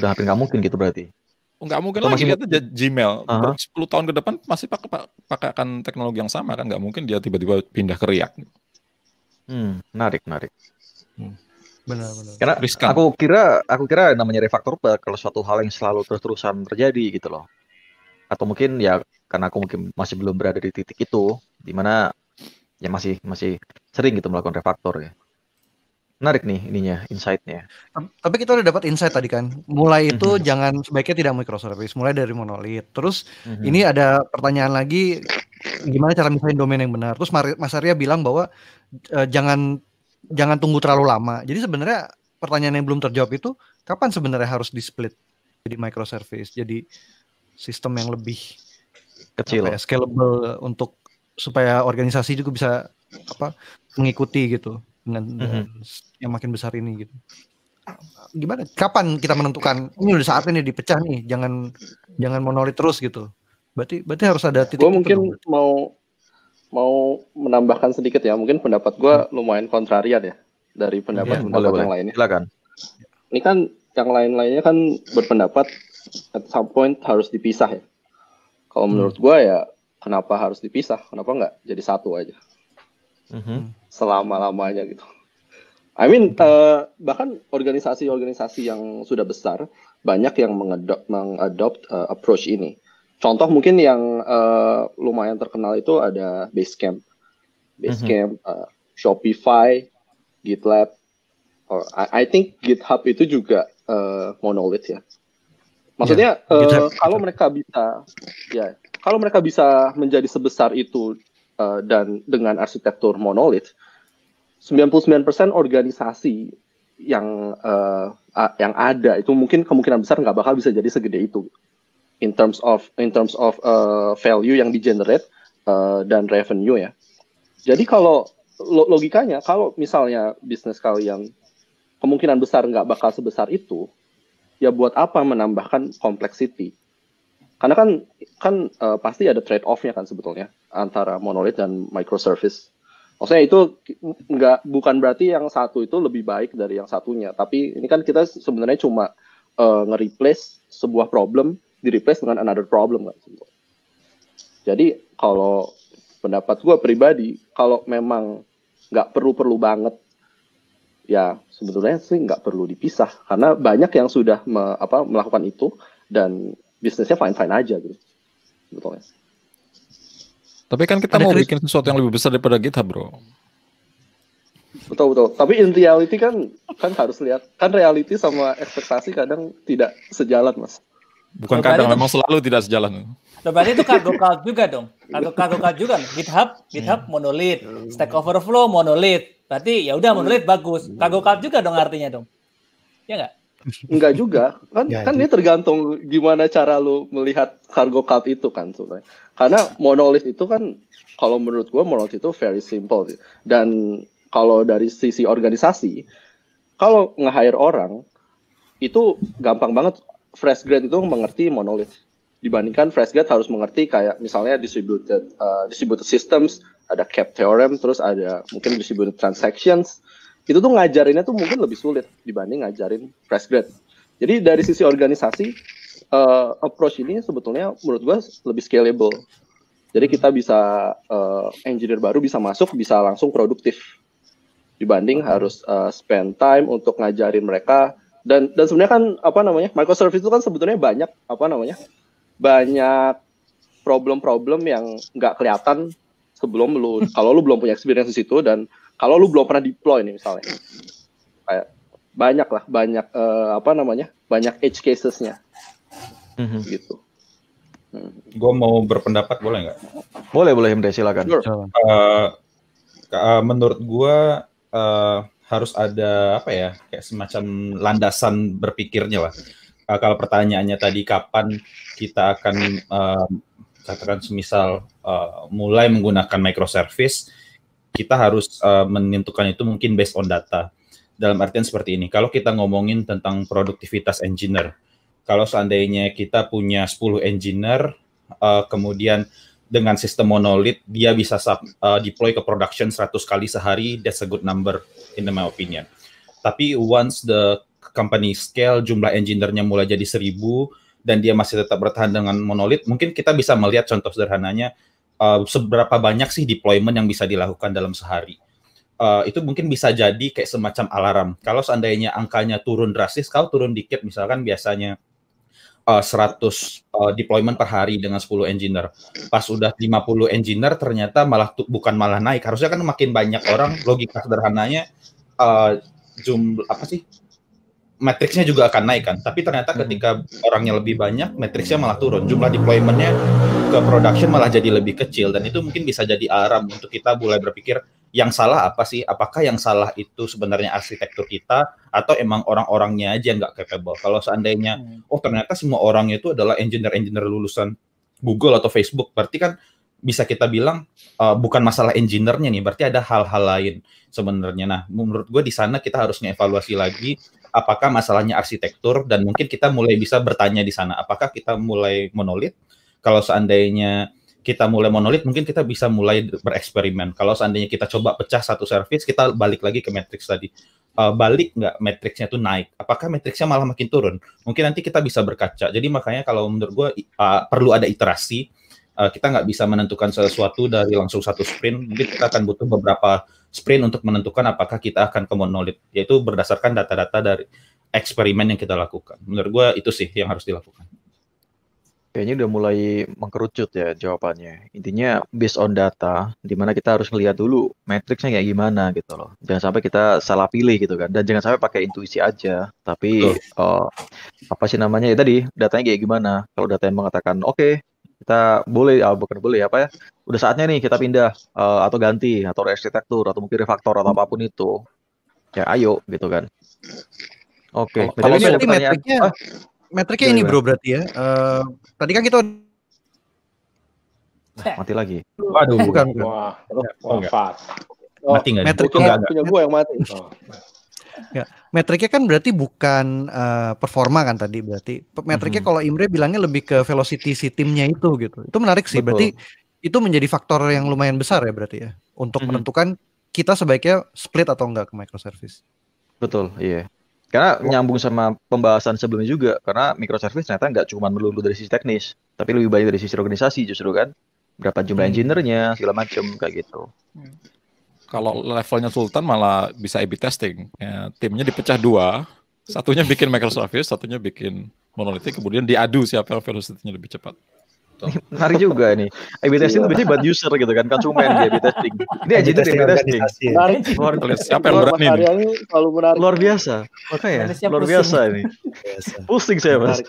udah hampir nggak mungkin gitu berarti. Oh, nggak mungkin Atau lagi masih... lihat Gmail. Uh -huh. 10 tahun ke depan masih pakai pakai akan teknologi yang sama kan nggak mungkin dia tiba-tiba pindah ke React. Hmm, menarik, menarik. Hmm. Benar, benar. Karena Riskan. aku kira aku kira namanya refaktor kalau suatu hal yang selalu terus-terusan terjadi gitu loh. Atau mungkin ya karena aku mungkin masih belum berada di titik itu di mana ya masih masih sering gitu melakukan refaktor ya. Menarik nih ininya, insightnya. Tapi kita udah dapat insight tadi kan. Mulai itu mm -hmm. jangan sebaiknya tidak microservice, mulai dari monolith. Terus mm -hmm. ini ada pertanyaan lagi gimana cara misalnya domain yang benar. Terus Mas Arya bilang bahwa uh, jangan jangan tunggu terlalu lama. Jadi sebenarnya pertanyaan yang belum terjawab itu kapan sebenarnya harus di split jadi microservice, jadi sistem yang lebih kecil, ya, scalable untuk supaya organisasi juga bisa apa mengikuti gitu dengan, mm -hmm. yang makin besar ini gitu. Gimana? Kapan kita menentukan ini udah saatnya nih dipecah nih, jangan jangan monolit terus gitu. Berarti berarti harus ada titik. Gue mungkin dong. mau mau menambahkan sedikit ya, mungkin pendapat gue hmm. lumayan kontrarian ya dari pendapat-pendapat iya, yang lainnya. Silakan. Ini kan yang lain-lainnya kan berpendapat at some point harus dipisah ya. Kalau hmm. menurut gue ya kenapa harus dipisah? Kenapa nggak jadi satu aja? Mm-hmm. Selama-lamanya gitu. I mean uh, bahkan organisasi-organisasi yang sudah besar banyak yang mengadop, mengadopt uh, approach ini contoh mungkin yang uh, lumayan terkenal itu ada Basecamp, Basecamp, mm -hmm. uh, Shopify, GitLab. Or I, I think GitHub itu juga uh, monolith ya. Maksudnya yeah, ya, uh, kalau mereka bisa, ya kalau mereka bisa menjadi sebesar itu uh, dan dengan arsitektur monolith, 99% organisasi yang uh, yang ada itu mungkin kemungkinan besar nggak bakal bisa jadi segede itu. Gitu in terms of in terms of uh, value yang generate uh, dan revenue ya. Jadi kalau logikanya kalau misalnya bisnis kalian kemungkinan besar nggak bakal sebesar itu, ya buat apa menambahkan complexity? Karena kan kan uh, pasti ada trade offnya kan sebetulnya antara monolith dan microservice. Maksudnya itu nggak bukan berarti yang satu itu lebih baik dari yang satunya, tapi ini kan kita sebenarnya cuma uh, nge-replace sebuah problem di replace dengan another problem kan Jadi kalau pendapat gue pribadi, kalau memang nggak perlu-perlu banget, ya sebetulnya sih nggak perlu dipisah karena banyak yang sudah me, apa, melakukan itu dan bisnisnya fine fine aja gitu, sebetulnya. Tapi kan kita Ada mau bikin sesuatu yang lebih besar daripada kita bro. Betul betul. Tapi in reality kan kan harus lihat kan reality sama ekspektasi kadang tidak sejalan, mas. Bukan Lepas kadang, memang selalu tidak sejalan. berarti itu kargo cult juga dong. Kargo cargo cult juga. GitHub, GitHub yeah. Hmm. monolith. Stack Overflow monolith. Berarti ya udah monolith bagus. Kargo cult juga dong artinya dong. Ya enggak? Enggak juga. Kan ya, kan itu. ini tergantung gimana cara lu melihat kargo cult itu kan sebenarnya. Karena monolith itu kan kalau menurut gua monolith itu very simple dan kalau dari sisi organisasi kalau nge-hire orang itu gampang banget fresh grad itu mengerti monolith dibandingkan fresh grad harus mengerti kayak misalnya distributed uh, distributed systems ada cap theorem terus ada mungkin distributed transactions itu tuh ngajarinnya tuh mungkin lebih sulit dibanding ngajarin fresh grad jadi dari sisi organisasi uh, approach ini sebetulnya menurut gue lebih scalable jadi kita bisa uh, engineer baru bisa masuk bisa langsung produktif dibanding harus uh, spend time untuk ngajarin mereka dan dan sebenarnya kan apa namanya microservice itu kan sebetulnya banyak apa namanya banyak problem-problem yang nggak kelihatan sebelum lu kalau lu belum punya experience di situ dan kalau lu belum pernah deploy nih misalnya kayak banyak lah banyak uh, apa namanya banyak edge casesnya mm-hmm. gitu hmm. gue mau berpendapat boleh nggak boleh boleh Hemde silakan sure. uh, uh, menurut gue uh, harus ada apa ya kayak semacam landasan berpikirnya lah. Uh, kalau pertanyaannya tadi kapan kita akan uh, katakan semisal uh, mulai menggunakan microservice, kita harus uh, menentukan itu mungkin based on data. Dalam artian seperti ini, kalau kita ngomongin tentang produktivitas engineer, kalau seandainya kita punya 10 engineer, uh, kemudian dengan sistem monolit dia bisa uh, deploy ke production 100 kali sehari that's a good number in my opinion tapi once the company scale jumlah engineer mulai jadi 1000 dan dia masih tetap bertahan dengan monolit mungkin kita bisa melihat contoh sederhananya uh, seberapa banyak sih deployment yang bisa dilakukan dalam sehari uh, itu mungkin bisa jadi kayak semacam alarm kalau seandainya angkanya turun drastis kalau turun dikit misalkan biasanya uh, 100 uh, deployment per hari dengan 10 engineer. Pas udah 50 engineer ternyata malah bukan malah naik. Harusnya kan makin banyak orang logika sederhananya uh, eh, jumlah apa sih? matriksnya juga akan naik kan. Tapi ternyata hmm. ketika orangnya lebih banyak, matriksnya malah turun. Jumlah deploymentnya ke production malah jadi lebih kecil dan itu mungkin bisa jadi alarm untuk kita mulai berpikir yang salah apa sih? Apakah yang salah itu sebenarnya arsitektur kita atau emang orang-orangnya aja yang nggak capable? Kalau seandainya, hmm. oh ternyata semua orang itu adalah engineer-engineer lulusan Google atau Facebook, berarti kan bisa kita bilang uh, bukan masalah engineer nih, berarti ada hal-hal lain sebenarnya. Nah, menurut gue di sana kita harus ngevaluasi lagi apakah masalahnya arsitektur dan mungkin kita mulai bisa bertanya di sana apakah kita mulai monolit kalau seandainya kita mulai monolit mungkin kita bisa mulai bereksperimen kalau seandainya kita coba pecah satu service kita balik lagi ke matrix tadi uh, balik nggak matrixnya itu naik apakah matrixnya malah makin turun mungkin nanti kita bisa berkaca jadi makanya kalau menurut gue uh, perlu ada iterasi uh, kita nggak bisa menentukan sesuatu dari langsung satu sprint mungkin kita akan butuh beberapa sprint untuk menentukan apakah kita akan ke monolith yaitu berdasarkan data-data dari eksperimen yang kita lakukan. Menurut gue itu sih yang harus dilakukan. Kayaknya udah mulai mengkerucut ya jawabannya. Intinya based on data, dimana kita harus melihat dulu matriksnya kayak gimana gitu loh. Jangan sampai kita salah pilih gitu kan. Dan jangan sampai pakai intuisi aja. Tapi uh, apa sih namanya ya tadi datanya kayak gimana? Kalau data yang mengatakan oke okay, kita boleh ya bukan boleh apa ya udah saatnya nih kita pindah uh, atau ganti atau arsitektur atau mungkin refaktor atau apapun itu ya ayo gitu kan oke okay. Oh, kalau metriknya, ah, metriknya ini bro berarti ya uh, tadi kan kita nah, mati lagi waduh bukan wah, wah, wah, wah, mati nggak? Metriknya, punya gue yang mati. Oh ya. Metriknya kan berarti bukan uh, performa kan tadi berarti. Metriknya mm -hmm. kalau Imre bilangnya lebih ke velocity si timnya itu gitu. Itu menarik sih. Betul. Berarti itu menjadi faktor yang lumayan besar ya berarti ya untuk mm -hmm. menentukan kita sebaiknya split atau enggak ke microservice. Betul, iya. Karena oh. nyambung sama pembahasan sebelumnya juga, karena microservice ternyata nggak cuma melulu dari sisi teknis, tapi lebih banyak dari sisi organisasi justru kan. Berapa jumlah hmm. engineer-nya, segala macam kayak gitu. Hmm kalau levelnya Sultan malah bisa A/B testing. Ya, timnya dipecah dua, satunya bikin Microsoft Office, satunya bikin Monolithic, kemudian diadu siapa yang velocity-nya lebih cepat. Hari juga ini. A/B iya. testing itu biasanya buat user gitu kan, konsumen dia A/B testing. Ini aja itu A/B testing. Ya. Menarik. Luar, siapa yang berani? ini luar biasa. Makanya luar biasa ini. Pusing saya mas.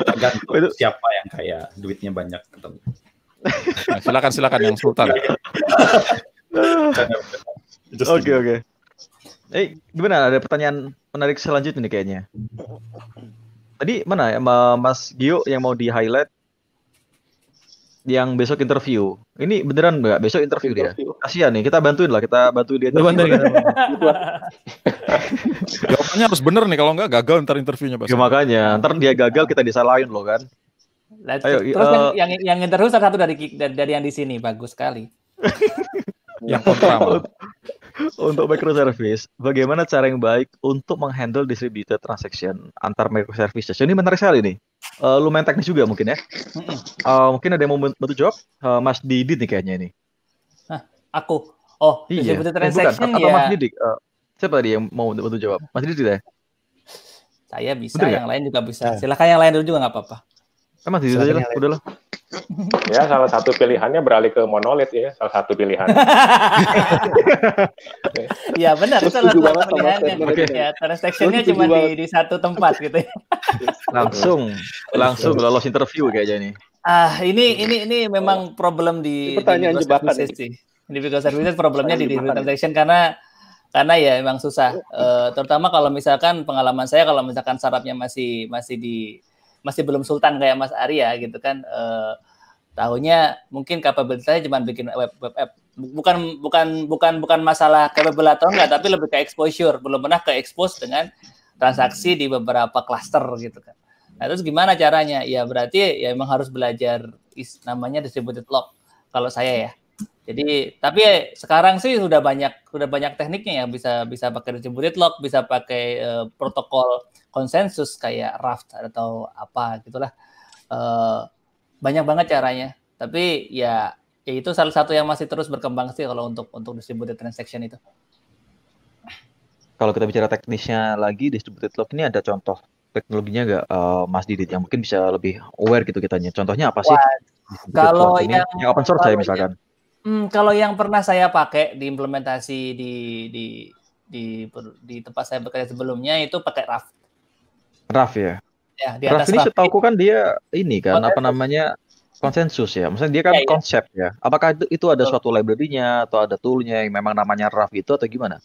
Tergantung siapa yang kayak duitnya banyak ketemu. Nah, silakan silakan yang Sultan. Oke oke. Eh gimana? Ada pertanyaan menarik selanjutnya nih kayaknya. Tadi mana ya Mas Gio yang mau di highlight yang besok interview. Ini beneran nggak besok interview, interview. dia? Kasihan nih, kita bantuin lah, kita bantu dia. Kita bantuin. Jawabannya harus bener nih, kalau nggak gagal ntar interviewnya. Ya, makanya, ntar dia gagal kita disalahin loh kan. Let's Ayo, terus uh, yang, yang yang interview satu dari dari yang di sini bagus sekali. Iya. yang pertama untuk microservice, bagaimana cara yang baik untuk menghandle distributed transaction antar microservices? Ini menarik sekali nih. Uh, lumayan teknis juga mungkin ya. Uh, mungkin ada yang mau bantu jawab? Uh, Mas Didit nih kayaknya ini. Hah, aku. Oh, iya. distributed transaction eh, Atau ya. Mas Didit. Uh, siapa tadi yang mau bantu jawab? Mas Didit ya? Saya bisa, Betul yang ya? lain juga bisa. Silakan yang lain dulu juga nggak apa-apa. Eh, Mas Didit aja lah, udah lah ya salah satu pilihannya beralih ke monolit ya salah satu pilihan ya benar salah satu pilihannya okay. ya Transaksinya cuma di, di satu tempat gitu ya. langsung langsung lolos interview kayaknya ini ah ini ini ini memang problem di pertanyaan jebakan sih di services problemnya di digital transaction karena karena ya emang susah uh, terutama kalau misalkan pengalaman saya kalau misalkan sarapnya masih masih di masih belum sultan kayak Mas Arya gitu kan eh, tahunya mungkin kapabilitasnya cuma bikin web, web app bukan bukan bukan bukan masalah capable atau enggak tapi lebih ke exposure belum pernah ke expose dengan transaksi di beberapa cluster gitu kan nah terus gimana caranya ya berarti ya emang harus belajar is, namanya distributed lock kalau saya ya jadi tapi sekarang sih sudah banyak sudah banyak tekniknya ya bisa bisa pakai distributed lock bisa pakai uh, protokol konsensus kayak raft atau apa gitulah uh, banyak banget caranya tapi ya ya itu salah satu yang masih terus berkembang sih kalau untuk untuk distributed transaction itu kalau kita bicara teknisnya lagi distributed lock ini ada contoh teknologinya nggak uh, Mas Didit yang mungkin bisa lebih aware gitu kitanya contohnya apa sih kalau yang, ini, yang open source saya misalkan Hmm, kalau yang pernah saya pakai di implementasi di di di di tempat saya bekerja sebelumnya itu pakai raft Raf ya. Ya, di atas Raf ini setauku kan dia ini kan konsensus. apa namanya konsensus ya. Maksudnya dia kan ya, konsep ya. Apakah itu, itu ada suatu library-nya atau ada toolnya yang memang namanya Raf itu atau gimana?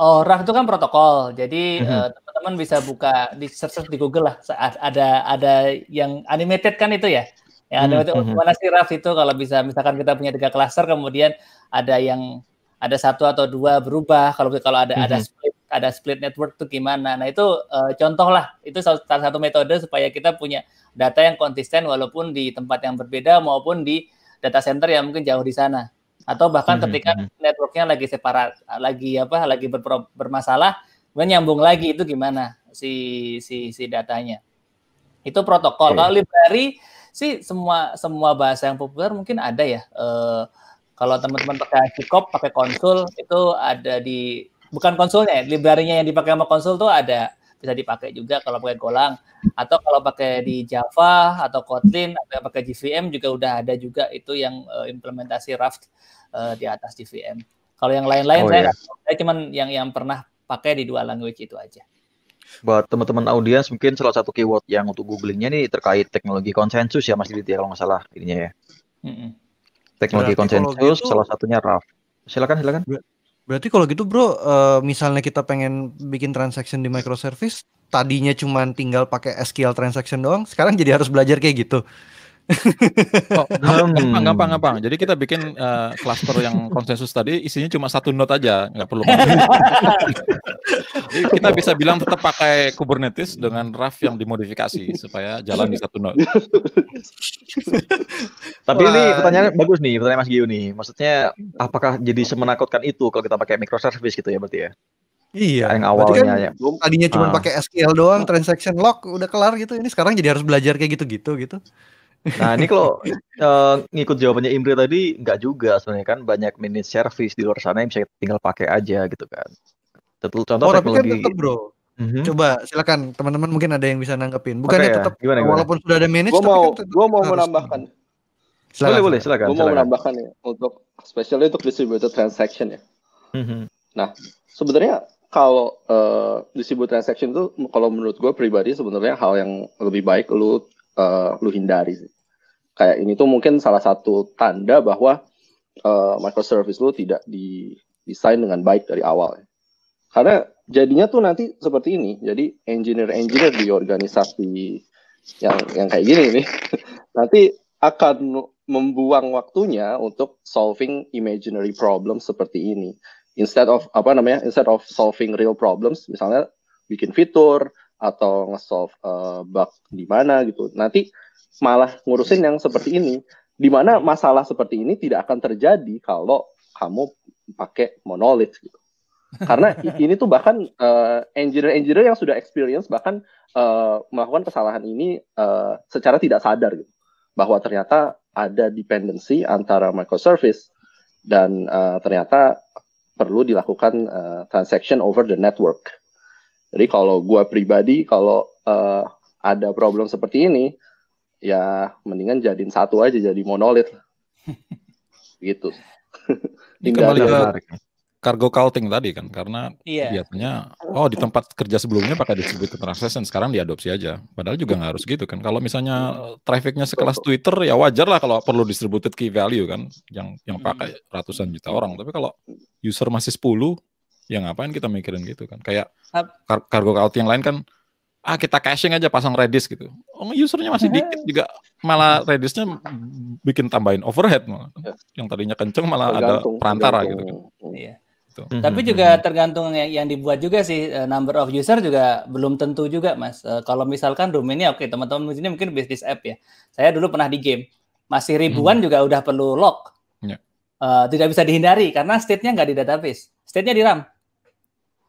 Oh, RAF itu kan protokol. Jadi mm-hmm. uh, teman-teman bisa buka di search di Google lah. Ada ada yang animated kan itu ya. Ya ada mm-hmm. Oh, mhm. mana sih RAF itu kalau bisa misalkan kita punya tiga cluster kemudian ada yang ada satu atau dua berubah kalau kalau ada mm-hmm. ada mhm ada split network tuh gimana. Nah itu uh, eh, contoh lah, itu salah satu metode supaya kita punya data yang konsisten walaupun di tempat yang berbeda maupun di data center yang mungkin jauh di sana. Atau bahkan mm -hmm. ketika hmm, hmm. networknya lagi separat, lagi apa, lagi bermasalah. bermasalah, nyambung lagi itu gimana si si si datanya. Itu protokol. Kalau library sih semua semua bahasa yang populer mungkin ada ya. Uh, kalau teman-teman pakai Hikop, pakai konsul itu ada di bukan konsolnya, library-nya yang dipakai sama konsol tuh ada bisa dipakai juga kalau pakai Golang atau kalau pakai di Java atau Kotlin atau pakai JVM juga udah ada juga itu yang uh, implementasi Raft uh, di atas JVM. Kalau yang lain-lain oh, saya, yeah. saya cuman yang yang pernah pakai di dua language itu aja. Buat teman-teman audiens mungkin salah satu keyword yang untuk googlingnya ini terkait teknologi konsensus ya Mas Didit ya kalau nggak salah ininya ya. Mm -hmm. Teknologi konsensus itu... salah satunya Raft. Silakan silakan. Berarti kalau gitu bro, uh, misalnya kita pengen bikin transaction di microservice, tadinya cuma tinggal pakai SQL transaction doang, sekarang jadi harus belajar kayak gitu. Oh, gampang, gampang, gampang. Jadi kita bikin uh, cluster yang konsensus tadi isinya cuma satu node aja, nggak perlu. Jadi kita bisa bilang tetap pakai Kubernetes dengan RAF yang dimodifikasi supaya jalan di satu node. Tapi ini pertanyaannya bagus nih, pertanyaan Mas Gio nih. Maksudnya apakah jadi semenakutkan itu kalau kita pakai microservice gitu ya berarti ya? Iya. Yang awalnya kan ya. Tadinya cuma ah. pakai SQL doang, transaction lock udah kelar gitu. Ini sekarang jadi harus belajar kayak gitu-gitu gitu. -gitu, gitu. Nah ini kalau uh, ngikut jawabannya Imri tadi nggak juga sebenarnya kan banyak mini service di luar sana yang bisa tinggal pakai aja gitu kan. Tentu contoh oh, teknologi. Tapi kan tetap, bro. Mm-hmm. Coba silakan teman-teman mungkin ada yang bisa nanggepin. Bukannya okay, ya. tetap gimana, gimana? walaupun sudah ada manage. Gue mau kan gue mau menambahkan. Silakan, boleh boleh silakan. Gue mau menambahkan ya untuk especially untuk distributed transaction ya. Mm-hmm. Nah sebenarnya kalau uh, distributed transaction itu kalau menurut gue pribadi sebenarnya hal yang lebih baik lu uh, lu hindari Kayak ini tuh mungkin salah satu tanda bahwa uh, microservice lu tidak didesain dengan baik dari awal. Karena jadinya tuh nanti seperti ini. Jadi engineer-engineer di organisasi yang yang kayak gini nih nanti akan membuang waktunya untuk solving imaginary problem seperti ini instead of apa namanya instead of solving real problems misalnya bikin fitur atau nge uh, eh, bug di mana gitu. Nanti malah ngurusin yang seperti ini. Di mana masalah seperti ini tidak akan terjadi kalau kamu pakai monolith gitu. Karena ini tuh bahkan eh, engineer-engineer yang sudah experience bahkan uh, melakukan kesalahan ini uh, secara tidak sadar gitu. Bahwa ternyata ada dependensi antara microservice dan uh, ternyata perlu dilakukan uh, transaction over the network jadi kalau gue pribadi kalau uh, ada problem seperti ini, ya mendingan jadiin satu aja jadi monolit. gitu. Tinggal kembali kan ke cargo counting tadi kan karena yeah. biasanya oh di tempat kerja sebelumnya pakai distributed transaction sekarang diadopsi aja padahal juga nggak harus gitu kan kalau misalnya trafficnya sekelas Twitter ya wajar lah kalau perlu distributed key value kan yang yang hmm. pakai ratusan juta orang tapi kalau user masih 10 ya ngapain kita mikirin gitu kan kayak kar kargo out yang lain kan ah kita caching aja pasang Redis gitu. Oh usernya masih dikit juga malah Redisnya bikin tambahin overhead malah. Yang tadinya kenceng malah ada perantara gitu kan. Iya. Gitu. Mm -hmm. Tapi juga tergantung yang, yang dibuat juga sih eh, number of user juga belum tentu juga mas. Uh, kalau misalkan domainnya oke okay, teman-teman ini mungkin bisnis app ya. Saya dulu pernah di game masih ribuan -hmm. juga udah perlu lock Yeah. Ya. Uh, tidak bisa dihindari karena state-nya nggak di database, state-nya di RAM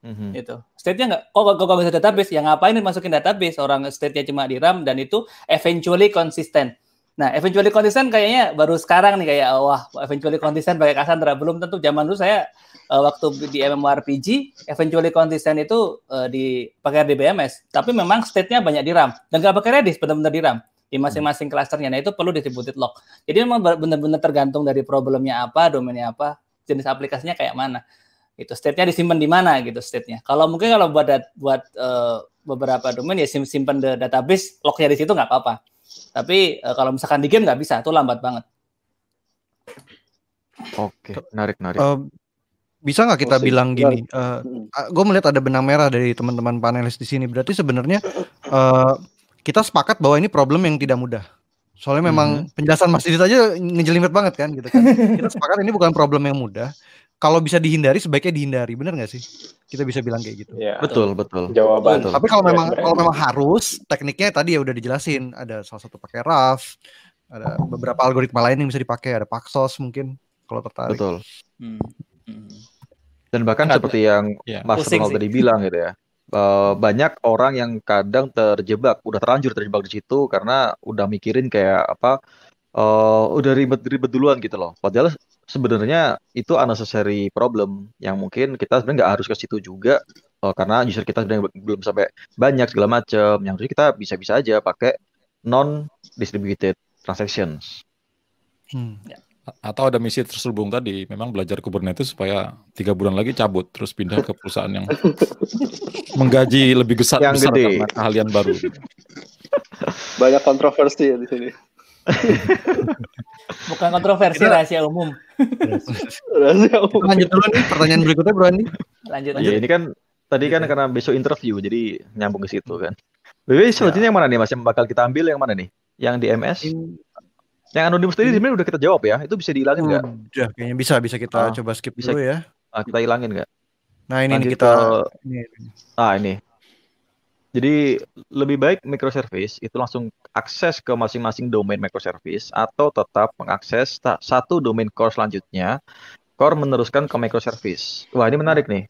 hmm Gitu. State-nya nggak, kok kok bisa database, ya ngapain masukin database? Orang state-nya cuma di RAM dan itu eventually konsisten. Nah, eventually konsisten kayaknya baru sekarang nih kayak oh, wah, eventually konsisten pakai Cassandra belum tentu zaman dulu saya uh, waktu di MMORPG eventually konsisten itu uh, eh, di pakai DBMS, tapi memang state-nya banyak di RAM dan nggak pakai Redis benar-benar di RAM di masing-masing klasternya. Hmm. Nah, itu perlu distributed lock. Jadi memang benar-benar tergantung dari problemnya apa, domainnya apa, jenis aplikasinya kayak mana itu state-nya disimpan di mana gitu state-nya kalau mungkin kalau buat dat- buat uh, beberapa domain ya sim simpan di database lognya di situ nggak apa-apa tapi uh, kalau misalkan di game nggak bisa itu lambat banget oke menarik menarik uh, bisa nggak kita oh, bilang gini uh, iya. hmm. ah, gue melihat ada benang merah dari teman-teman panelis di sini berarti sebenarnya uh, kita sepakat bahwa ini problem yang tidak mudah soalnya memang hmm. penjelasan Mas Didit aja ngejelimet banget kan gitu kan kita sepakat ini bukan problem yang mudah kalau bisa dihindari sebaiknya dihindari benar nggak sih kita bisa bilang kayak gitu ya, betul betul jawaban betul. tapi kalau memang kalau memang harus tekniknya tadi ya udah dijelasin ada salah satu pakai raf ada beberapa algoritma lain yang bisa dipakai ada Paxos mungkin kalau tertarik betul hmm. Hmm. dan bahkan seperti yang ya. Mas Ronald tadi bilang gitu ya eh, banyak orang yang kadang terjebak, udah terlanjur terjebak di situ karena udah mikirin kayak apa, uh, udah ribet-ribet duluan gitu loh. Padahal sebenarnya itu unnecessary problem yang mungkin kita sebenarnya nggak harus ke situ juga uh, karena user kita sebenarnya belum sampai banyak segala macam yang kita bisa-bisa aja pakai non distributed transactions. Hmm. Ya. Atau ada misi terselubung tadi, memang belajar Kubernetes supaya tiga bulan lagi cabut, terus pindah ke perusahaan yang menggaji lebih besar, yang besar gede. keahlian baru. Banyak kontroversi ya di sini. Bukan kontroversi, rahasia umum. rahasia umum. Lanjut dulu nih, pertanyaan berikutnya Bro Andi. Lanjut. Iya, lanjut. Ya, ini kan tadi kan karena besok interview, jadi nyambung ke situ kan. BB iya. selanjutnya yang mana nih Mas yang bakal kita ambil yang mana nih? Yang di MS? In... Yang anonimus tadi sebenarnya udah kita jawab ya. Itu bisa dihilangin nggak? Hmm, ya, kayaknya bisa bisa kita ah, coba skip bisa, dulu ya. Ah, kita hilangin nggak? Nah ini ini kita. Ke... Ini. Ah ini jadi lebih baik microservice itu langsung akses ke masing-masing domain microservice atau tetap mengakses satu domain core selanjutnya, core meneruskan ke microservice. Wah ini menarik nih.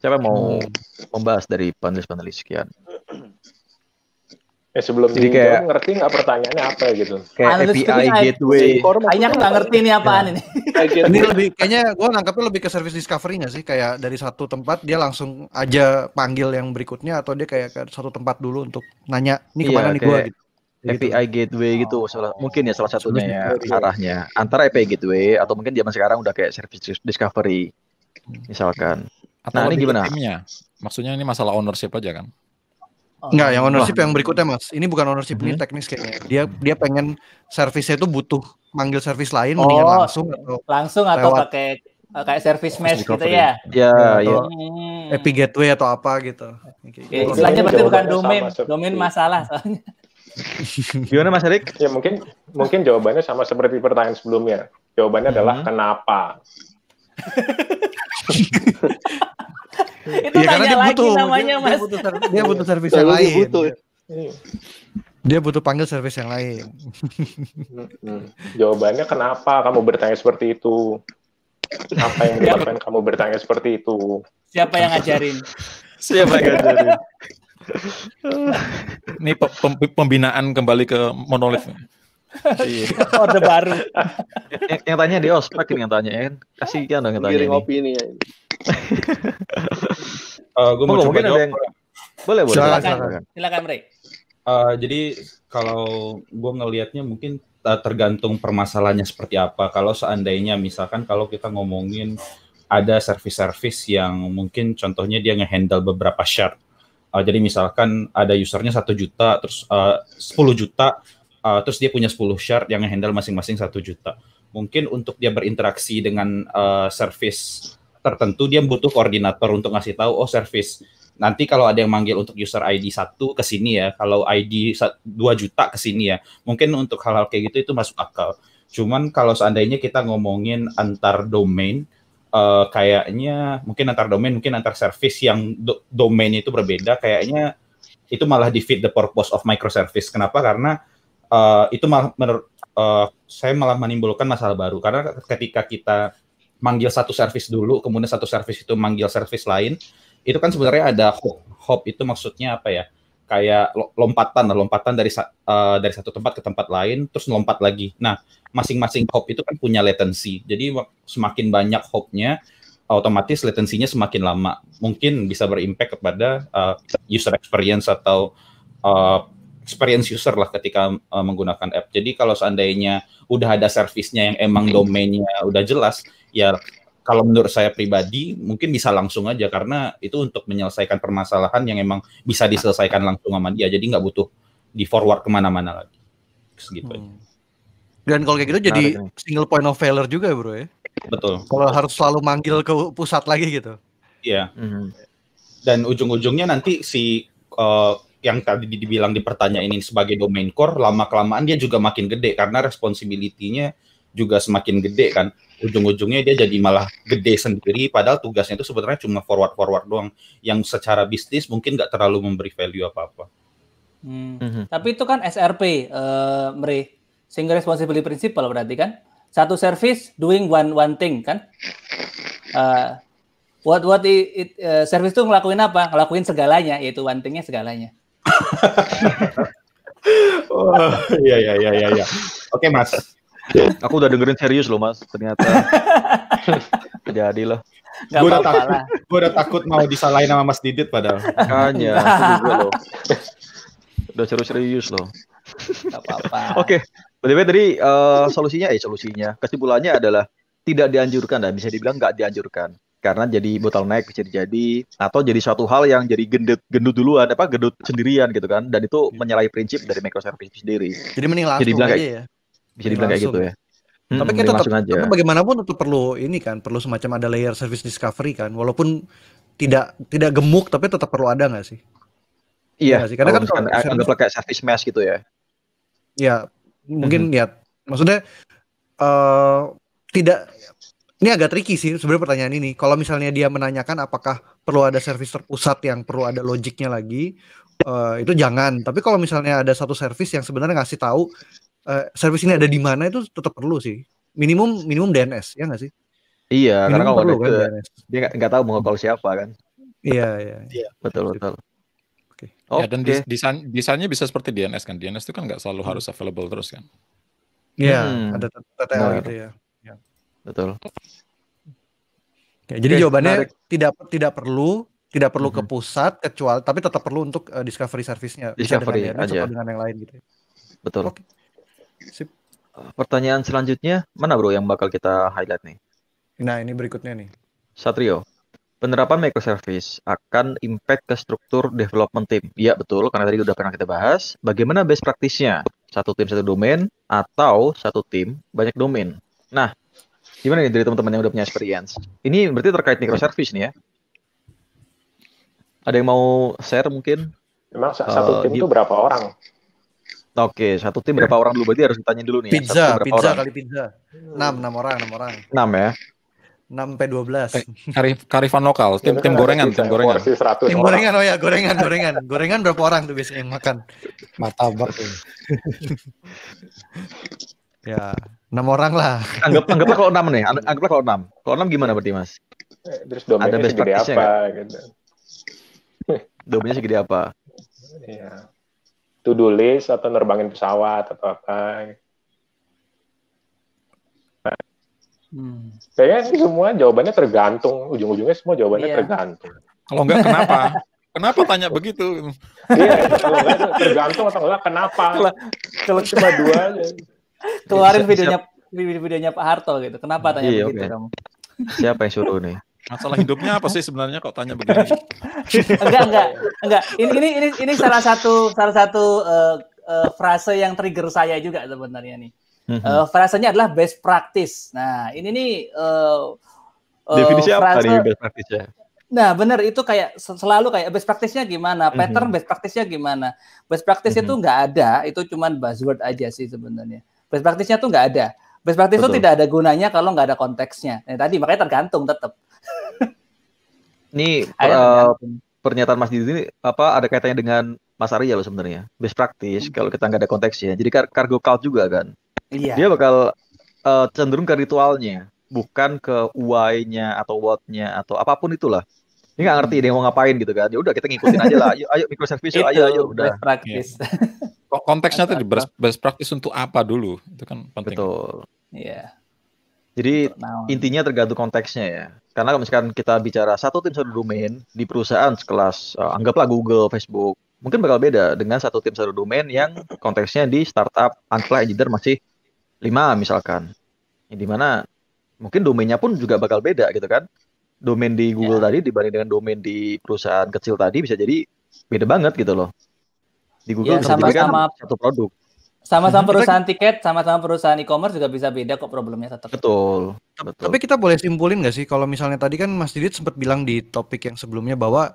Siapa mau hmm. membahas dari panelis-panelis sekian? Ya sebelum Jadi kayak, ngerti nggak pertanyaannya apa gitu. Kayak Analis API gitu, gateway. Kayaknya nggak ngerti ini apaan ya. ini. ini lebih kayaknya gue nangkapnya lebih ke service discovery nggak sih? Kayak dari satu tempat dia langsung aja panggil yang berikutnya atau dia kayak ke satu tempat dulu untuk nanya ini iya, kemana iya, nih gue gitu. API gitu. gateway gitu, oh. gitu salah, mungkin ya salah satunya ya, ya, arahnya antara API gateway atau mungkin zaman sekarang udah kayak service discovery hmm. misalkan. Atau nah ini gimana? Maksudnya ini masalah ownership aja kan? Enggak, oh. yang ownership Wah. yang berikutnya mas. Ini bukan ownership hmm. ini mm-hmm. teknis kayaknya. Dia dia pengen servisnya itu butuh manggil servis lain, oh, mendingan langsung atau langsung atau lewat. pakai eh, kayak service mesh gitu ya. Iya, iya. Hmm. API gateway atau apa gitu. Okay. Gitu. Istilahnya berarti bukan domain, sama, domain iya. masalah soalnya. Gimana Mas Erik? Ya mungkin mungkin jawabannya sama seperti pertanyaan sebelumnya. Jawabannya hmm. adalah kenapa? itu ya, tanya dia lagi butuh, namanya dia, mas. Dia butuh, iya. servis yang lain. Butuh. Dia butuh panggil servis yang lain. Jawabannya kenapa kamu bertanya seperti itu? Apa yang menyebabkan kamu bertanya seperti itu? Siapa yang ngajarin? Siapa yang ngajarin? Ini pembinaan kembali ke monolith. Iya. Orde baru. yang, yang tanya di ospek ini yang tanya ya kan. kian dong yang tanya. Giring opini ya. uh, eh, gue mau coba jawab. Yang... Boleh, boleh. Silakan, silakan. silakan Rey. Uh, eh, jadi kalau gue ngelihatnya mungkin eh, tergantung permasalahannya seperti apa. Kalau seandainya misalkan kalau kita ngomongin ada service-service yang mungkin contohnya dia ngehandle beberapa share. Uh, jadi misalkan ada usernya satu juta, terus uh, 10 juta, uh, terus dia punya 10 shard yang handle masing-masing satu juta. Mungkin untuk dia berinteraksi dengan uh, service tertentu dia butuh koordinator untuk ngasih tahu oh service nanti kalau ada yang manggil untuk user ID satu ke sini ya, kalau ID 2 juta ke sini ya. Mungkin untuk hal-hal kayak gitu itu masuk akal. Cuman kalau seandainya kita ngomongin antar domain uh, kayaknya mungkin antar domain mungkin antar service yang do domain itu berbeda kayaknya itu malah defeat the purpose of microservice. Kenapa? Karena Eh, itu malah menurut uh, eh, saya malah menimbulkan masalah baru karena ketika kita manggil satu service dulu kemudian satu service itu manggil service lain itu kan sebenarnya ada hop hop itu maksudnya apa ya kayak lompatan lompatan dari uh, dari satu tempat ke tempat lain terus lompat lagi nah masing-masing hop itu kan punya latency jadi semakin banyak hopnya otomatis latensinya semakin lama mungkin bisa berimpact kepada uh, user experience atau uh, experience user lah ketika uh, menggunakan app. Jadi kalau seandainya udah ada servisnya yang emang mm-hmm. domainnya udah jelas, ya kalau menurut saya pribadi mungkin bisa langsung aja karena itu untuk menyelesaikan permasalahan yang emang bisa diselesaikan langsung sama dia. Jadi nggak butuh di forward kemana-mana lagi. Gitu. hmm. Dan kalau kayak gitu jadi single point of failure juga ya bro ya. Betul. Kalau harus selalu manggil ke pusat lagi gitu. Iya. Yeah. Mm -hmm. Dan ujung-ujungnya nanti si uh, yang tadi dibilang di ini sebagai domain core lama kelamaan dia juga makin gede karena responsibilitinya juga semakin gede kan ujung-ujungnya dia jadi malah gede sendiri padahal tugasnya itu sebenarnya cuma forward forward doang yang secara bisnis mungkin nggak terlalu memberi value apa apa hmm. mm -hmm. tapi itu kan SRP uh, eh, Mre single responsibility principle berarti kan satu service doing one one thing kan uh, what what it, it, uh, eh, service itu ngelakuin apa ngelakuin segalanya yaitu one thingnya segalanya oh, iya iya iya iya. iya. Oke, okay, Mas. Aku udah dengerin serius loh, Mas. Ternyata jadi loh. Gue udah takut, gue udah takut mau disalahin sama Mas Didit padahal. Kan ya. loh. Udah serius serius loh. Gak apa-apa. Oke, okay. Berarti tadi uh, solusinya, eh solusinya, kesimpulannya adalah tidak dianjurkan, dan bisa dibilang nggak dianjurkan karena jadi botol naik bisa jadi atau jadi suatu hal yang jadi gendut gendut duluan apa gendut sendirian gitu kan dan itu iya. menyalahi prinsip dari microservice sendiri jadi mending langsung jadi aja kayak, ya bisa dibilang kayak gitu ya Hmm, tapi kita tetap, aja. tapi bagaimanapun tetap perlu ini kan, perlu semacam ada layer service discovery kan, walaupun tidak tidak gemuk tapi tetap perlu ada nggak sih? Iya. iya Gak sih? Karena kan kalau anggap kayak service mesh gitu ya. Ya, mungkin mm -hmm. ya, maksudnya uh, tidak ini agak tricky sih sebenarnya pertanyaan ini. Kalau misalnya dia menanyakan apakah perlu ada servis terpusat yang perlu ada logiknya lagi, uh, itu jangan. Tapi kalau misalnya ada satu servis yang sebenarnya ngasih tahu uh, eh, servis ini ada di mana itu tetap perlu sih. Minimum minimum DNS ya nggak sih? Iya, minimum karena kalau perlu, kan, DNS. dia nggak tahu mau call siapa kan. Iya, iya. Iya, iya. betul betul. Oke. Okay. Oh, ya, dan okay. desain desainnya bisa seperti DNS kan. DNS itu kan nggak selalu harus available terus kan. Iya, hmm. ada TTL gitu ya. Betul. Oke, jadi Oke, jawabannya menarik. tidak tidak perlu tidak perlu mm-hmm. ke pusat kecuali tapi tetap perlu untuk uh, discovery service-nya discovery dengan aja. dengan yang lain gitu. Ya. Betul. Oke. Sip. Pertanyaan selanjutnya mana bro yang bakal kita highlight nih? Nah, ini berikutnya nih. Satrio, penerapan microservice akan impact ke struktur development team. Iya betul, karena tadi udah pernah kita bahas. Bagaimana best practice-nya? Satu tim satu domain atau satu tim banyak domain. Nah, Gimana nih dari teman-teman yang udah punya experience? Ini berarti terkait microservice nih ya? Ada yang mau share mungkin? Memang eh, satu uh, tim itu berapa orang? Oke, satu tim berapa orang dulu? Berarti harus ditanya dulu nih. Ya. Pizza, ya. pizza orang? kali pizza. enam enam orang, enam orang. enam ya. enam sampai 12. belas. Eh, karifan lokal, tim, tim gorengan, tim gorengan. Tim gorengan, oh ya, gorengan, gorengan. gorengan berapa orang tuh biasanya yang makan? Martabak. Ya, enam orang lah. Anggap anggaplah kalau enam nih, anggaplah kalau enam. Kalau enam gimana berarti Mas? terus domainnya Ada gitu. segede apa gitu. Domainnya segede apa? Ya, To do list atau nerbangin pesawat atau apa. Hmm. Kayaknya sih semua jawabannya tergantung, ujung-ujungnya semua jawabannya yeah. tergantung. Kalau enggak kenapa? Kenapa tanya begitu? Iya, kalau enggak tergantung atau enggak kenapa? Kalau cuma dua aja. Keluarin videonya videonya Pak Harto gitu. Kenapa tanya iya, begitu okay. Siapa yang suruh nih? Masalah hidupnya apa sih sebenarnya kok tanya begini? enggak, enggak, enggak. Ini ini ini ini salah satu salah satu uh, uh, frase yang trigger saya juga sebenarnya nih. Uh, frasenya adalah best practice. Nah, ini nih uh, uh, definisi apa nih best practice ya? Nah, benar itu kayak selalu kayak best practice-nya gimana, mhm. pattern mm -hmm. best practice-nya gimana. Best practice mm -hmm. itu nggak ada, itu cuman buzzword aja sih sebenarnya. Best practice-nya tuh nggak ada. Best practice Betul. itu tidak ada gunanya kalau nggak ada konteksnya. Nah, tadi makanya tergantung tetap. Ini uh, pernyataan Mas Didi ini apa ada kaitannya dengan Mas Arya loh sebenarnya. Best practice hmm. kalau kita nggak ada konteksnya. Jadi kar kargo cult juga kan. Iya. Dia bakal uh, cenderung ke ritualnya, bukan ke why-nya atau what-nya atau apapun itulah. Ini nggak ngerti hmm. dia mau ngapain gitu kan. Ya udah kita ngikutin aja lah. Ayo, ayo microservice, ayo ayo udah. Best practice. Iya. konteksnya tadi best, best practice untuk apa dulu itu kan penting betul iya yeah. jadi intinya tergantung konteksnya ya karena kalau misalkan kita bicara satu tim satu domain di perusahaan sekelas uh, anggaplah Google Facebook mungkin bakal beda dengan satu tim satu domain yang konteksnya di startup anggaplah engineer masih lima misalkan ya, di mana mungkin domainnya pun juga bakal beda gitu kan domain di Google yeah. tadi dibanding dengan domain di perusahaan kecil tadi bisa jadi beda banget gitu loh di Google ya, sama, sama kan satu produk. Sama-sama perusahaan kita, tiket, sama-sama perusahaan e-commerce juga bisa beda kok problemnya tetap. Betul. betul. Tapi kita boleh simpulin nggak sih kalau misalnya tadi kan Mas Didit sempat bilang di topik yang sebelumnya bahwa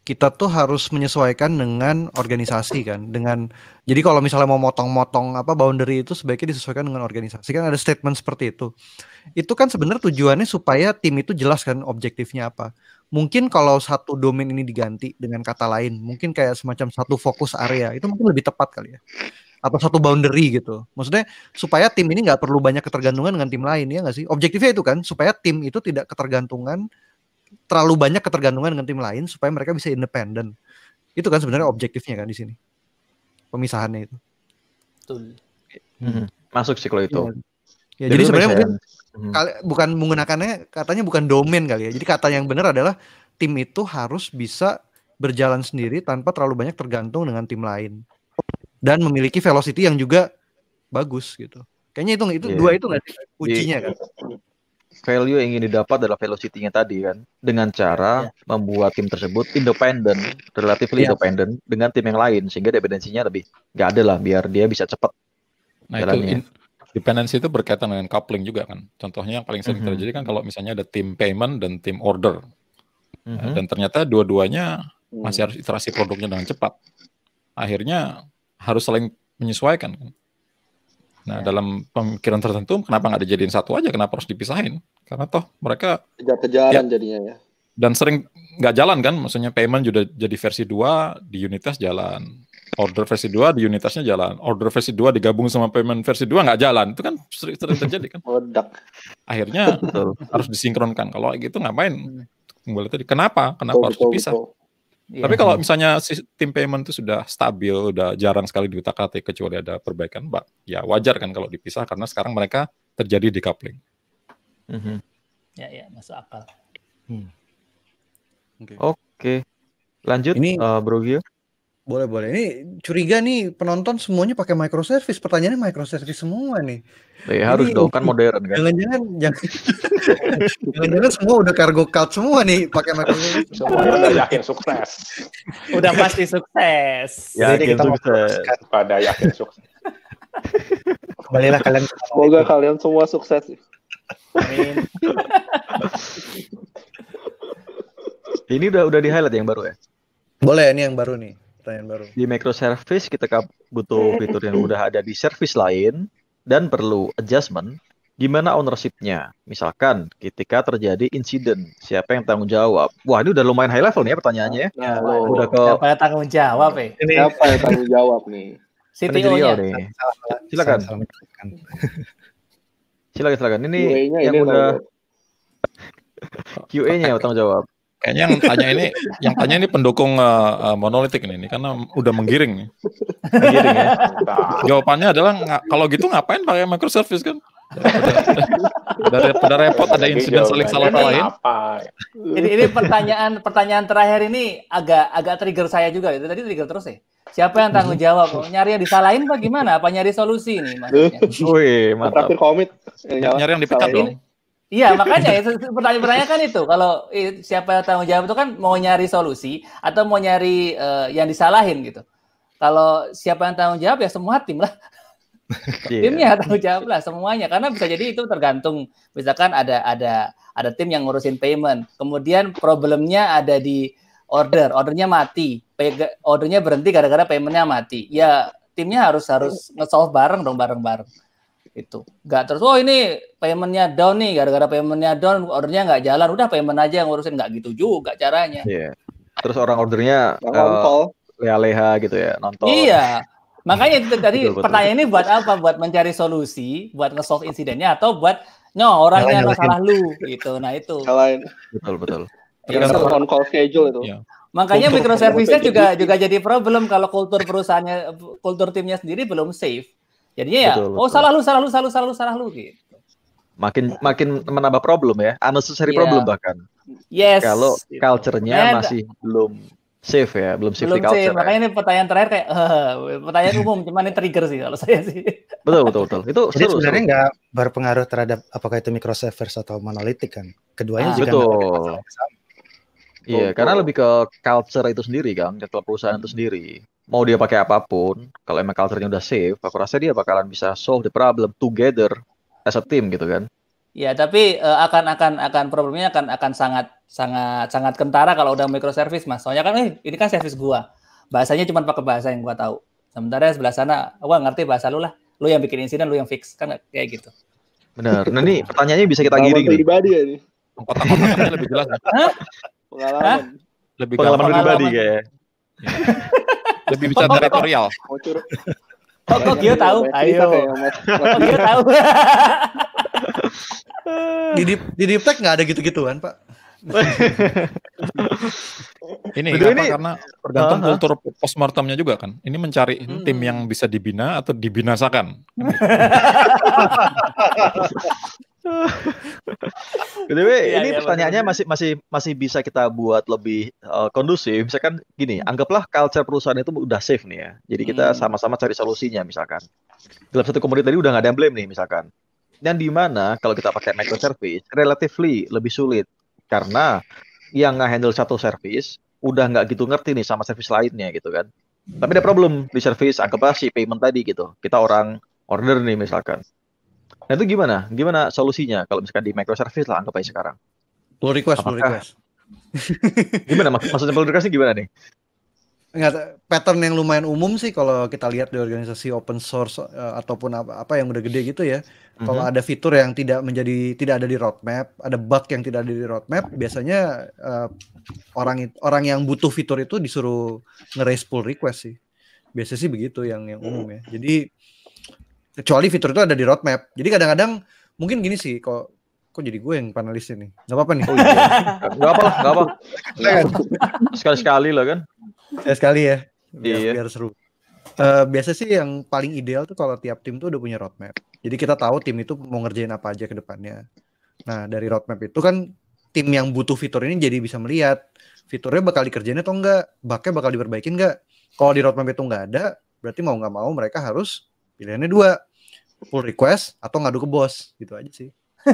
kita tuh harus menyesuaikan dengan organisasi kan dengan jadi kalau misalnya mau motong-motong apa boundary itu sebaiknya disesuaikan dengan organisasi kan ada statement seperti itu itu kan sebenarnya tujuannya supaya tim itu jelas kan objektifnya apa mungkin kalau satu domain ini diganti dengan kata lain, mungkin kayak semacam satu fokus area itu mungkin lebih tepat kali ya. Atau satu boundary gitu. Maksudnya supaya tim ini nggak perlu banyak ketergantungan dengan tim lain ya nggak sih? Objektifnya itu kan supaya tim itu tidak ketergantungan terlalu banyak ketergantungan dengan tim lain supaya mereka bisa independen. Itu kan sebenarnya objektifnya kan di sini. Pemisahannya itu. Hmm. Masuk sih kalau itu. Iya. Ya, jadi, jadi sebenarnya mungkin Hmm. bukan menggunakannya katanya bukan domain kali ya. Jadi kata yang benar adalah tim itu harus bisa berjalan sendiri tanpa terlalu banyak tergantung dengan tim lain dan memiliki velocity yang juga bagus gitu. Kayaknya itu itu yeah. dua itu nggak kuncinya iya. kan. Value yang ingin didapat adalah velocity-nya tadi kan dengan cara yeah. membuat tim tersebut independen, relatively yeah. independen dengan tim yang lain sehingga dependensinya lebih nggak ada lah biar dia bisa cepat. Nah jalannya. itu in, Dependensi itu berkaitan dengan coupling juga kan. Contohnya yang paling sering mm-hmm. terjadi kan kalau misalnya ada tim payment dan tim order. Mm-hmm. Dan ternyata dua-duanya hmm. masih harus iterasi produknya dengan cepat. Akhirnya harus saling menyesuaikan. Kan. Nah, yeah. dalam pemikiran tertentu kenapa nggak dijadiin satu aja, kenapa harus dipisahin? Karena toh mereka kejar-kejaran ya, jadinya ya. Dan sering nggak jalan kan, maksudnya payment juga jadi versi dua di unit jalan, order versi 2 di unitasnya jalan, order versi 2 digabung sama payment versi 2 nggak jalan. Itu kan sering, sering terjadi kan. Akhirnya harus disinkronkan. Kalau gitu ngapain? Hmm. Kembali tadi. Kenapa? Kenapa harus dipisah? Iya. Tapi kalau misalnya tim payment itu sudah stabil, udah jarang sekali diutak-atik kecuali ada perbaikan, mbak, ya wajar kan kalau dipisah karena sekarang mereka terjadi decoupling. Mm -hmm. Ya, ya, masuk akal. Hmm. Oke. Okay. Okay. Lanjut, ini, uh, Bro Gio. Boleh, boleh. Ini curiga nih penonton semuanya pakai microservice. Pertanyaannya microservice semua nih. Ya, harus dong kan modern kan. Jangan-jangan jangan jangan semua udah cargo cult semua nih pakai microservice. udah yakin sukses. Udah pasti sukses. ya Jadi kita sukses. pada yakin sukses. Kembalilah kalian. Semoga kalian semua sukses. Amin. Ini udah udah di highlight yang baru ya? Boleh, ini yang baru nih pertanyaan baru. Di microservice kita butuh fitur yang udah ada di service lain dan perlu adjustment. Gimana ownership-nya? Misalkan ketika terjadi insiden, siapa yang tanggung jawab? Wah ini udah lumayan high level nih ya pertanyaannya. Ya, oh, udah ke... Siapa yang tanggung jawab nih? Eh? Ini Siapa yang tanggung jawab nih? cto dia Silakan. silakan. silakan silakan. Ini yang ini udah QA-nya yang tanggung jawab. Kayaknya yang tanya ini, yang tanya ini pendukung uh, uh, monolitik ini, ini karena udah menggiring. Nih. Menggiring ya. Jawabannya adalah kalau gitu ngapain pakai microservice kan? Udah, udah, repot ada iya, insiden saling salah salahin. Ini, ini pertanyaan pertanyaan terakhir ini agak agak trigger saya juga. Itu tadi trigger terus ya. Siapa yang tanggung jawab? Nyari yang disalahin apa gimana? Apa nyari solusi nih maksudnya? Wih, mantap. Terakhir komit. Nyari yang dipecat dong. Iya makanya itu pertanyaan-pertanyaan kan itu kalau eh, siapa yang tanggung jawab itu kan mau nyari solusi atau mau nyari uh, yang disalahin gitu. Kalau siapa yang tanggung jawab ya semua tim lah. yeah. Timnya tanggung jawab lah semuanya karena bisa jadi itu tergantung misalkan ada ada ada tim yang ngurusin payment, kemudian problemnya ada di order, ordernya mati, ordernya berhenti gara-gara paymentnya mati. Ya timnya harus harus ngesolve bareng dong bareng-bareng itu nggak terus oh ini paymentnya down nih gara-gara paymentnya down ordernya nggak jalan udah payment aja yang ngurusin nggak gitu juga caranya yeah. terus orang ordernya nonton uh, eh, leha-leha gitu ya nonton iya makanya itu tadi pertanyaan ini buat apa buat mencari solusi buat nge-solve insidennya atau buat no orangnya yang salah lu gitu nah itu Salahin. betul betul Yeah, kan on call schedule itu Yeah. Makanya microservice-nya juga juga jadi problem kalau kultur perusahaannya kultur timnya sendiri belum safe Jadinya ya, betul, oh betul. salah lu, salah lu, salah lu, salah lu, salah lu gitu. Makin makin menambah problem ya, unnecessary yeah. problem bahkan. Yes. Kalau gitu. culture-nya masih belum safe ya, belum safe belum culture. Safe. Ya. ini pertanyaan terakhir kayak uh, pertanyaan umum cuman ini trigger sih kalau saya sih. Betul betul betul. Itu Jadi seru, sebenarnya nggak berpengaruh terhadap apakah itu microservice atau monolitik kan. Keduanya ah, juga betul. Iya, karena oh. lebih ke culture itu sendiri, Kang, ke perusahaan itu sendiri mau dia pakai apapun, kalau emang culture-nya udah safe, aku rasa dia bakalan bisa solve the problem together as a team gitu kan. Ya, tapi uh, akan akan akan problemnya akan akan sangat sangat sangat kentara kalau udah microservice, Mas. Soalnya kan eh, ini kan service gua. Bahasanya cuma pakai bahasa yang gua tahu. Sementara sebelah sana, gua ngerti bahasa lu lah. Lu yang bikin insiden, lu yang fix kan kayak gitu. Benar. Nah, nih pertanyaannya bisa kita giring. Pribadi ya ini. kotak lebih jelas. Pengalaman. Lebih pengalaman pribadi kayak. lebih bicara teritorial. Kok kok dia tahu? Ayo. Kok dia tahu? Di di di nggak ada gitu gitu kan Pak. ini Betul ini karena tergantung uh, -huh. kultur postmortemnya juga kan. Ini mencari hmm. tim yang bisa dibina atau dibinasakan. BTW ya, ini ya, pertanyaannya bener. masih masih masih bisa kita buat lebih uh, kondusif. Misalkan gini, hmm. anggaplah culture perusahaan itu udah safe nih ya. Jadi kita hmm. sama-sama hmm. cari solusinya misalkan. Dalam satu komoditi tadi udah nggak ada yang blame nih misalkan. Dan di mana kalau kita pakai microservice relatively lebih sulit karena yang nggak handle satu service udah nggak gitu ngerti nih sama service lainnya gitu kan. Tapi ada problem di service anggaplah si payment tadi gitu. Kita orang order nih misalkan Nah itu gimana? Gimana solusinya kalau misalkan di microservice lah anggap aja sekarang? Pull request, Apakah... pull request. gimana mak maksudnya pull requestnya gimana nih? Enggak. pattern yang lumayan umum sih kalau kita lihat di organisasi open source uh, ataupun apa, apa yang udah gede gitu ya. Mm-hmm. Kalau ada fitur yang tidak menjadi tidak ada di roadmap, ada bug yang tidak ada di roadmap, biasanya uh, orang orang yang butuh fitur itu disuruh nge-raise pull request sih. Biasanya sih begitu yang yang umum mhm. ya. Jadi kecuali fitur itu ada di roadmap jadi kadang-kadang mungkin gini sih kok kok jadi gue yang panelis ini, nggak apa-apa nih oh, iya. nggak apa lah nggak apa sekali-sekali lah kan sekali-sekali ya, ya biar, iya. biar seru uh, biasa sih yang paling ideal tuh kalau tiap tim tuh udah punya roadmap. Jadi kita tahu tim itu mau ngerjain apa aja ke depannya. Nah, dari roadmap itu kan tim yang butuh fitur ini jadi bisa melihat fiturnya bakal dikerjain atau enggak, bakal bakal diperbaikin enggak. Kalau di roadmap itu enggak ada, berarti mau nggak mau mereka harus Pilihannya dua, pull request atau ngadu ke bos, gitu aja sih.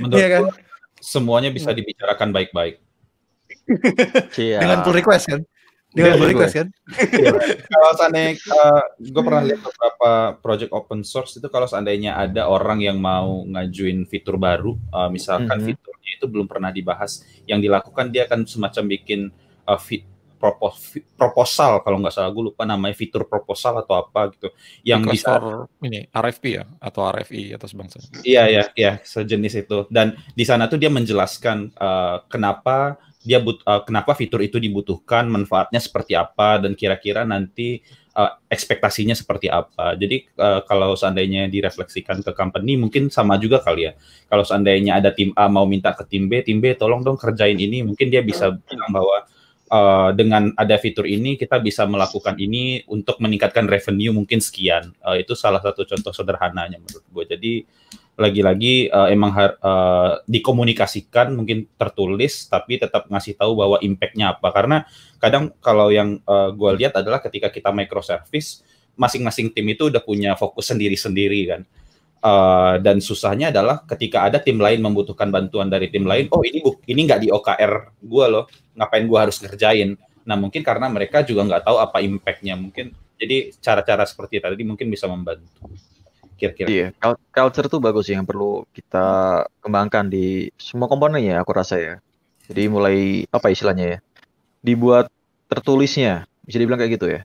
Menurut iya kan? semuanya bisa dibicarakan baik-baik. Dengan pull request kan? Dengan pull request kan? Iya. kalau seandainya, uh, eh, gue pernah lihat beberapa project open source itu kalau seandainya ada orang yang mau ngajuin fitur baru, uh, misalkan mm -hmm. fiturnya itu belum pernah dibahas, yang dilakukan dia akan semacam bikin uh, fit proposal kalau nggak salah gue lupa namanya fitur proposal atau apa gitu yang bisa ini RFP ya atau RFI atau sebangsa iya iya iya sejenis itu dan di sana tuh dia menjelaskan uh, kenapa dia but uh, kenapa fitur itu dibutuhkan manfaatnya seperti apa dan kira-kira nanti uh, ekspektasinya seperti apa jadi uh, kalau seandainya direfleksikan ke company mungkin sama juga kali ya kalau seandainya ada tim A mau minta ke tim B tim B tolong dong kerjain ini mungkin dia bisa bilang bahwa uh, dengan ada fitur ini kita bisa melakukan ini untuk meningkatkan revenue mungkin sekian. Uh, itu salah satu contoh sederhananya menurut gue. Jadi lagi-lagi uh, emang har, uh, dikomunikasikan mungkin tertulis tapi tetap ngasih tahu bahwa impactnya apa karena kadang kalau yang uh, gue lihat adalah ketika kita microservice masing-masing tim itu udah punya fokus sendiri-sendiri kan Uh, dan susahnya adalah ketika ada tim lain membutuhkan bantuan dari tim lain, oh ini bu, ini nggak di OKR gue loh, ngapain gue harus ngerjain? Nah mungkin karena mereka juga nggak tahu apa impactnya mungkin, jadi cara-cara seperti tadi mungkin bisa membantu. Kira-kira. Iya, culture tuh bagus sih yang perlu kita kembangkan di semua komponennya aku rasa ya. Jadi mulai apa istilahnya ya, dibuat tertulisnya, bisa dibilang kayak gitu ya,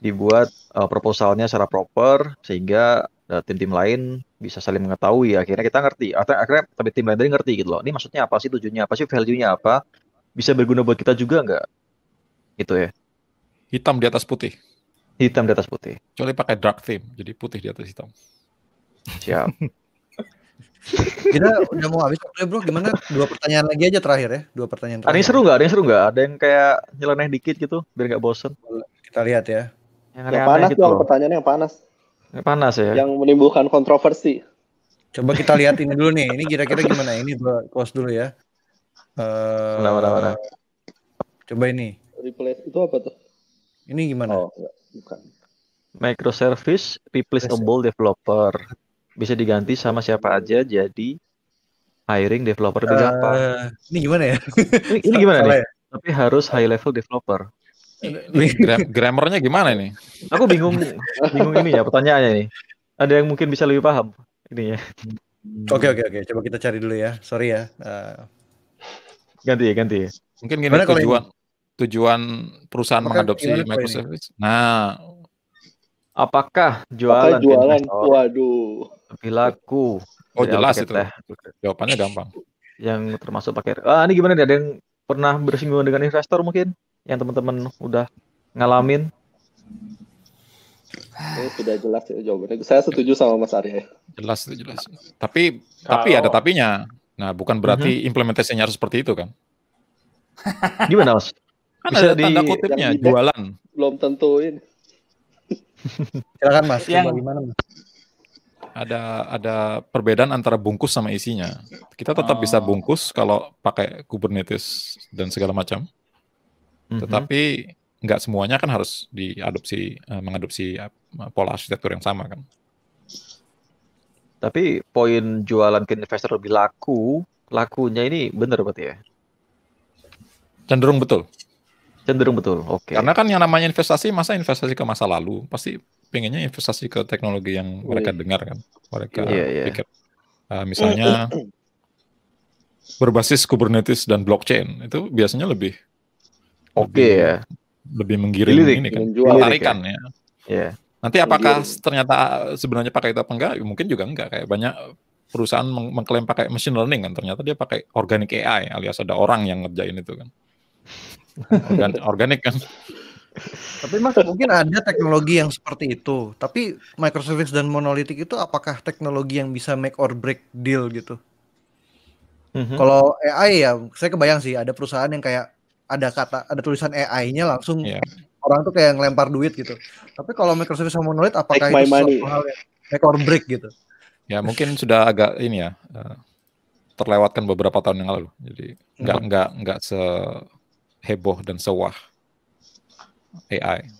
dibuat uh, proposalnya secara proper sehingga eh, tim-tim lain bisa saling mengetahui akhirnya kita ngerti atau akhirnya tapi tim lain dari ngerti gitu loh ini maksudnya apa sih tujuannya apa sih value-nya apa bisa berguna buat kita juga nggak gitu ya hitam di atas putih hitam di atas putih kecuali pakai dark theme jadi putih di atas hitam siap kita udah mau habis waktunya bro gimana dua pertanyaan lagi aja terakhir ya dua pertanyaan terakhir. ada yang seru nggak ada yang seru nggak ada yang kayak nyeleneh dikit gitu biar nggak bosen kita lihat ya yang, gitu yang panas gitu tuh pertanyaan yang panas Panas ya. Yang menimbulkan kontroversi. Coba kita lihat ini dulu nih. Ini kira-kira gimana? Ini gua close dulu ya. Uh, Coba ini. Replace itu apa tuh? Ini gimana? Oh, enggak, bukan. Microservice replaceable developer. Bisa diganti sama siapa aja jadi hiring developer lebih uh, Ini gimana ya? Ini, gimana nih? Ya? Tapi harus high level developer. Gram Grammarnya gimana ini? Aku bingung, bingung ini ya pertanyaannya nih. Ada yang mungkin bisa lebih paham ini ya. Oke oke oke, coba kita cari dulu ya. Sorry ya. Uh... Ganti ya ganti. Ya. Mungkin gini Mana tujuan ini? tujuan perusahaan Apakah mengadopsi microservice. Nah, apakah jualan? Apakah jualan? Oh, Waduh. perilaku? laku. Oh jelas itu. Teh. Jawabannya gampang. Yang termasuk pakai. Ah ini gimana nih? Ada yang pernah bersinggungan dengan investor mungkin? yang teman-teman udah ngalamin? Eh, tidak jelas ya jawabannya. Saya setuju sama Mas Arya. Jelas, jelas. Tapi Kalau... tapi ada tapinya. Nah, bukan berarti mm-hmm. implementasinya harus seperti itu kan? Gimana Mas? Kan Bisa ada di... tanda kutipnya di jualan. Belum tentuin. Silakan Mas. Yang... Gimana Mas? ada ada perbedaan antara bungkus sama isinya. Kita tetap oh. bisa bungkus kalau pakai Kubernetes dan segala macam. Mm-hmm. Tetapi nggak semuanya kan harus diadopsi eh, mengadopsi eh, pola arsitektur yang sama kan. Tapi poin jualan ke investor lebih laku, lakunya ini benar berarti ya? Cenderung betul. Cenderung betul, oke. Okay. Karena kan yang namanya investasi, masa investasi ke masa lalu? Pasti pengennya investasi ke teknologi yang mereka iya. dengar kan, mereka yeah, yeah. pikir. Uh, misalnya berbasis Kubernetes dan blockchain, itu biasanya lebih oke okay, ya lebih menggiring lirik, ini kan tarikan kan, ya. ya. Yeah. Nanti apakah lirik. ternyata ah, sebenarnya pakai itu apa enggak? Mungkin juga enggak kayak banyak perusahaan meng mengklaim pakai machine learning kan ternyata dia pakai organic AI alias ada orang yang ngerjain itu kan. Organ organik kan. Tapi Mas mungkin ada teknologi yang seperti itu. Tapi microservice dan monolitik itu apakah teknologi yang bisa make or break deal gitu? Mm -hmm. Kalau AI ya saya kebayang sih ada perusahaan yang kayak ada kata ada tulisan AI-nya langsung yeah. orang tuh kayak ngelempar duit gitu. Tapi kalau Microsoft monolith apakah Take itu hal yang or break gitu? Ya mungkin sudah agak ini ya eh, terlewatkan beberapa tahun yang lalu. Jadi nggak hmm. nggak nggak seheboh dan sewah AI.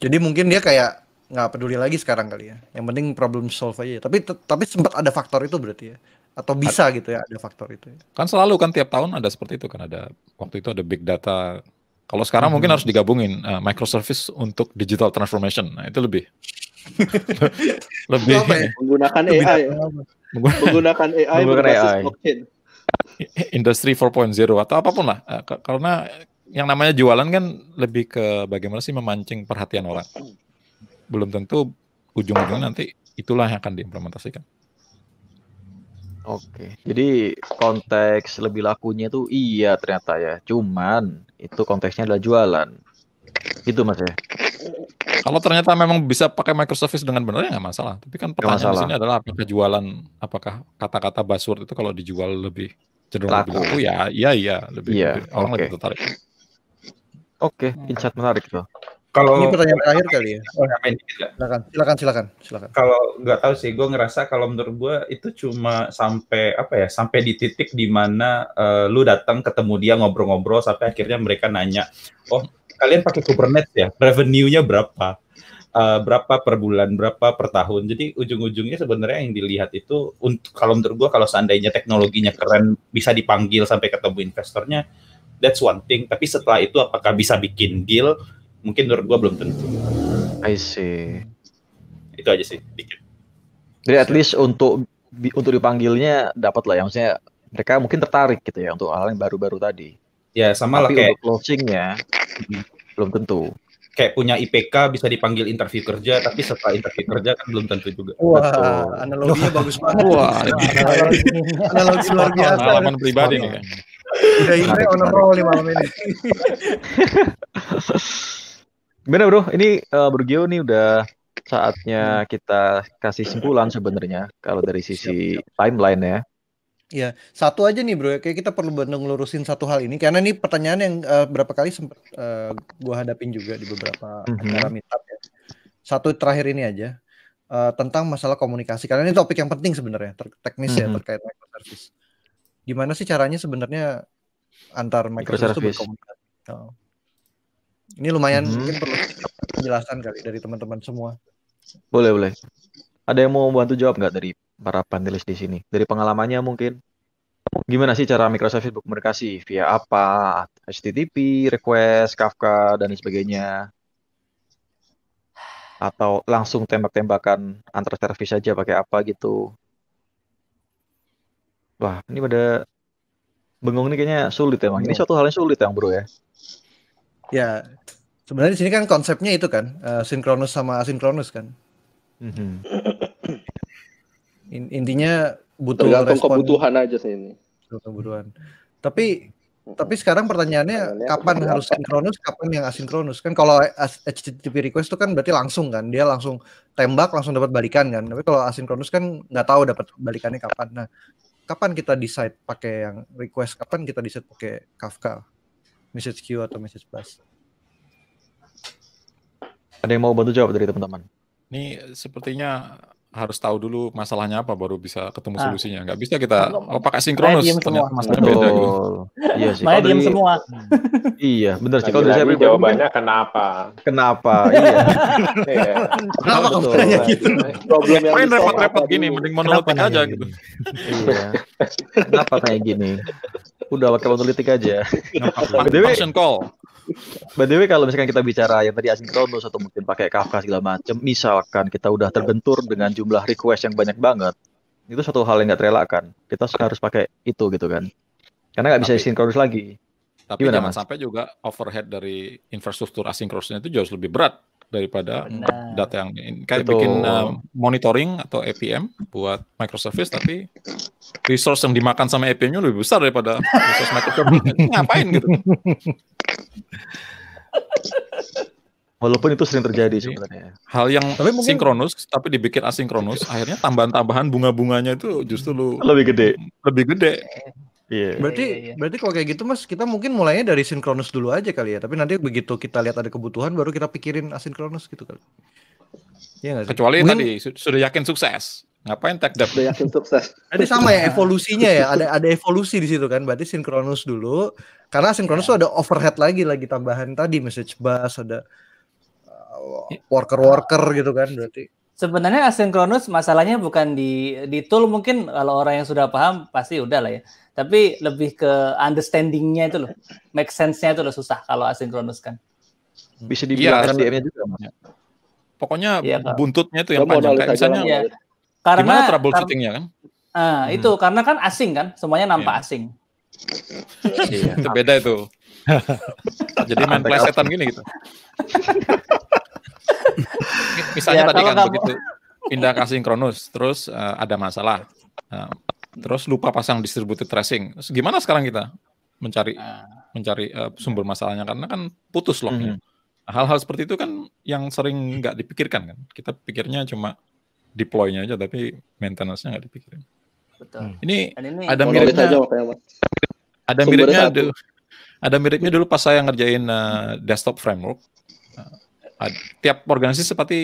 Jadi mungkin dia kayak nggak peduli lagi sekarang kali ya. Yang penting problem solve aja. Tapi tapi sempat ada faktor itu berarti ya atau bisa ada, gitu ya ada faktor itu ya. kan selalu kan tiap tahun ada seperti itu kan ada waktu itu ada big data kalau sekarang hmm. mungkin harus digabungin uh, microservice untuk digital transformation nah itu lebih lebih ya? menggunakan AI menggunakan AI menggunakan AI. blockchain industri 4.0 atau apapun lah eh, karena yang namanya jualan kan lebih ke bagaimana sih memancing perhatian orang belum tentu ujung-ujungnya nanti itulah yang akan diimplementasikan Oke, jadi konteks lebih lakunya itu iya ternyata ya, cuman itu konteksnya adalah jualan. Itu mas ya. Kalau ternyata memang bisa pakai microservice dengan benar ya nggak masalah. Tapi kan pertanyaan sini adalah apakah jualan, apakah kata-kata basur itu kalau dijual lebih cenderung laku. lebih laku ya, iya iya lebih, iya, lebih orang okay. lebih tertarik. Oke, okay, insight menarik tuh. Kalau ini pertanyaan terakhir kali ya. Gitu ya? silakan, silakan, silakan, Kalau nggak tahu sih, gue ngerasa kalau menurut gue itu cuma sampai apa ya, sampai di titik dimana uh, eh, lu datang ketemu dia ngobrol-ngobrol sampai akhirnya mereka nanya, oh kalian pakai Kubernetes ya, revenue-nya berapa? Uh, berapa per bulan, berapa per tahun. Jadi ujung-ujungnya sebenarnya yang dilihat itu untuk kalau menurut gue kalau seandainya teknologinya keren bisa dipanggil sampai ketemu investornya, that's one thing. Tapi setelah itu apakah bisa bikin deal, mungkin menurut gue belum tentu. I see. Itu aja sih, dikit. Jadi at least untuk untuk dipanggilnya dapat lah ya, maksudnya mereka mungkin tertarik gitu ya untuk hal yang baru-baru tadi. Ya sama lah kayak closingnya hmm. belum tentu. Kayak punya IPK bisa dipanggil interview kerja, tapi setelah interview kerja kan belum tentu juga. Wah, Betul. analoginya bagus banget. Wah, analogi, analogi luar biasa. Pengalaman pribadi nih. Udah ini honor roll malam ini. Gimana bro? Ini uh, eh, Bergio nih udah saatnya kita kasih simpulan sebenarnya kalau dari sisi timeline ya. Ya, satu aja nih bro, kayak kita perlu benar ngelurusin satu hal ini karena ini pertanyaan yang uh, berapa kali sempat uh, eh, gua hadapin juga di beberapa mm -hmm. acara meetup ya. Satu terakhir ini aja uh, tentang masalah komunikasi karena ini topik yang penting sebenarnya ter teknis mm -hmm. ya mhm. terkait microservice. Gimana sih caranya sebenarnya antar microservice, microservice. itu berkomunikasi? Oh. Ini lumayan hmm. mungkin perlu penjelasan kali dari teman-teman semua. Boleh, boleh. Ada yang mau bantu jawab nggak dari para panelis di sini? Dari pengalamannya mungkin? Gimana sih cara Microsoft Facebook komunikasi? Via apa? HTTP, request, Kafka, dan sebagainya? Atau langsung tembak-tembakan antar service aja pakai apa gitu? Wah, ini pada bengong nih kayaknya sulit emang. Ini iya. suatu hal yang sulit yang bro ya ya sebenarnya di sini kan konsepnya itu kan uh, sinkronus sama asinkronus kan mm-hmm. intinya butuh tergantung respon, kebutuhan aja sih ini kebutuhan tapi tapi sekarang pertanyaannya kapan harus sinkronus kapan yang asinkronus kan kalau HTTP request itu kan berarti langsung kan dia langsung tembak langsung dapat balikan kan tapi kalau asinkronus kan nggak tahu dapat balikannya kapan nah kapan kita decide pakai yang request kapan kita decide pakai Kafka message queue atau message plus. Ada yang mau bantu jawab dari teman-teman? Ini sepertinya harus tahu dulu masalahnya apa baru bisa ketemu nah. solusinya. Nggak bisa kita oh, pakai sinkronus. Diem Masalahnya beda gitu. Iya sih. Maya diem semua. iya, benar sih. Kalau saya jawabannya kenapa? Kenapa? Iya. iya. Kenapa kamu tanya gitu? Problem yang Main repot-repot gini, mending monolitik aja gitu. Iya. Kenapa kayak gini? Udah pakai monolitik aja. Function call. By the way, kalau misalkan kita bicara yang tadi asinkronus atau mungkin pakai Kafka segala macam, misalkan kita udah terbentur dengan jumlah jumlah request yang banyak banget itu satu hal yang nggak terelakkan kita harus pakai itu gitu kan karena nggak bisa sinkronis lagi tapi Gimana, jangan mas? sampai juga overhead dari infrastruktur asinkronisnya itu jauh lebih berat daripada Benar. data yang ini. kayak Betul. bikin uh, monitoring atau APM buat microservice tapi resource yang dimakan sama APM-nya lebih besar daripada resource microservice ngapain gitu Walaupun itu sering terjadi sebenarnya. Ya. Hal yang tapi mungkin... sinkronus tapi dibikin asinkronus, akhirnya tambahan-tambahan bunga-bunganya itu justru lu lebih gede. Lebih gede. Iya. Yeah. Berarti yeah, yeah, yeah. berarti kalau kayak gitu Mas, kita mungkin mulainya dari sinkronus dulu aja kali ya, tapi nanti begitu kita lihat ada kebutuhan baru kita pikirin asinkronus gitu kali. Iya sih? Kecuali mungkin... tadi sudah yakin sukses. Ngapain tag dev? Sudah yakin sukses. Jadi sama ya evolusinya ya, ada ada evolusi di situ kan. Berarti sinkronus dulu karena sinkronus yeah. Iya. ada overhead lagi lagi tambahan tadi message bus ada Iya. worker-worker gitu kan berarti. Sebenarnya asinkronus masalahnya bukan di di tool mungkin kalau orang yang sudah paham pasti udah lah ya. Tapi lebih ke understandingnya itu loh, make sense-nya itu loh susah kalau asinkronus kan. Bisa iya, dibilang kan? ya, juga Pokoknya ya, buntutnya itu yang panjang kayak misalnya. Ya. Karena gimana troubleshootingnya kan? Ah, hmm. itu karena kan asing kan, semuanya nampak yeah. asing. Iya, itu beda itu. Jadi main plesetan gini gitu. Misalnya ya, tadi kan kamu... begitu pindah ke asinkronus, terus uh, ada masalah, uh, terus lupa pasang distributed tracing. gimana sekarang kita mencari uh. mencari uh, sumber masalahnya karena kan putus loh hmm. nah, hal-hal Hal-hal seperti itu kan yang sering nggak dipikirkan kan. Kita pikirnya cuma deploy-nya aja tapi maintenance-nya nggak dipikirin. Betul. Hmm. Ini, ini ada miripnya ya, ada miripnya ada miripnya dulu pas saya ngerjain uh, desktop framework. Uh, tiap organisasi seperti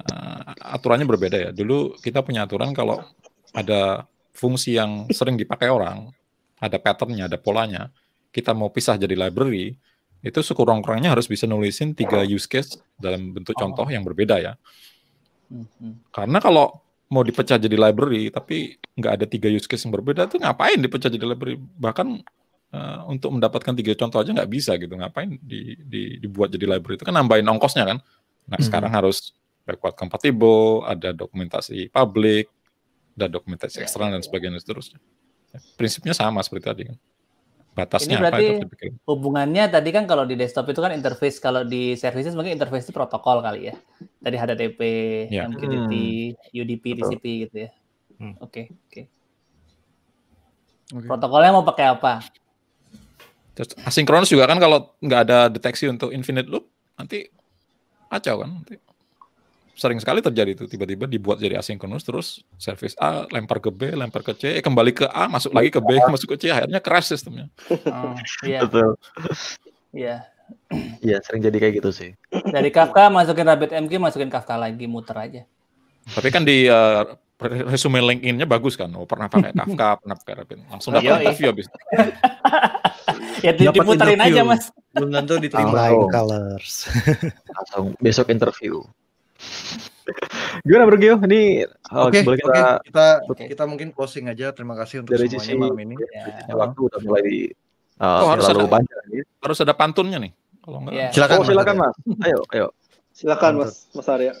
uh, aturannya berbeda ya. Dulu kita punya aturan kalau ada fungsi yang sering dipakai orang, ada patternnya, ada polanya, kita mau pisah jadi library, itu sekurang-kurangnya harus bisa nulisin tiga oh. use case dalam bentuk oh. contoh yang berbeda ya. Mm-hmm. Karena kalau mau dipecah jadi library tapi nggak ada tiga use case yang berbeda itu ngapain dipecah jadi library? Bahkan Eh, untuk mendapatkan tiga contoh aja nggak bisa gitu ngapain di, di, dibuat jadi library itu kan nambahin ongkosnya kan nah hmm. sekarang harus backward compatible ada dokumentasi publik ada dokumentasi ya, eksternal dan gitu. sebagainya seterusnya prinsipnya sama seperti tadi kan batasnya berarti apa itu hubungannya tadi kan kalau di desktop itu kan interface kalau di services mungkin interface itu protokol kali ya tadi HTTP, ya. MQTT, hmm. UDP, Betul. TCP gitu ya. Oke hmm. oke. Okay, okay. okay. Protokolnya mau pakai apa? Terus asinkronus juga kan kalau nggak ada deteksi untuk infinite loop nanti kacau kan nanti sering sekali terjadi itu tiba-tiba dibuat jadi asinkronus terus service A lempar ke B lempar ke C eh, kembali ke A masuk lagi ke B masuk ke C akhirnya crash sistemnya oh, iya betul iya iya sering jadi kayak gitu sih dari Kafka masukin Rabbit RabbitMQ masukin Kafka lagi muter aja tapi kan di uh, resume LinkedIn-nya bagus kan oh pernah pakai Kafka pernah pakai Rabbit langsung iya, dapat iya. interview habis ya Dapat diputerin aja mas. Belum tentu diterima. Lain colors. Langsung besok interview. Gimana Bro Gio? Ini oh, okay, kita okay. kita okay. kita mungkin closing aja. Terima kasih untuk Dari semuanya malam ini. Ya. Waktu udah mulai di uh, oh, harus ada, banyak. Harus ada pantunnya nih. Kalau enggak. Yeah. Silakan. Oh, silakan Mas. Ayo, ayo. Silakan Mas, Mas Arya.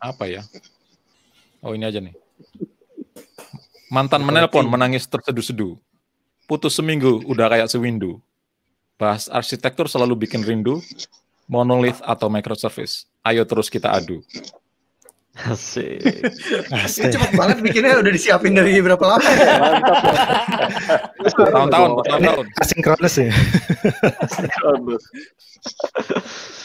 Apa ya? Oh, ini aja nih. Mantan menelpon menangis terseduh-seduh putus seminggu udah kayak sewindu. Bahas arsitektur selalu bikin rindu, monolith atau microservice. Ayo terus kita adu. Asik. Asik. cepet banget bikinnya udah disiapin dari berapa lama ya? Tahun-tahun, tahun-tahun. Asinkronus ya. Asinkronus.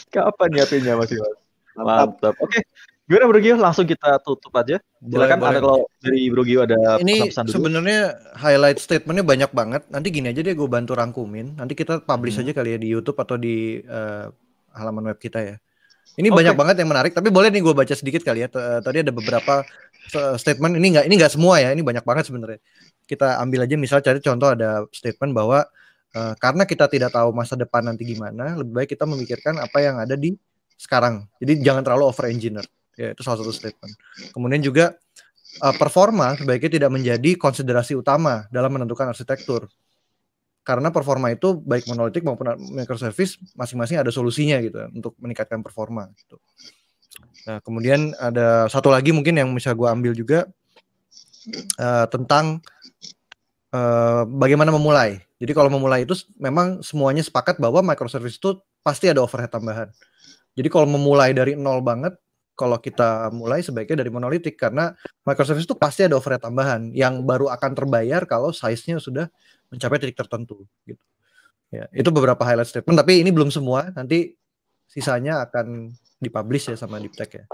Kapan nyiapinnya Mas Iwan? Mantap. Oke. Okay. Gimana Bro Gio? Langsung kita tutup aja. Silakan ada kalau dari Bro Gio ada Ini sebenarnya highlight statementnya banyak banget. Nanti gini aja deh gue bantu rangkumin. Nanti kita publish hmm. aja kali ya di YouTube atau di uh, halaman web kita ya. Ini okay. banyak banget yang menarik, tapi boleh nih gue baca sedikit kali ya. Eh, tadi ada beberapa eh, statement. Ini nggak ini nggak semua ya. Ini banyak banget sebenarnya. Kita ambil aja misal cari contoh ada statement bahwa uh, karena kita tidak tahu masa depan nanti gimana, lebih baik kita memikirkan apa yang ada di sekarang. Jadi jangan terlalu over engineer ya itu salah satu statement kemudian juga uh, performa sebaiknya tidak menjadi konsiderasi utama dalam menentukan arsitektur karena performa itu baik monolitik maupun microservice masing-masing ada solusinya gitu untuk meningkatkan performa gitu. Nah, kemudian ada satu lagi mungkin yang bisa gue ambil juga uh, tentang uh, bagaimana memulai. Jadi kalau memulai itu memang semuanya sepakat bahwa microservice itu pasti ada overhead tambahan. Jadi kalau memulai dari nol banget kalau kita mulai sebaiknya dari monolitik karena microservice itu pasti ada overhead tambahan yang baru akan terbayar kalau size-nya sudah mencapai titik tertentu gitu. Ya, itu beberapa highlight statement tapi ini belum semua. Nanti sisanya akan dipublish ya sama Diptek ya.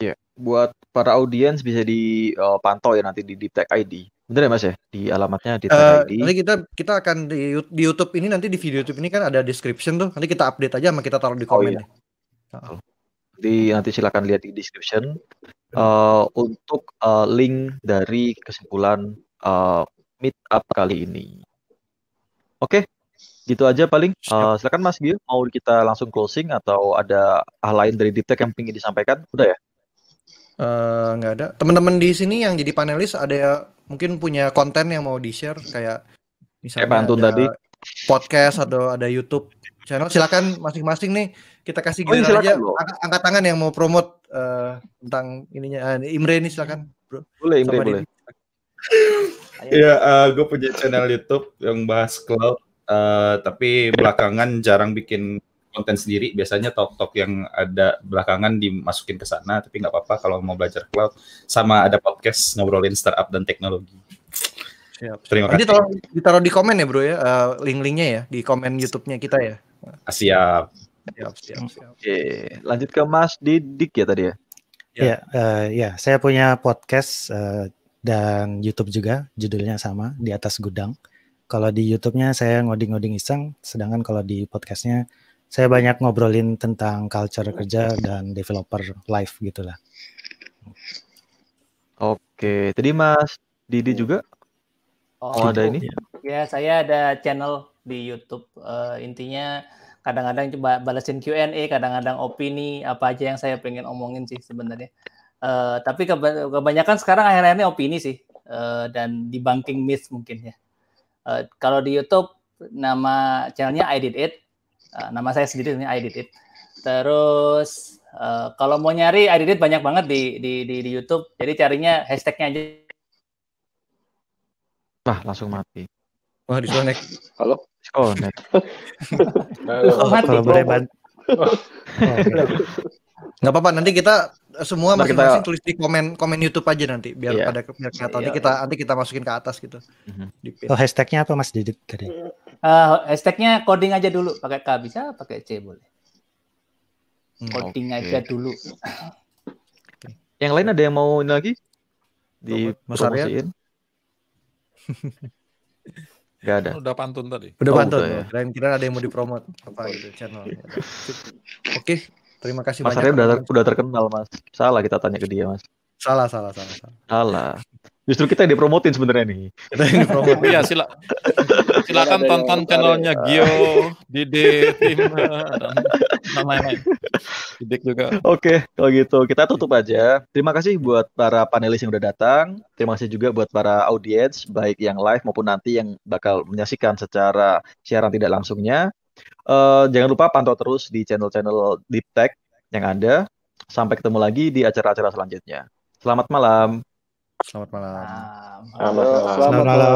Ya, buat para audiens bisa dipantau eh, ya nanti di Diptek ID. Bener ya Mas ya? Di alamatnya di uh, ID. Nanti kita kita akan di, di YouTube ini nanti di video YouTube ini kan ada description tuh. Nanti kita update aja sama kita taruh di oh, komen. Oh, iya. ya. Jadi nanti silakan lihat di description uh, untuk uh, link dari kesimpulan uh, eh, up kali ini. Oke, okay, gitu aja paling. Uh, silakan Mas Gil, mau kita langsung closing atau ada hal lain dari detail yang ingin disampaikan? Udah ya? nggak uh, ada. Teman-teman di sini yang jadi panelis ada ya mungkin punya konten yang mau di share kayak misalnya kayak ada tadi podcast atau ada YouTube channel silakan masing-masing nih kita kasih oh, iya, aja angkat, angkat tangan yang mau promote uh, tentang ininya uh, Imre ini silakan bro boleh Imre Sama boleh Iya, uh, eh, gue punya channel YouTube yang bahas cloud, uh, tapi belakangan jarang bikin konten sendiri biasanya talk-talk yang ada belakangan dimasukin ke sana tapi nggak apa-apa kalau mau belajar cloud sama ada podcast ngobrolin startup dan teknologi Siap. Terima kasih. Nanti tolong ditaruh di komen ya bro ya, uh, link-linknya ya, di komen YouTube-nya kita ya. Ah, siap. Siap, siap, siap. Oke, lanjut ke Mas Didik ya tadi ya. Ya, ya, uh, ya saya punya podcast uh, dan YouTube juga, judulnya sama, di atas gudang. Kalau di YouTube-nya saya ngoding-ngoding iseng, sedangkan kalau di podcastnya saya banyak ngobrolin tentang culture kerja dan developer life gitulah. Oke, tadi Mas Didi juga Oh, oh ada ini? Iya. Ya, saya ada channel di YouTube. Uh, intinya kadang-kadang coba balasin Q&A, kadang-kadang opini apa aja yang saya pengen omongin sih sebenarnya. Uh, tapi kebanyakan sekarang akhir-akhirnya opini sih uh, dan debunking myth mungkin ya. Uh, kalau di YouTube nama channelnya I Did It, uh, nama saya sendiri ini I Did It. Terus uh, kalau mau nyari I Did It banyak banget di di di, di YouTube. Jadi carinya hashtagnya aja Wah, langsung mati. Wah, disconnect. Halo? Disconnect. Oh, halo. Halo. Kalau oh, boleh bantu. Nggak apa-apa, nanti kita eh, semua nah, masing-masing kita... tulis di komen komen YouTube aja nanti biar yeah. pada biar kelihatan. Yeah, nanti iya, kita iya. nanti kita masukin ke atas gitu. Mm-hmm. Oh, hashtagnya apa Mas Didit tadi? Uh, hashtagnya coding aja dulu, pakai K bisa, pakai C boleh. Hmm. Coding okay. aja dulu. Yang lain ada yang mau ini lagi? Di Mas Arya? Gak ada. Udah pantun tadi. Udah oh, pantun. ya. Kira-kira ada yang mau dipromot apa gitu channel. Oke, terima kasih mas banyak. Mas udah, udah terkenal mas. Salah kita tanya ke dia mas. Salah, salah, salah, salah. Salah. Justru kita yang dipromotin sebenarnya nih. Kita yang dipromotin. Iya, sila. Silakan tonton channelnya ah. Gio, Didi, Tim, dan lain-lain. Didik juga. Oke, okay, kalau gitu kita tutup aja. Terima kasih buat para panelis yang udah datang. Terima kasih juga buat para audiens, baik yang live maupun nanti yang bakal menyaksikan secara siaran tidak langsungnya. Uh, jangan lupa pantau terus di channel-channel Deep Tech yang ada. Sampai ketemu lagi di acara-acara selanjutnya. Selamat malam. Selamat malam. Selamat malam. Selamat malam. Selamat malam.